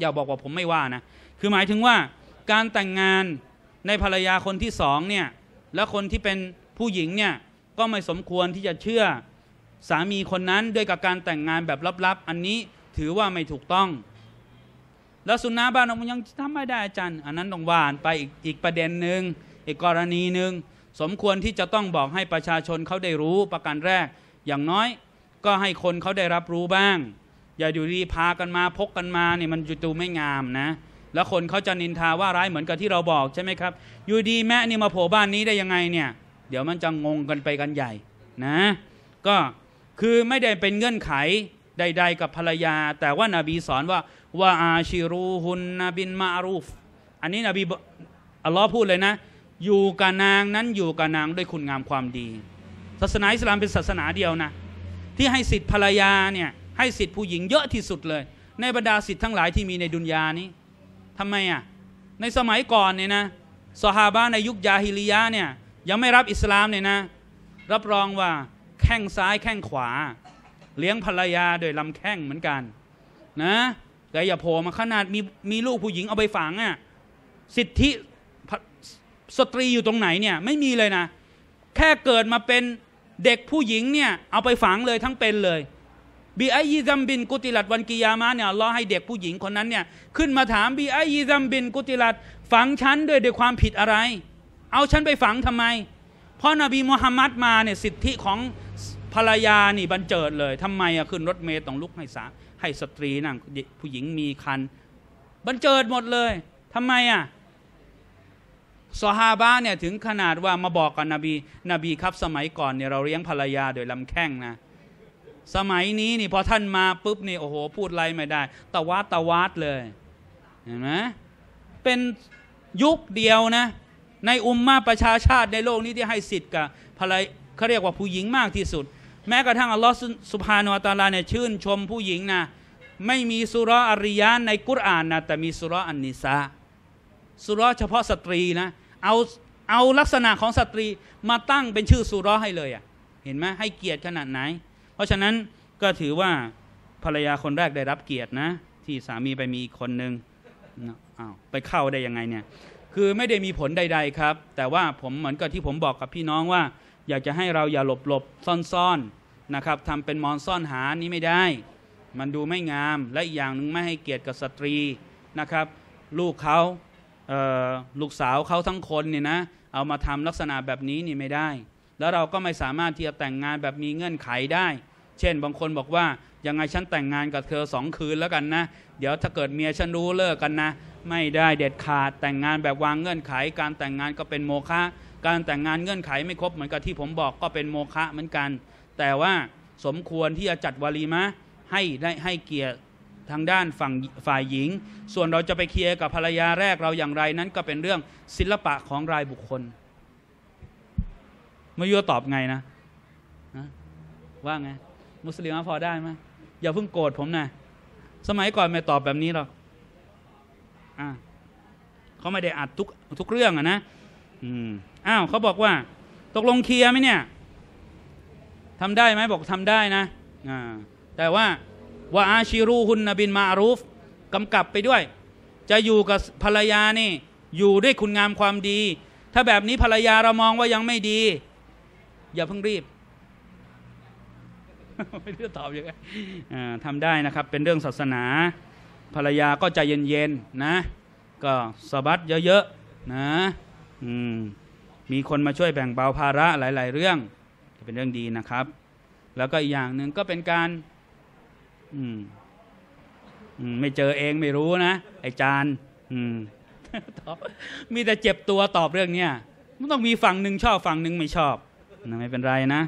อย่าบอกว่าผมไม่ว่านะ คือหมายถึงว่าการแต่งงานในภรรยาคนที่สองเนี่ยและคนที่เป็นผู้หญิงเนี่ยก็ไม่สมควรที่จะเชื่อสามีคนนั้นด้วยกับการแต่งงานแบบลับๆ อันนี้ถือว่าไม่ถูกต้อง แล้วสุนาบ้านเรายังทำไม่ได้อาจารย์ อันนั้นต้องว่านไปอีกอีกประเด็นหนึ่งอีกกรณีหนึ่ง สมควรที่จะต้องบอกให้ประชาชนเขาได้รู้ประการแรกอย่างน้อยก็ให้คนเขาได้รับรู้บ้างอย่าอยู่ดีพากันมา พกกันมาเนี่ยมันดูไม่งามนะ แล้วคนเขาจะนินทาว่าร้ายเหมือนกับที่เราบอกใช่ไหมครับ อยู่ดีแม่นี่มาโผล่บ้านนี้ได้ยังไงเนี่ย เดี๋ยวมันจะงงกันไปกันใหญ่ นะ ก็คือไม่ได้เป็นเงื่อนไขใดๆ กับภรรยา แต่ว่านาบีสอนว่าว่าอาชิรูฮุนนบินมารูฟ อันนี้นบีอัลลอฮ์พูดเลยนะ อยู่กับนางนั้นอยู่กับนางด้วยคุณงามความดีศาสนาอิสลามเป็นศาสนาเดียวนะที่ให้สิทธิภรรยาเนี่ยให้สิทธิผู้หญิงเยอะที่สุดเลย ในบรรดาสิทธิทั้งหลายที่มีในดุนยานี้ ทำไมอ่ะในสมัยก่อนเนี่ยนะสฮาบะในยุคยาฮิลียาเนี่ยยังไม่รับอิสลามเนี่ยนะ รับรองว่าแข้งซ้ายแข้งขวา เลี้ยงภรรยาโดยลำแข้งเหมือนกัน นะแต่อย่าโผล่มาขนาดมีมีลูกผู้หญิงเอาไปฝังอ่ะสิทธิสตรีอยู่ตรงไหนเนี่ยไม่มีเลยนะ แค่เกิดมาเป็นเด็กผู้หญิงเนี่ยเอาไปฝังเลยทั้งเป็นเลยบีไอยีซัมบินกุติลัดวันกิยามะเนี่ยรอให้เด็กผู้หญิงคนนั้นเนี่ย ขึ้นมาถามบีไอยีซัมบินกุติลัดฝังฉันด้วยด้วยความผิดอะไร เอาฉันไปฝังทำไม เพราะนบีมุฮัมมัดมาเนี่ยสิทธิของภรรยานี่บันเจิดเลย ทำไมอะขึ้นรถเมย์ต้องลุกให้สาให้สตรี นั่งผู้หญิงมีคัน บันเจิดหมดเลย ทำไมอะสฮาบะเนี่ย ถึงขนาดว่ามาบอกกับนบีนบีครับสมัยก่อนเนี่ยเราเลี้ยงภรรยาโดยลำแข้งนะสมัยนี้นี่พอท่านมาปุ๊บนี่โอ้โหพูดอะไรไม่ได้ ตะวัดตะวัดเลยเห็นไหมเป็นยุคเดียวนะในอุมมาประชาชาติในโลกนี้ที่ให้สิทธิ์กับภรรยาเขาเรียกว่าผู้หญิงมากที่สุด แม้กระทั่งอัลลอฮฺสุบฮานอัตาลาเนี่ยชื่นชมผู้หญิงนะไม่มีสุรอริยานในกุรานนะแต่มีสุรอันนิซาสุรเฉพาะสตรีนะเอาเอาลักษณะของสตรีมาตั้งเป็นชื่อสุรให้เลยอะ่ะเห็นไหมให้เกียรติขนาดไหนราะฉะนั้นก็ถือว่าภรรยาคนแรกได้รับเกียรตินะที่สามีไปมีอีกคนนึงอ้าวไปเข้าได้ยังไงเนี่ยคือไม่ได้มีผลใดๆครับ แต่ว่าผมเหมือนกับที่ผมบอกกับพี่น้องว่า อยากจะให้เราอย่าหลบหลบซ่อนๆนะครับทำเป็นมอนซ่อนหานี้ไม่ได้ มันดูไม่งามและอีกอย่างหนึ่งไม่ให้เกียรติกับสตรีนะครับ ลูกเขาเลูกสาวเขาทั้งคนเนี่ยนะเอามาทำลักษณะแบบนี้นี่ไม่ได้ แล้วเราก็ไม่สามารถที่จะแต่งงานแบบมีเงื่อนไขได้เช่นบางคนบอกว่ายังไงฉันแต่งงานกับเธอสองคืนแล้วกันนะ เดี๋ยวถ้าเกิดเมียฉันรู้เลิกกันนะ ไม่ได้เด็ดขาดแต่งงานแบบวางเงื่อนไข การแต่งงานก็เป็นโมฆะการแต่งงานเงื่อนไขไม่ครบเหมือนกับที่ผมบอกก็เป็นโมฆะเหมือนกัน แต่ว่าสมควรที่จะจัดวารีมะให้ได้ให้เกียรติทางด้านฝั่งฝ่ายหญิง ส่วนเราจะไปเคลียร์กับภรรยาแรกเราอย่างไรนั้นก็เป็นเรื่องศิลปะของรายบุคคลมายวตอบไงนะนะว่าไงมุสลิมพอได้ไหมอย่าเพิ่งโกรธผมนะสมัยก่อนไม่ตอบแบบนี้หรอกอ่าเขาไม่ได้อัดทุกทุกเรื่องอะนะอืมอ้าวเขาบอกว่าตกลงเคลียร์ไหมเนี่ยทำได้ไหมบอกทำได้นะอ่าแต่ว่าว่าอาชิรูฮุนนบินมาอรูฟกำกับไปด้วย จะอยู่กับภรรยานี่ อยู่ด้วยคุณงามความดี ถ้าแบบนี้ภรรยาเรามองว่ายังไม่ดี อย่าเพิ่งรีบไม่รู้จะตอบยังไงทำได้นะครับ เป็นเรื่องศาสนา ภรรยาก็ใจเย็นๆนะ ก็สบัดเยอะๆนะมมีคนมาช่วยแบ่งเบาภาระหลาย ๆเรื่อง เป็นเรื่องดีนะครับ แล้วก็อีกอย่างหนึ่งก็เป็นการอืมไม่เจอเองไม่รู้นะไอจานตอบมีแต่เจ็บตัวตอบเรื่องเนี้ยมันต้องมีฝั่งหนึ่งชอบฝั่งหนึ่งไม่ชอบ ไม่เป็นไรนะ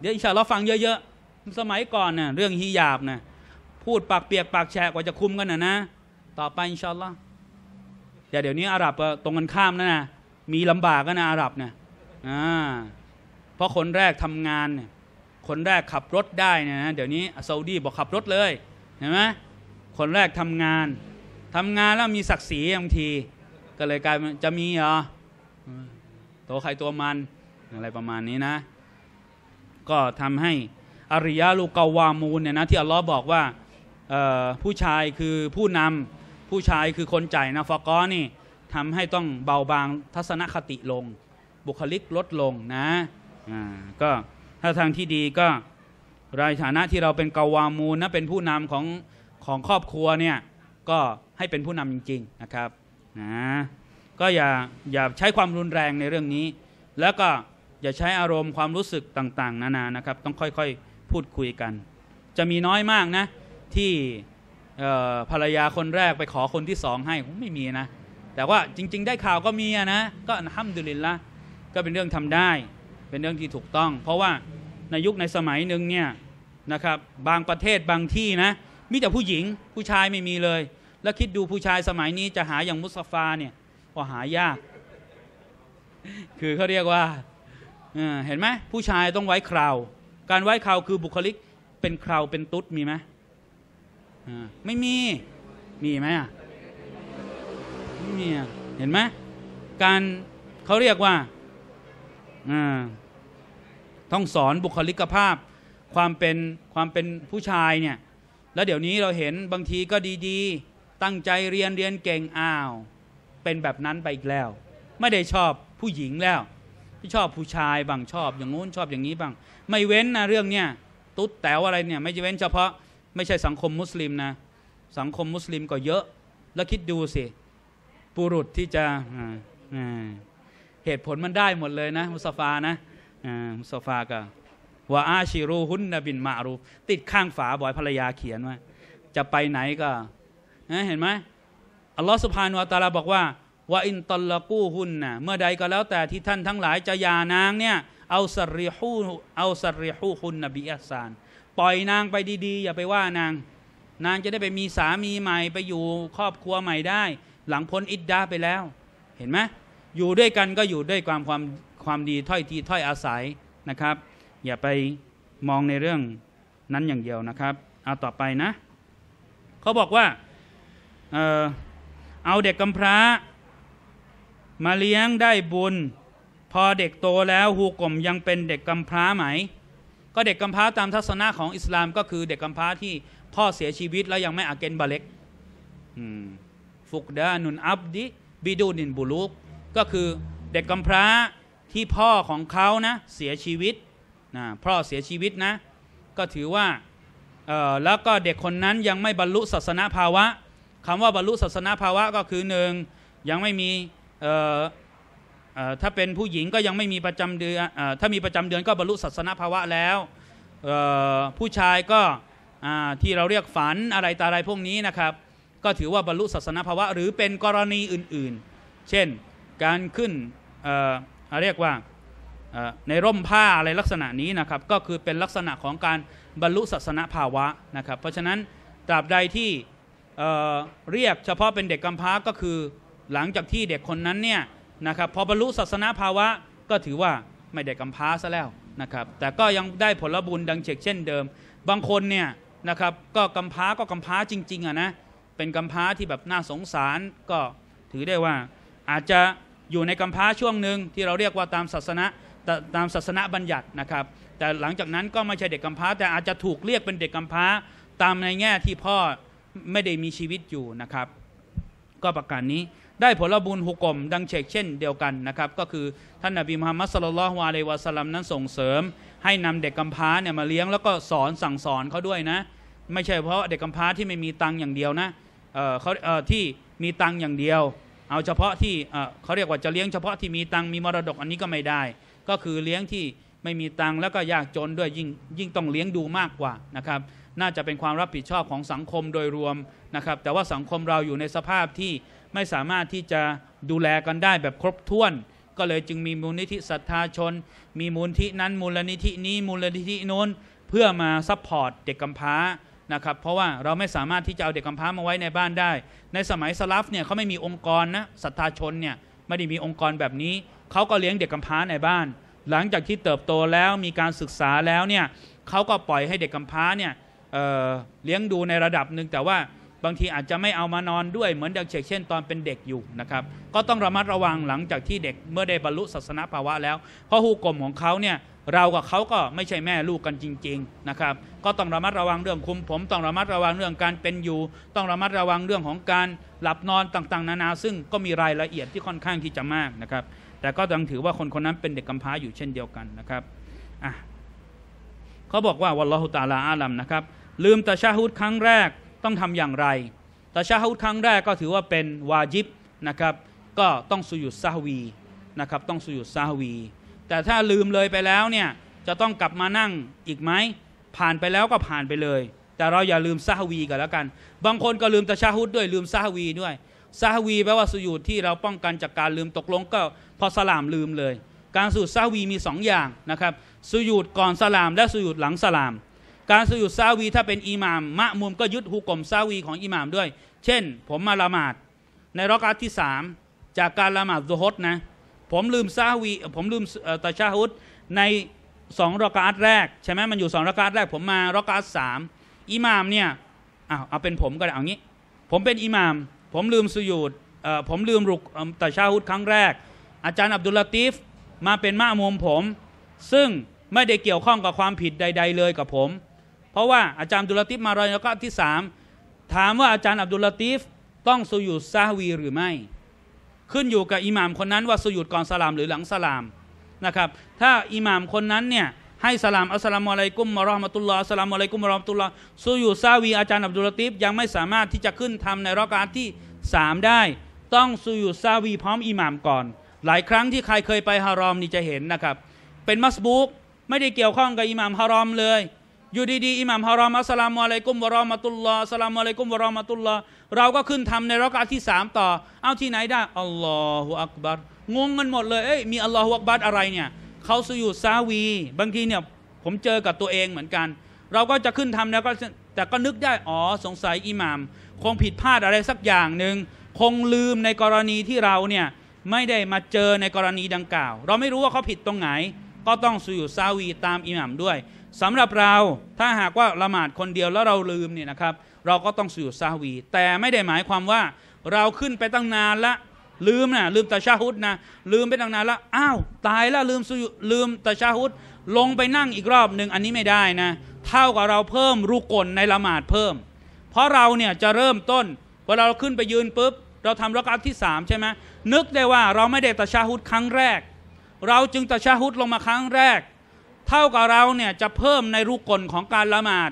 เดี๋ยวอีกชาเราฟังเยอะๆสมัยก่อนเนะ่ยเรื่องฮิญาบนะ่ยพูดปากเปียกปากแฉะกว่าจะคุมกันนะนะต่อไปอินชาอัลลอฮ์แต่เดี๋ยวนี้อาหรับตรงกันข้ามนะนะมีลำบากกันนะอาหรับนะอ่าเพราะคนแรกทำงานเนี่ยคนแรกขับรถได้นะเดี๋ยวนี้ซาอุดีบอกขับรถเลยเห็นไหมคนแรกทำงาน ทำงานแล้วมีศักดิ์ศรีบางทีก็เลยกลายจะมีเหรอตัวใครตัวมันอะไรประมาณนี้นะ ก็ทำให้อาริยะลูกาวามูลเนี่ยนะที่อัลลอฮ์บอกว่าผู้ชายคือผู้นำผู้ชายคือคนจ่ายนะฟกอนี่ทำให้ต้องเบาบางทัศนคติลง บุคลิกลดลงนะก็ถ้าทางที่ดีก็ รายฐานะที่เราเป็นกาวามูลนะเป็นผู้นำของของครอบครัวเนี่ยก็ให้เป็นผู้นำจริงๆนะครับนะก็อย่าอย่าใช้ความรุนแรงในเรื่องนี้ แล้วก็อย่าใช้อารมณ์ความรู้สึกต่างๆนานานะครับต้องค่อยๆพูดคุยกัน จะมีน้อยมากนะที่ภรรยาคนแรกไปขอคนที่สองให้ไม่มีนะ แต่ว่าจริงๆ ได้ข่าวก็มีนะก็ห้ามดุลินละก็เป็นเรื่องทำได้เป็นเรื่องที่ถูกต้อง เพราะว่าในยุคในสมัยหนึ่งเนี่ยนะครับบางประเทศบางที่นะมีแต่ผู้หญิงผู้ชายไม่มีเลย แล้วคิดดูผู้ชายสมัยนี้จะหาอย่างมุสฟาเนี่ยก็หายาก คือเขาเรียกว่าเห็นไหมผู้ชายต้องไว้คราวการไว้คราวคือบุคลิกเป็นคราวเป็นตุ๊ด มีไหมไม่มีมีไหมอ่ะไม่มีเห็นไหมการเขาเรียกว่าต้องสอนบุคลิกภาพ ความเป็นความเป็นผู้ชายเนี่ย แล้วเดี๋ยวนี้เราเห็นบางทีก็ดีๆ ตั้งใจเรียนเรียนเก่งอ้าว เป็นแบบนั้นไปอีกแล้ว ไม่ได้ชอบผู้หญิงแล้วที่ชอบผู้ชายบ้างชอบอย่างงู้นชอบอย่างนี้บ้างไม่เว้นนะเรื่องเนี้ยตุ๊ดแต่วอะไรเนี่ยไม่เว้นเฉพาะไม่ใช่สังคมมุสลิมนะสังคมมุสลิมก็เยอะแล้วคิดดูสิปุรุษที่จะเหตุผลมันได้หมดเลยนะ มุสฟานะมุสฟากะว่าอาชิรูหุนนบินมารูติดข้างฝาบ่อยภรรยาเขียนว่าจะไปไหนก็ เห็นไหมอัลลอฮฺสุภาโนตาลาบอกว่าว่าอินตลกู้หุนนะเมื่อใดก็แล้วแต่ที่ท่านทั้งหลายจะยานางเนี่ยเอาสรีฮูเอาสรีฮูหุนนบีอัสซาน ปล่อยนางไปดี ๆอย่าไปว่านาง นางจะได้ไปมีสามีใหม่ไปอยู่ครอบครัวใหม่ได้ หลังพ้นอิดดาไปแล้ว เห็นไหมอยู่ด้วยกันก็อยู่ด้วยความความความดีถ้อยทีถ้อยอาศัยนะครับ อย่าไปมองในเรื่องนั้นอย่างเดียวนะครับเอาต่อไปนะเขาบอกว่าเออเอาเด็กกำพร้ามาเลี้ยงได้บุญพอเด็กโตแล้วฮูกลมยังเป็นเด็กกำพร้าไหม ก็เด็กกำพร้าตามทัศนะของอิสลามก็คือเด็กกำพร้าที่พ่อเสียชีวิต แล้วยังไม่อาเกนบาเล็กฟุกดานุนอับดิบิดูนินบุลุก ก็คือเด็กกำพร้าที่พ่อของเขานะเสียชีวิตนะพ่อเสียชีวิตนะ ก็ถือว่าแล้วก็เด็กคนนั้นยังไม่บรรลุศาสนาภาวะคำว่าบรรลุศาสนาภาวะก็คือหนึ่งยังไม่มีถ้าเป็นผู้หญิงก็ยังไม่มีประจำเดือนถ้ามีประจำเดือนก็บรรลุศาสนภาวะแล้วผู้ชายก็ที่เราเรียกฝันอะไรตาอะไรพวกนี้นะครับก็ถือว่าบรรลุศาสนภาวะ หรือเป็นกรณีอื่นๆ เช่นการขึ้นเรียกว่าในร่มผ้าอะไรลักษณะนี้นะครับก็คือเป็นลักษณะของการบรรลุศาสนภาวะนะครับ เพราะฉะนั้น ตราบใดที่เรียกเฉพาะเป็นเด็กกำพร้าก็คือหลังจากที่เด็กคนนั้นเนี่ยนะครับพอบรรลุศาสนาภาวะก็ถือว่าไม่ได้กำพร้าซะแล้วนะครับแต่ก็ยังได้ผลบุญดังเชกเช่นเดิม บางคนเนี่ยนะครับก็กำพร้าก็กำพร้าจริงๆอะนะเป็นกำพร้าที่แบบน่าสงสารก็ถือได้ว่าอาจจะอยู่ในกำพร้าช่วงหนึ่งที่เราเรียกว่าตามศาสนาตามศาสนาบัญญัตินะครับ แต่หลังจากนั้นก็ไม่ใช่เด็กกำพร้าแต่อาจจะถูกเรียกเป็นเด็กกำพร้าตามในแง่ที่พ่อไม่ได้มีชีวิตอยู่นะครับ ก็ประการนี้ได้ผลบุญหุกกลมดังเชกเช่นเดียวกันนะครับก็คือท่านนบีมุฮัมมัดสลลัลฮวาเลวะสลัมนั้นส่งเสริม ให้นำเด็กกำพร้าเนี่ยมาเลี้ยงแล้วก็สอนสั่งสอนเขาด้วยนะไม่ใช่เพราะเด็กกำพร้าที่ไม่มีตังค์อย่างเดียวนะเเขาที่มีตังค์อย่างเดียว เอาเฉพาะที่เขาเรียกว่าจะเลี้ยงเฉพาะที่มีตังค์มีมรดกอันนี้ก็ไม่ได้ ก็คือเลี้ยงที่ไม่มีตังค์แล้วก็ยากจนด้วยยิ่งยิ่งต้องเลี้ยงดูมากกว่านะครับน่าจะเป็นความรับผิดชอบของสังคมโดยรวมนะครับแต่ว่าสังคมเราอยู่ในสภาพที่ไม่สามารถที่จะดูแลกันได้แบบครบถ้วน ก็เลยจึงมีมูลนิธิศรัทธาชน มีมูลนิธินั้นมูลนิธินี้มูลนิธินน้น เพื่อมา ซัพพอร์ตเด็กกำพร้านะครับเพราะว่าเราไม่สามารถที่จะเอาเด็กกำพร้ามาไว้ในบ้านได้ ในสมัยสลับเนี่ยเขาไม่มีองค์กรนะศรัทธาชนเนี่ยไม่ได้มีองค์กรแบบนี้เขาก็เลี้ยงเด็กกำพร้าในบ้าน หลังจากที่เติบโตแล้วมีการศึกษาแล้วเนี่ยเขาก็ปล่อยให้เด็กกำพร้าเนี่ยเเลี้ยงดูในระดับหนึ่งแต่ว่าบางที อาจจะไม่เอามานอนด้วยเหมือนเด็กเช่นตอนเป็นเด็กอยู่นะครับก็ต้องระมัดระวังหลังจากที่เด็กเมื่อได้บรรลุศาสนาภาวะแล้ว เพราะฮูกลมของเขาเนี่ยเรากับเขาก็ไม่ใช่แม่ลูกกันจริงๆนะครับก็ต้องระมัดระวังเรื่องคุมผม ต้องระมัดระวังเรื่องการเป็นอยู่ต้องระมัดระวังเรื่องของการหลับนอนต่างๆนานา ซึ่งก็มีรายละเอียดที่ค่อนข้างที่จะมากนะครับ แต่ก็ต้องถือว่าคนคนนั้นเป็นเด็กกำพร้าอยู่เช่นเดียวกันนะครับอ่ะเขาบอกว่าวัลลอฮุตาลาอาลัมนะครับลืมตาชาฮุดครั้งแรกต้องทำอย่างไรตาชาฮุดครั้งแรกก็ถือว่าเป็นวาจิบนะครับ ก็ต้องสุยุดซาฮวีนะครับ ต้องสุยุดซาฮวี แต่ถ้าลืมเลยไปแล้วเนี่ย จะต้องกลับมานั่งอีกไหม ผ่านไปแล้วก็ผ่านไปเลย แต่เราอย่าลืมซาฮวีกันแล้วกัน บางคนก็ลืมตาชาฮุดด้วยลืมซาฮวีด้วยซาฮวีแปลว่าสุยุดที่เราป้องกันจากการลืมตกลงก็พอสลามลืมเลย การสุยุดซาฮวีมี2ออย่างนะครับ สุยุดก่อนสลามและสุยุดหลังสลามการสุยุดซาวีถ้าเป็นอิหมามมะมุมก็ยึดฮุกกลมซาวีของอิหมามด้วย เช่นผมมาละหมาดในรอกาที่สามจากการละหมาดซุฮดนะ ผมลืมซาวีผมลืมตาชาฮุดในสองรอกาตแรก ใช่ไหมมันอยู่สองรอกาตแรก ผมมารอกาตสามอิหมามเนี่ยอาเอาเป็นผมก็ได้เอางี้ ผมเป็นอิหมาม ผมลืมสุยุดผมลืมรุกตาชาฮุดครั้งแรก อาจารย์อับดุลลาตีฟมาเป็นมะมุมผม ซึ่งไม่ได้เกี่ยวข้องกับความผิดใด ๆ เลยกับผมเพราะว่าอาจารย์ดุลติฟมารอยก็ที่สามถามว่าอาจารย์อับดุลติฟต้องสุยุดซาวีหรือไม่ ขึ้นอยู่กับอิหมามคนนั้น ว่าสุยุดก่อนสลามหรือหลังสลามนะครับถ้าอิหมามคนนั้นเนี่ยให้สลามอัสลามุอะลัยกุมมารอฮ์มะตุลลอฮ์สลามุอะลัยกุมมารอฮ์มตุลลอฮ์สุยุดซาวีอาจารย์อับดุลติฟยังไม่สามารถที่จะขึ้นทำในรอกาที่สามได้ต้องสุยุดซาวีพร้อมอิหมามก่อนหลายครั้งที่ใครเคยไปฮารอมนี่จะเห็นนะครับเป็นมัสบุกไม่ได้เกี่ยวข้องกับอิหมามฮารอมเลยอยู่ดีๆอิหม่ามฮารอมอัสลามุอะลัยกุมวะรอมะตุลลอฮ์สลามุอะลัยกุมวะรอมะตุลลอฮ์เราก็ขึ้นทำในรักอาที่สามต่อ เอาที่ไหนได้อัลลอฮุอักบัรงงกันหมดเลยเอ้ยมีอัลลอฮุอักบัรอะไรเนี่ยเขาสุยุดซาวี บางทีเนี่ยผมเจอกับตัวเองเหมือนกัน เราก็จะขึ้นทำแล้วก็แต่ก็นึกได้อ๋อสงสัยอิหม่ามคงผิดพลาดอะไรสักอย่างหนึ่งคงลืมในกรณีที่เราเนี่ยไม่ได้มาเจอในกรณีดังกล่าว เราไม่รู้ว่าเขาผิดตรงไหน ก็ต้องสุยุดซาวีตามอิหม่ามด้วยสำหรับเราถ้าหากว่าละหมาดคนเดียวแล้วเราลืมเนี่ยนะครับ เราก็ต้องสู่ซาวี แต่ไม่ได้หมายความว่าเราขึ้นไปตั้งนานละลืมนะลืมตาชาฮุดนะลืมไปตั้งนานละอ้าวตายละลืมส่ลืมตาชาฮุดลงไปนั่งอีกรอบหนึ่งอันนี้ไม่ได้นะเท่ากับเราเพิ่มรุกลในละหมาดเพิ่ม เพราะเราเนี่ยจะเริ่มต้นพอเราขึ้นไปยืนปุ๊บ เราทำรักอัที่สามใช่ไหมนึกได้ว่าเราไม่ได้ตาชาฮุดครั้งแรกเราจึงตาชาฮุดลงมาครั้งแรกเท่ากับเราเนี่ยจะเพิ่มในรุกลของการละหมาด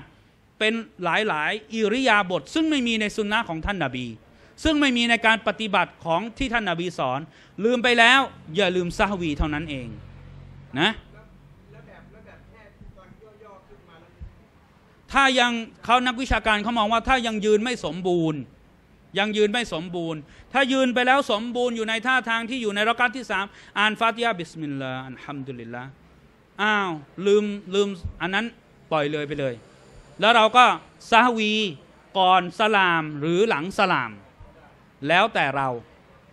เป็นหลายๆอิริยาบถซึ่งไม่มีในสุนนะของท่านนาบีซึ่งไม่มีในการปฏิบัติของที่ท่านนาบีสอนลืมไปแล้วอย่าลืมซาวีเท่านั้นเองนะถ้ายังเขานักวิชาการเขามองว่าถ้ายังยืนไม่สมบูรณ์ ยังยืนไม่สมบูรณ์ถ้ายืนไปแล้วสมบูรณ์อยู่ในท่าทางที่อยู่ในรักกัตที่สามอ่านฟาติยาบิสมิลลาห์อัลฮัมดุลิลลาห์อ้าว ลืมลืมอันนั้นปล่อยเลยไปเลย แล้วเราก็ซาวีก่อนสลามหรือหลังสลาม แล้วแต่เรา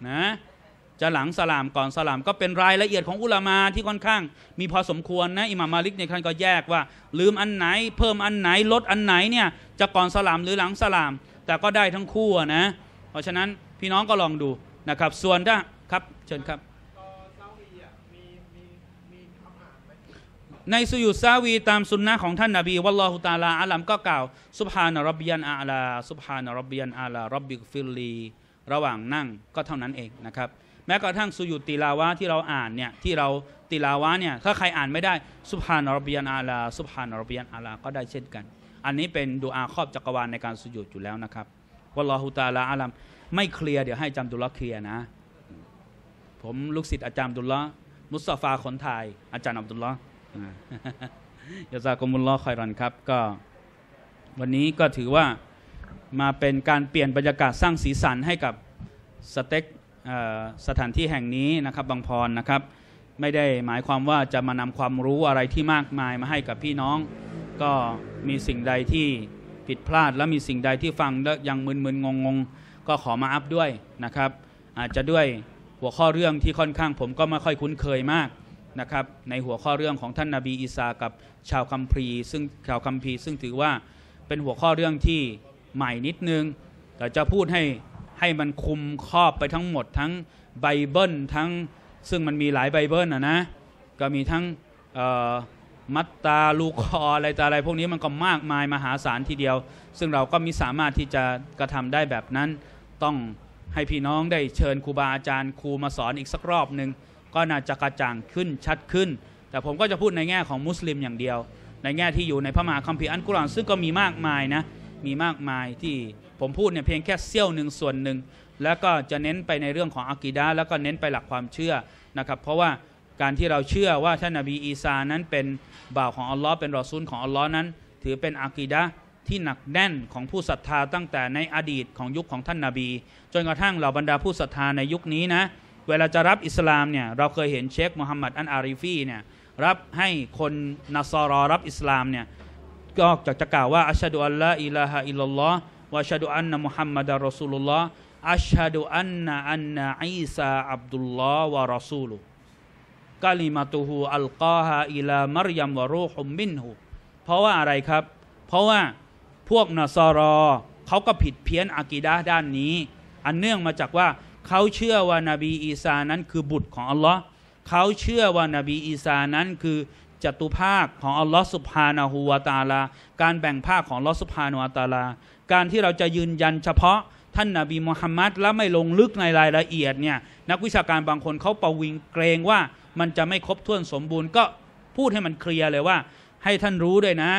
นะจะหลังสลามก่อนสลาม ก็เป็นรายละเอียดของอุลามาที่ค่อนข้าง มีพอสมควรนะอิหม่ามมาลิกในขั้นก็แยกว่า ลืมอันไหนเพิ่มอันไหน ลดอันไหนเนี่ยจะก่อนสลามหรือหลังสลาม แต่ก็ได้ทั้งคู่นะเพราะฉะนั้นพี่น้องก็ลองดูนะครับ ส่วนถ้าครับเชิญครับในสุยุซาวีตามสุนนะของท่านนาบีวัลลอฮุตาลาอัลลัมก็กล่าวสุบฮานะรับบียันอาลาสุบฮานะรับบียันอาลารับบิกฟิลลีระหว่างนั่งก็เท่านั้นเองนะครับแม้กระทั่งสุยุติลาวะที่เราอ่านเนี่ยที่เราติลาวะเนี่ยถ้าใครอ่านไม่ได้สุบฮานะรับบียันอาลาสุบฮานะรับบียันอาลาก็ได้เช่นกัน อันนี้เป็นดูอาครอบจักรวาลในการสุยุดอยู่แล้วนะครับวัลลอฮุตาลาอัลลัมไม่เคลียร์เดี๋ยวให้จำดุลเคลียร์นะ ผมลูกศิษย์อาจารย์ดุลละมุสซาฟาขนไทยอาจารย์อับดุลละยาซากมุลลอคอยรอนครับก็วันนี้ก็ถือว่ามาเป็นการเปลี่ยนบรรยากาศสร้างสีสันให้กับสเต็กสถานที่แห่งนี้นะครับบางพรนะครับ ไม่ได้หมายความว่าจะมานำความรู้อะไรที่มากมายมาให้กับพี่น้อง ก็มีสิ่งใดที่ผิดพลาดและมีสิ่งใดที่ฟังแล้วยังมึนๆ งงๆ ก็ขอมาอัพด้วยนะครับ อาจจะด้วยหัวข้อเรื่องที่ค่อนข้างผมก็ไม่ค่อยคุ้นเคยมากนะครับในหัวข้อเรื่องของท่านนาบีอีสากับชาวคัมภีร์ซึ่งชาวคัมภีร์ซึ่งถือว่าเป็นหัวข้อเรื่องที่ใหม่นิดนึงแต่จะพูดให้ให้มันคุมครอบไปทั้งหมดทั้งไบเบิลทั้งซึ่งมันมีหลายไบเบิลนะนะก็มีทั้งมัตตาลูคออะไรต่อะไรพวกนี้มันก็มากมายมหาศาลทีเดียว ซึ่งเราก็มีสามารถที่จะกระทำได้แบบนั้น ต้องให้พี่น้องได้เชิญครูบาอาจารย์ครูมาสอนอีกสักรอบหนึ่งก็น่าจะกระจ่างขึ้นชัดขึ้น แต่ผมก็จะพูดในแง่ของมุสลิมอย่างเดียว ในแง่ที่อยู่ในพระมหาคัมภีร์อันกุรอานซึ่งก็มีมากมายนะ มีมากมายที่ผมพูดเนี่ยเพียงแค่เสี้ยวหนึ่งส่วนหนึ่งแล้วก็จะเน้นไปในเรื่องของอักีดาแล้วก็เน้นไปหลักความเชื่อนะครับ เพราะว่าการที่เราเชื่อว่าท่านนบีอีสานั้นเป็นบ่าวของอัลลอฮ์เป็นรอซูลของอัลลอฮ์นั้น ถือเป็นอักีดะที่หนักแน่นของผู้ศรัทธาตั้งแต่ในอดีตของยุคของท่านนาบีจนกระทั่งเหล่าบรรดาผู้ศรัทธาในยุคนี้นะเวลาจะรับอิสลามเนี่ยเราเคยเห็นเชคมูฮัมหมัดอันอาริฟีเนี่ยรับให้คนนัสรอรับอิสลามเนี่ยก็จะกล่าวว่าอัชฮะดุอัลลอฮ์อิลาฮะอิลลอห์วะชะดุอันนะมุฮัมมัดอรอสูลุลลอฮ์อัชฮะดุอันนะอันนะอีซาอับดุลลอฮ์วะรอสูลุกาลิมาตุฮูอัลกอฮาอิลามารยัมวะรูฮุมมินฮูเพราะว่าอะไรครับ เพราะว่าพวกนัสรอเขาก็ผิดเพี้ยนอากีดะด้านนี้ อันเนื่องมาจากว่าเขาเชื่อว่านาบีอีสานั้นคือบุตรของอัลลอฮ์เขาเชื่อว่านาบีอีสานั้นคือจตุภาคของอัลลอฮ์สุภานหูวาตาลา การแบ่งภาคของอัลลอฮ์สุภานหูวาตาลา การที่เราจะยืนยันเฉพาะท่านนาบีมุฮัมมัดและไม่ลงลึกในรายละเอียดเนี่ยนักวิชาการบางคนเขาประวิงเกรงว่ามันจะไม่ครบถ้วนสมบูรณ์ ก็พูดให้มันเคลียร์เลยว่า ให้ท่านรู้ด้วยนะ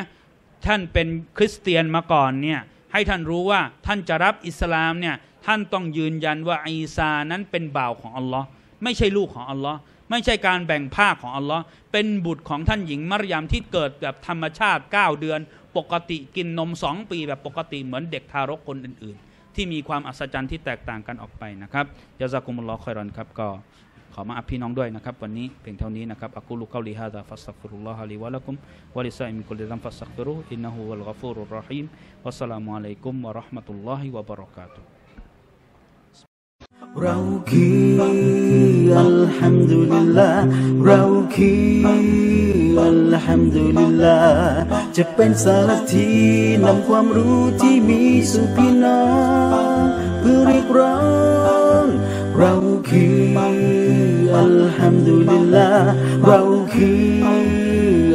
ท่านเป็นคริสเตียนมาก่อนเนี่ยให้ท่านรู้ว่าท่านจะรับอิสลามเนี่ยท่านต้องยืนยันว่า อีซานั้นเป็นบ่าวของอัลลอฮ์ไม่ใช่ลูกของอัลลอฮ์ไม่ใช่การแบ่งภาคของอัลลอฮ์เป็นบุตรของท่านหญิงมารยามที่เกิดแบบธรรมชาติ 9 เดือนปกติกินนมสองปีแบบปกติเหมือนเด็กทารกคนอื่นๆ ที่มีความอัศจรรย์ที่แตกต่างกันออกไปนะครับยาซากุมุลลอฮ์คอยรอนครับก็ขอมาอัิน้องด้วยนะครับวันนี้เพียงเท่านี้นะครับอักูลุกาลิฮะดะฟัสซักรุลลอฮะลิวะลักุมวะลิซาอิมิกุลิซัมฟัสซักรุอินนะฮูวัลกัฟูรุรรหีมวัสสลามุอะลัยกุมวะราะห์มะตุลลอฮิวะบะเราะกาตุฮ์เราคืออัลฮัมดุลิลลาห์เราคืออัลฮัมดุลิลลาห์จะเป็นสารทีนำความรู้ที่มีสู่พี่น้องเพื่อเรียกร้องเราคืออัลฮัมดุลิลลาห์เราคือ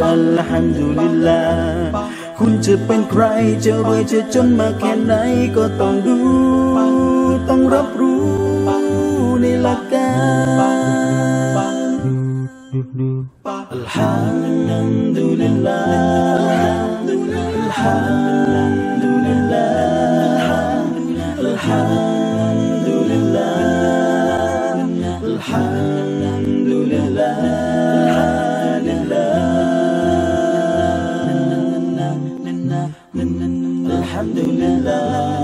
อัลฮัมดุลิลลาห์คุณจะเป็นใครจะรวยจะจนมาแค่ไหนก็ต้องดูต้องรับรู้ในหลักการอัลฮัมดุลิลลาห์อัลฮัมดุลิลลาห์อัลฮัมดุลิลลาห์อัลฮัมดุลิลลาห์อัลฮัมดุลิลลาห์